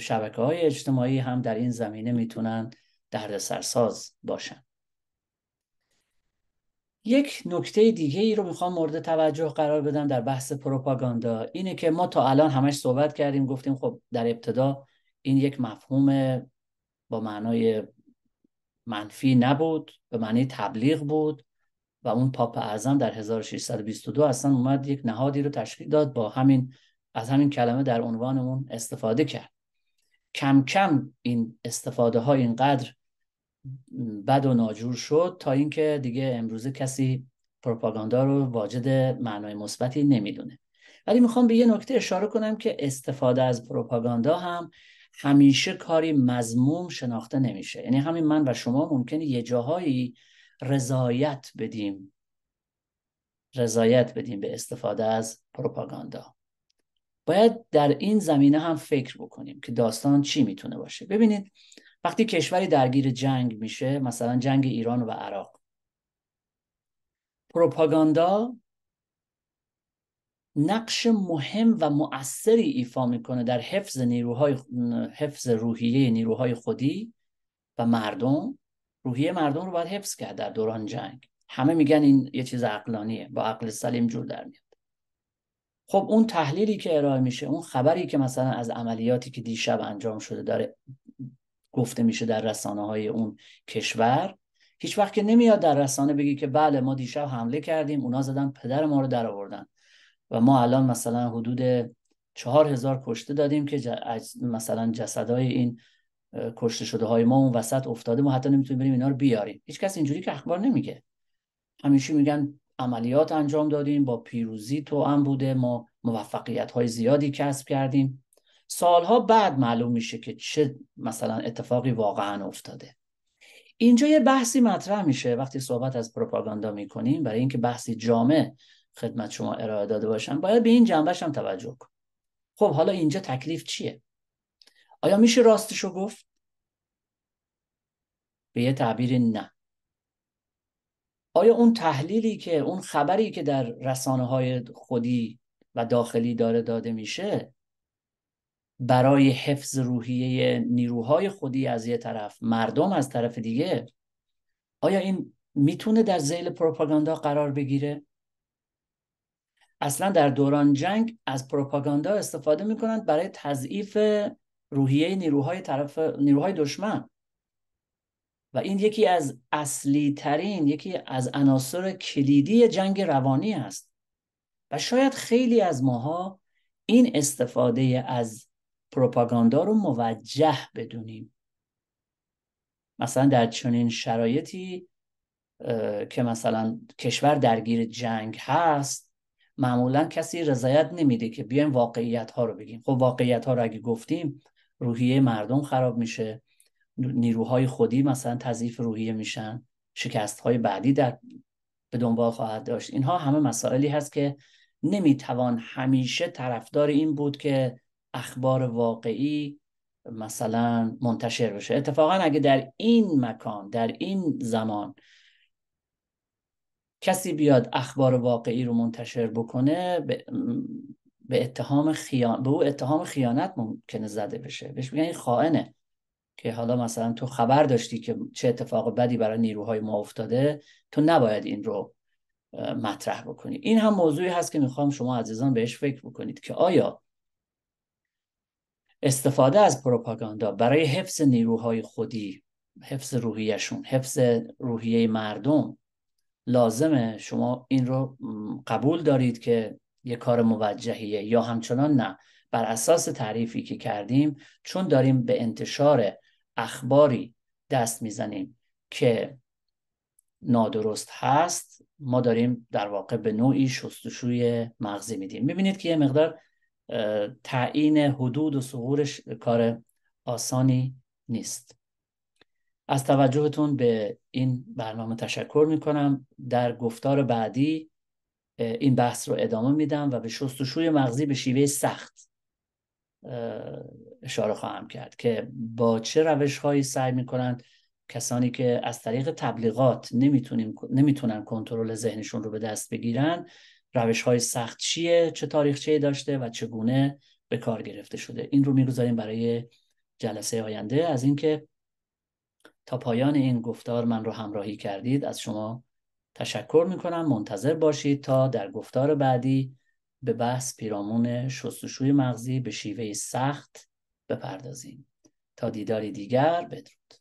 شبکه های اجتماعی هم در این زمینه میتونن دردسرساز باشن یک نکته دیگه ای رو میخوام مورد توجه قرار بدم در بحث پروپاگاندا اینه که ما تا الان همش صحبت کردیم گفتیم خب در ابتدا این یک مفهوم با معنای منفی نبود به معنی تبلیغ بود و اون پاپ اعظم در 1622 اصلا اومد یک نهادی رو تشکیل داد با همین از همین کلمه در عنوانمون استفاده کرد کم کم این استفاده ها اینقدر بد و ناجور شد تا اینکه دیگه امروزه کسی پروپاگاندا رو واجد معنای مثبتی نمیدونه ولی میخوام به یه نکته اشاره کنم که استفاده از پروپاگاندا هم همیشه کاری مضموم شناخته نمیشه یعنی همین من و شما ممکنه یه جاهایی رضایت بدیم رضایت بدیم به استفاده از پروپاگاندا باید در این زمینه هم فکر بکنیم که داستان چی میتونه باشه ببینید وقتی کشوری درگیر جنگ میشه مثلا جنگ ایران و عراق پروپاگاندا نقش مهم و مؤثری ایفا میکنه در حفظ نیروهای حفظ روحیه نیروهای خودی و مردم روحیه مردم رو باید حفظ کرد در دوران جنگ همه میگن این یه چیز عقلانیه با عقل سلیم جور در میاد خب اون تحلیلی که ارائه میشه اون خبری که مثلا از عملیاتی که دیشب انجام شده داره گفته میشه در رسانه های اون کشور هیچ وقت که نمیاد در رسانه بگی که بله ما دیشب حمله کردیم اونا زدن پدر ما رو در آوردن و ما الان مثلا حدود چهار هزار کشته دادیم که مثلا جسدای این کشته شده های ما اون وسط افتاده ما حتی نمیتونیم بریم اینا رو بیاریم هیچ کس اینجوری که اخبار نمیگه همیشه میگن عملیات انجام دادیم با پیروزی تو هم بوده ما موفقیت های زیادی کسب کردیم سالها بعد معلوم میشه که چه مثلا اتفاقی واقعا افتاده اینجا یه بحثی مطرح میشه وقتی صحبت از پروپاگاندا میکنیم برای اینکه بحثی جامع خدمت شما ارائه داده باشم باید به این جنبش هم توجه کن خب حالا اینجا تکلیف چیه آیا میشه راستشو گفت؟ به یه تعبیر نه آیا اون تحلیلی که اون خبری که در رسانه های خودی و داخلی داره داده میشه برای حفظ روحیه نیروهای خودی از یه طرف مردم از طرف دیگه آیا این میتونه در زیل پروپاگاندا قرار بگیره؟ اصلا در دوران جنگ از پروپاگاندا استفاده میکنند برای تضعیف روحیه نیروهای طرف نیروهای دشمن و این یکی از اصلی ترین یکی از عناصر کلیدی جنگ روانی است و شاید خیلی از ماها این استفاده از پروپاگاندا رو موجه بدونیم مثلا در چنین شرایطی که مثلا کشور درگیر جنگ هست معمولا کسی رضایت نمیده که بیایم واقعیت ها رو بگیم خب واقعیت ها رو اگه گفتیم روحیه مردم خراب میشه نیروهای خودی مثلا تضعیف روحیه میشن شکست های بعدی در به دنبال خواهد داشت اینها همه مسائلی هست که نمیتوان همیشه طرفدار این بود که اخبار واقعی مثلا منتشر بشه اتفاقا اگه در این مکان در این زمان کسی بیاد اخبار واقعی رو منتشر بکنه به اتهام خیان به او اتهام خیانت ممکنه زده بشه بهش میگن این خائنه که حالا مثلا تو خبر داشتی که چه اتفاق بدی برای نیروهای ما افتاده تو نباید این رو مطرح بکنی این هم موضوعی هست که میخوام شما عزیزان بهش فکر بکنید که آیا استفاده از پروپاگاندا برای حفظ نیروهای خودی حفظ روحیشون حفظ روحیه مردم لازمه شما این رو قبول دارید که یه کار موجهیه یا همچنان نه بر اساس تعریفی که کردیم چون داریم به انتشار اخباری دست میزنیم که نادرست هست ما داریم در واقع به نوعی شستشوی مغزی میدیم میبینید که یه مقدار تعیین حدود و سغورش کار آسانی نیست از توجهتون به این برنامه تشکر میکنم در گفتار بعدی این بحث رو ادامه میدم و به شست شوی مغزی به شیوه سخت اشاره خواهم کرد که با چه روش هایی سعی میکنند کسانی که از طریق تبلیغات نمیتونیم، نمیتونن کنترل ذهنشون رو به دست بگیرن روش های سخت چیه چه تاریخچه داشته و چگونه به کار گرفته شده این رو میگذاریم برای جلسه آینده از اینکه تا پایان این گفتار من رو همراهی کردید از شما تشکر میکنم منتظر باشید تا در گفتار بعدی به بحث پیرامون شستشوی مغزی به شیوه سخت بپردازیم تا دیداری دیگر بدرود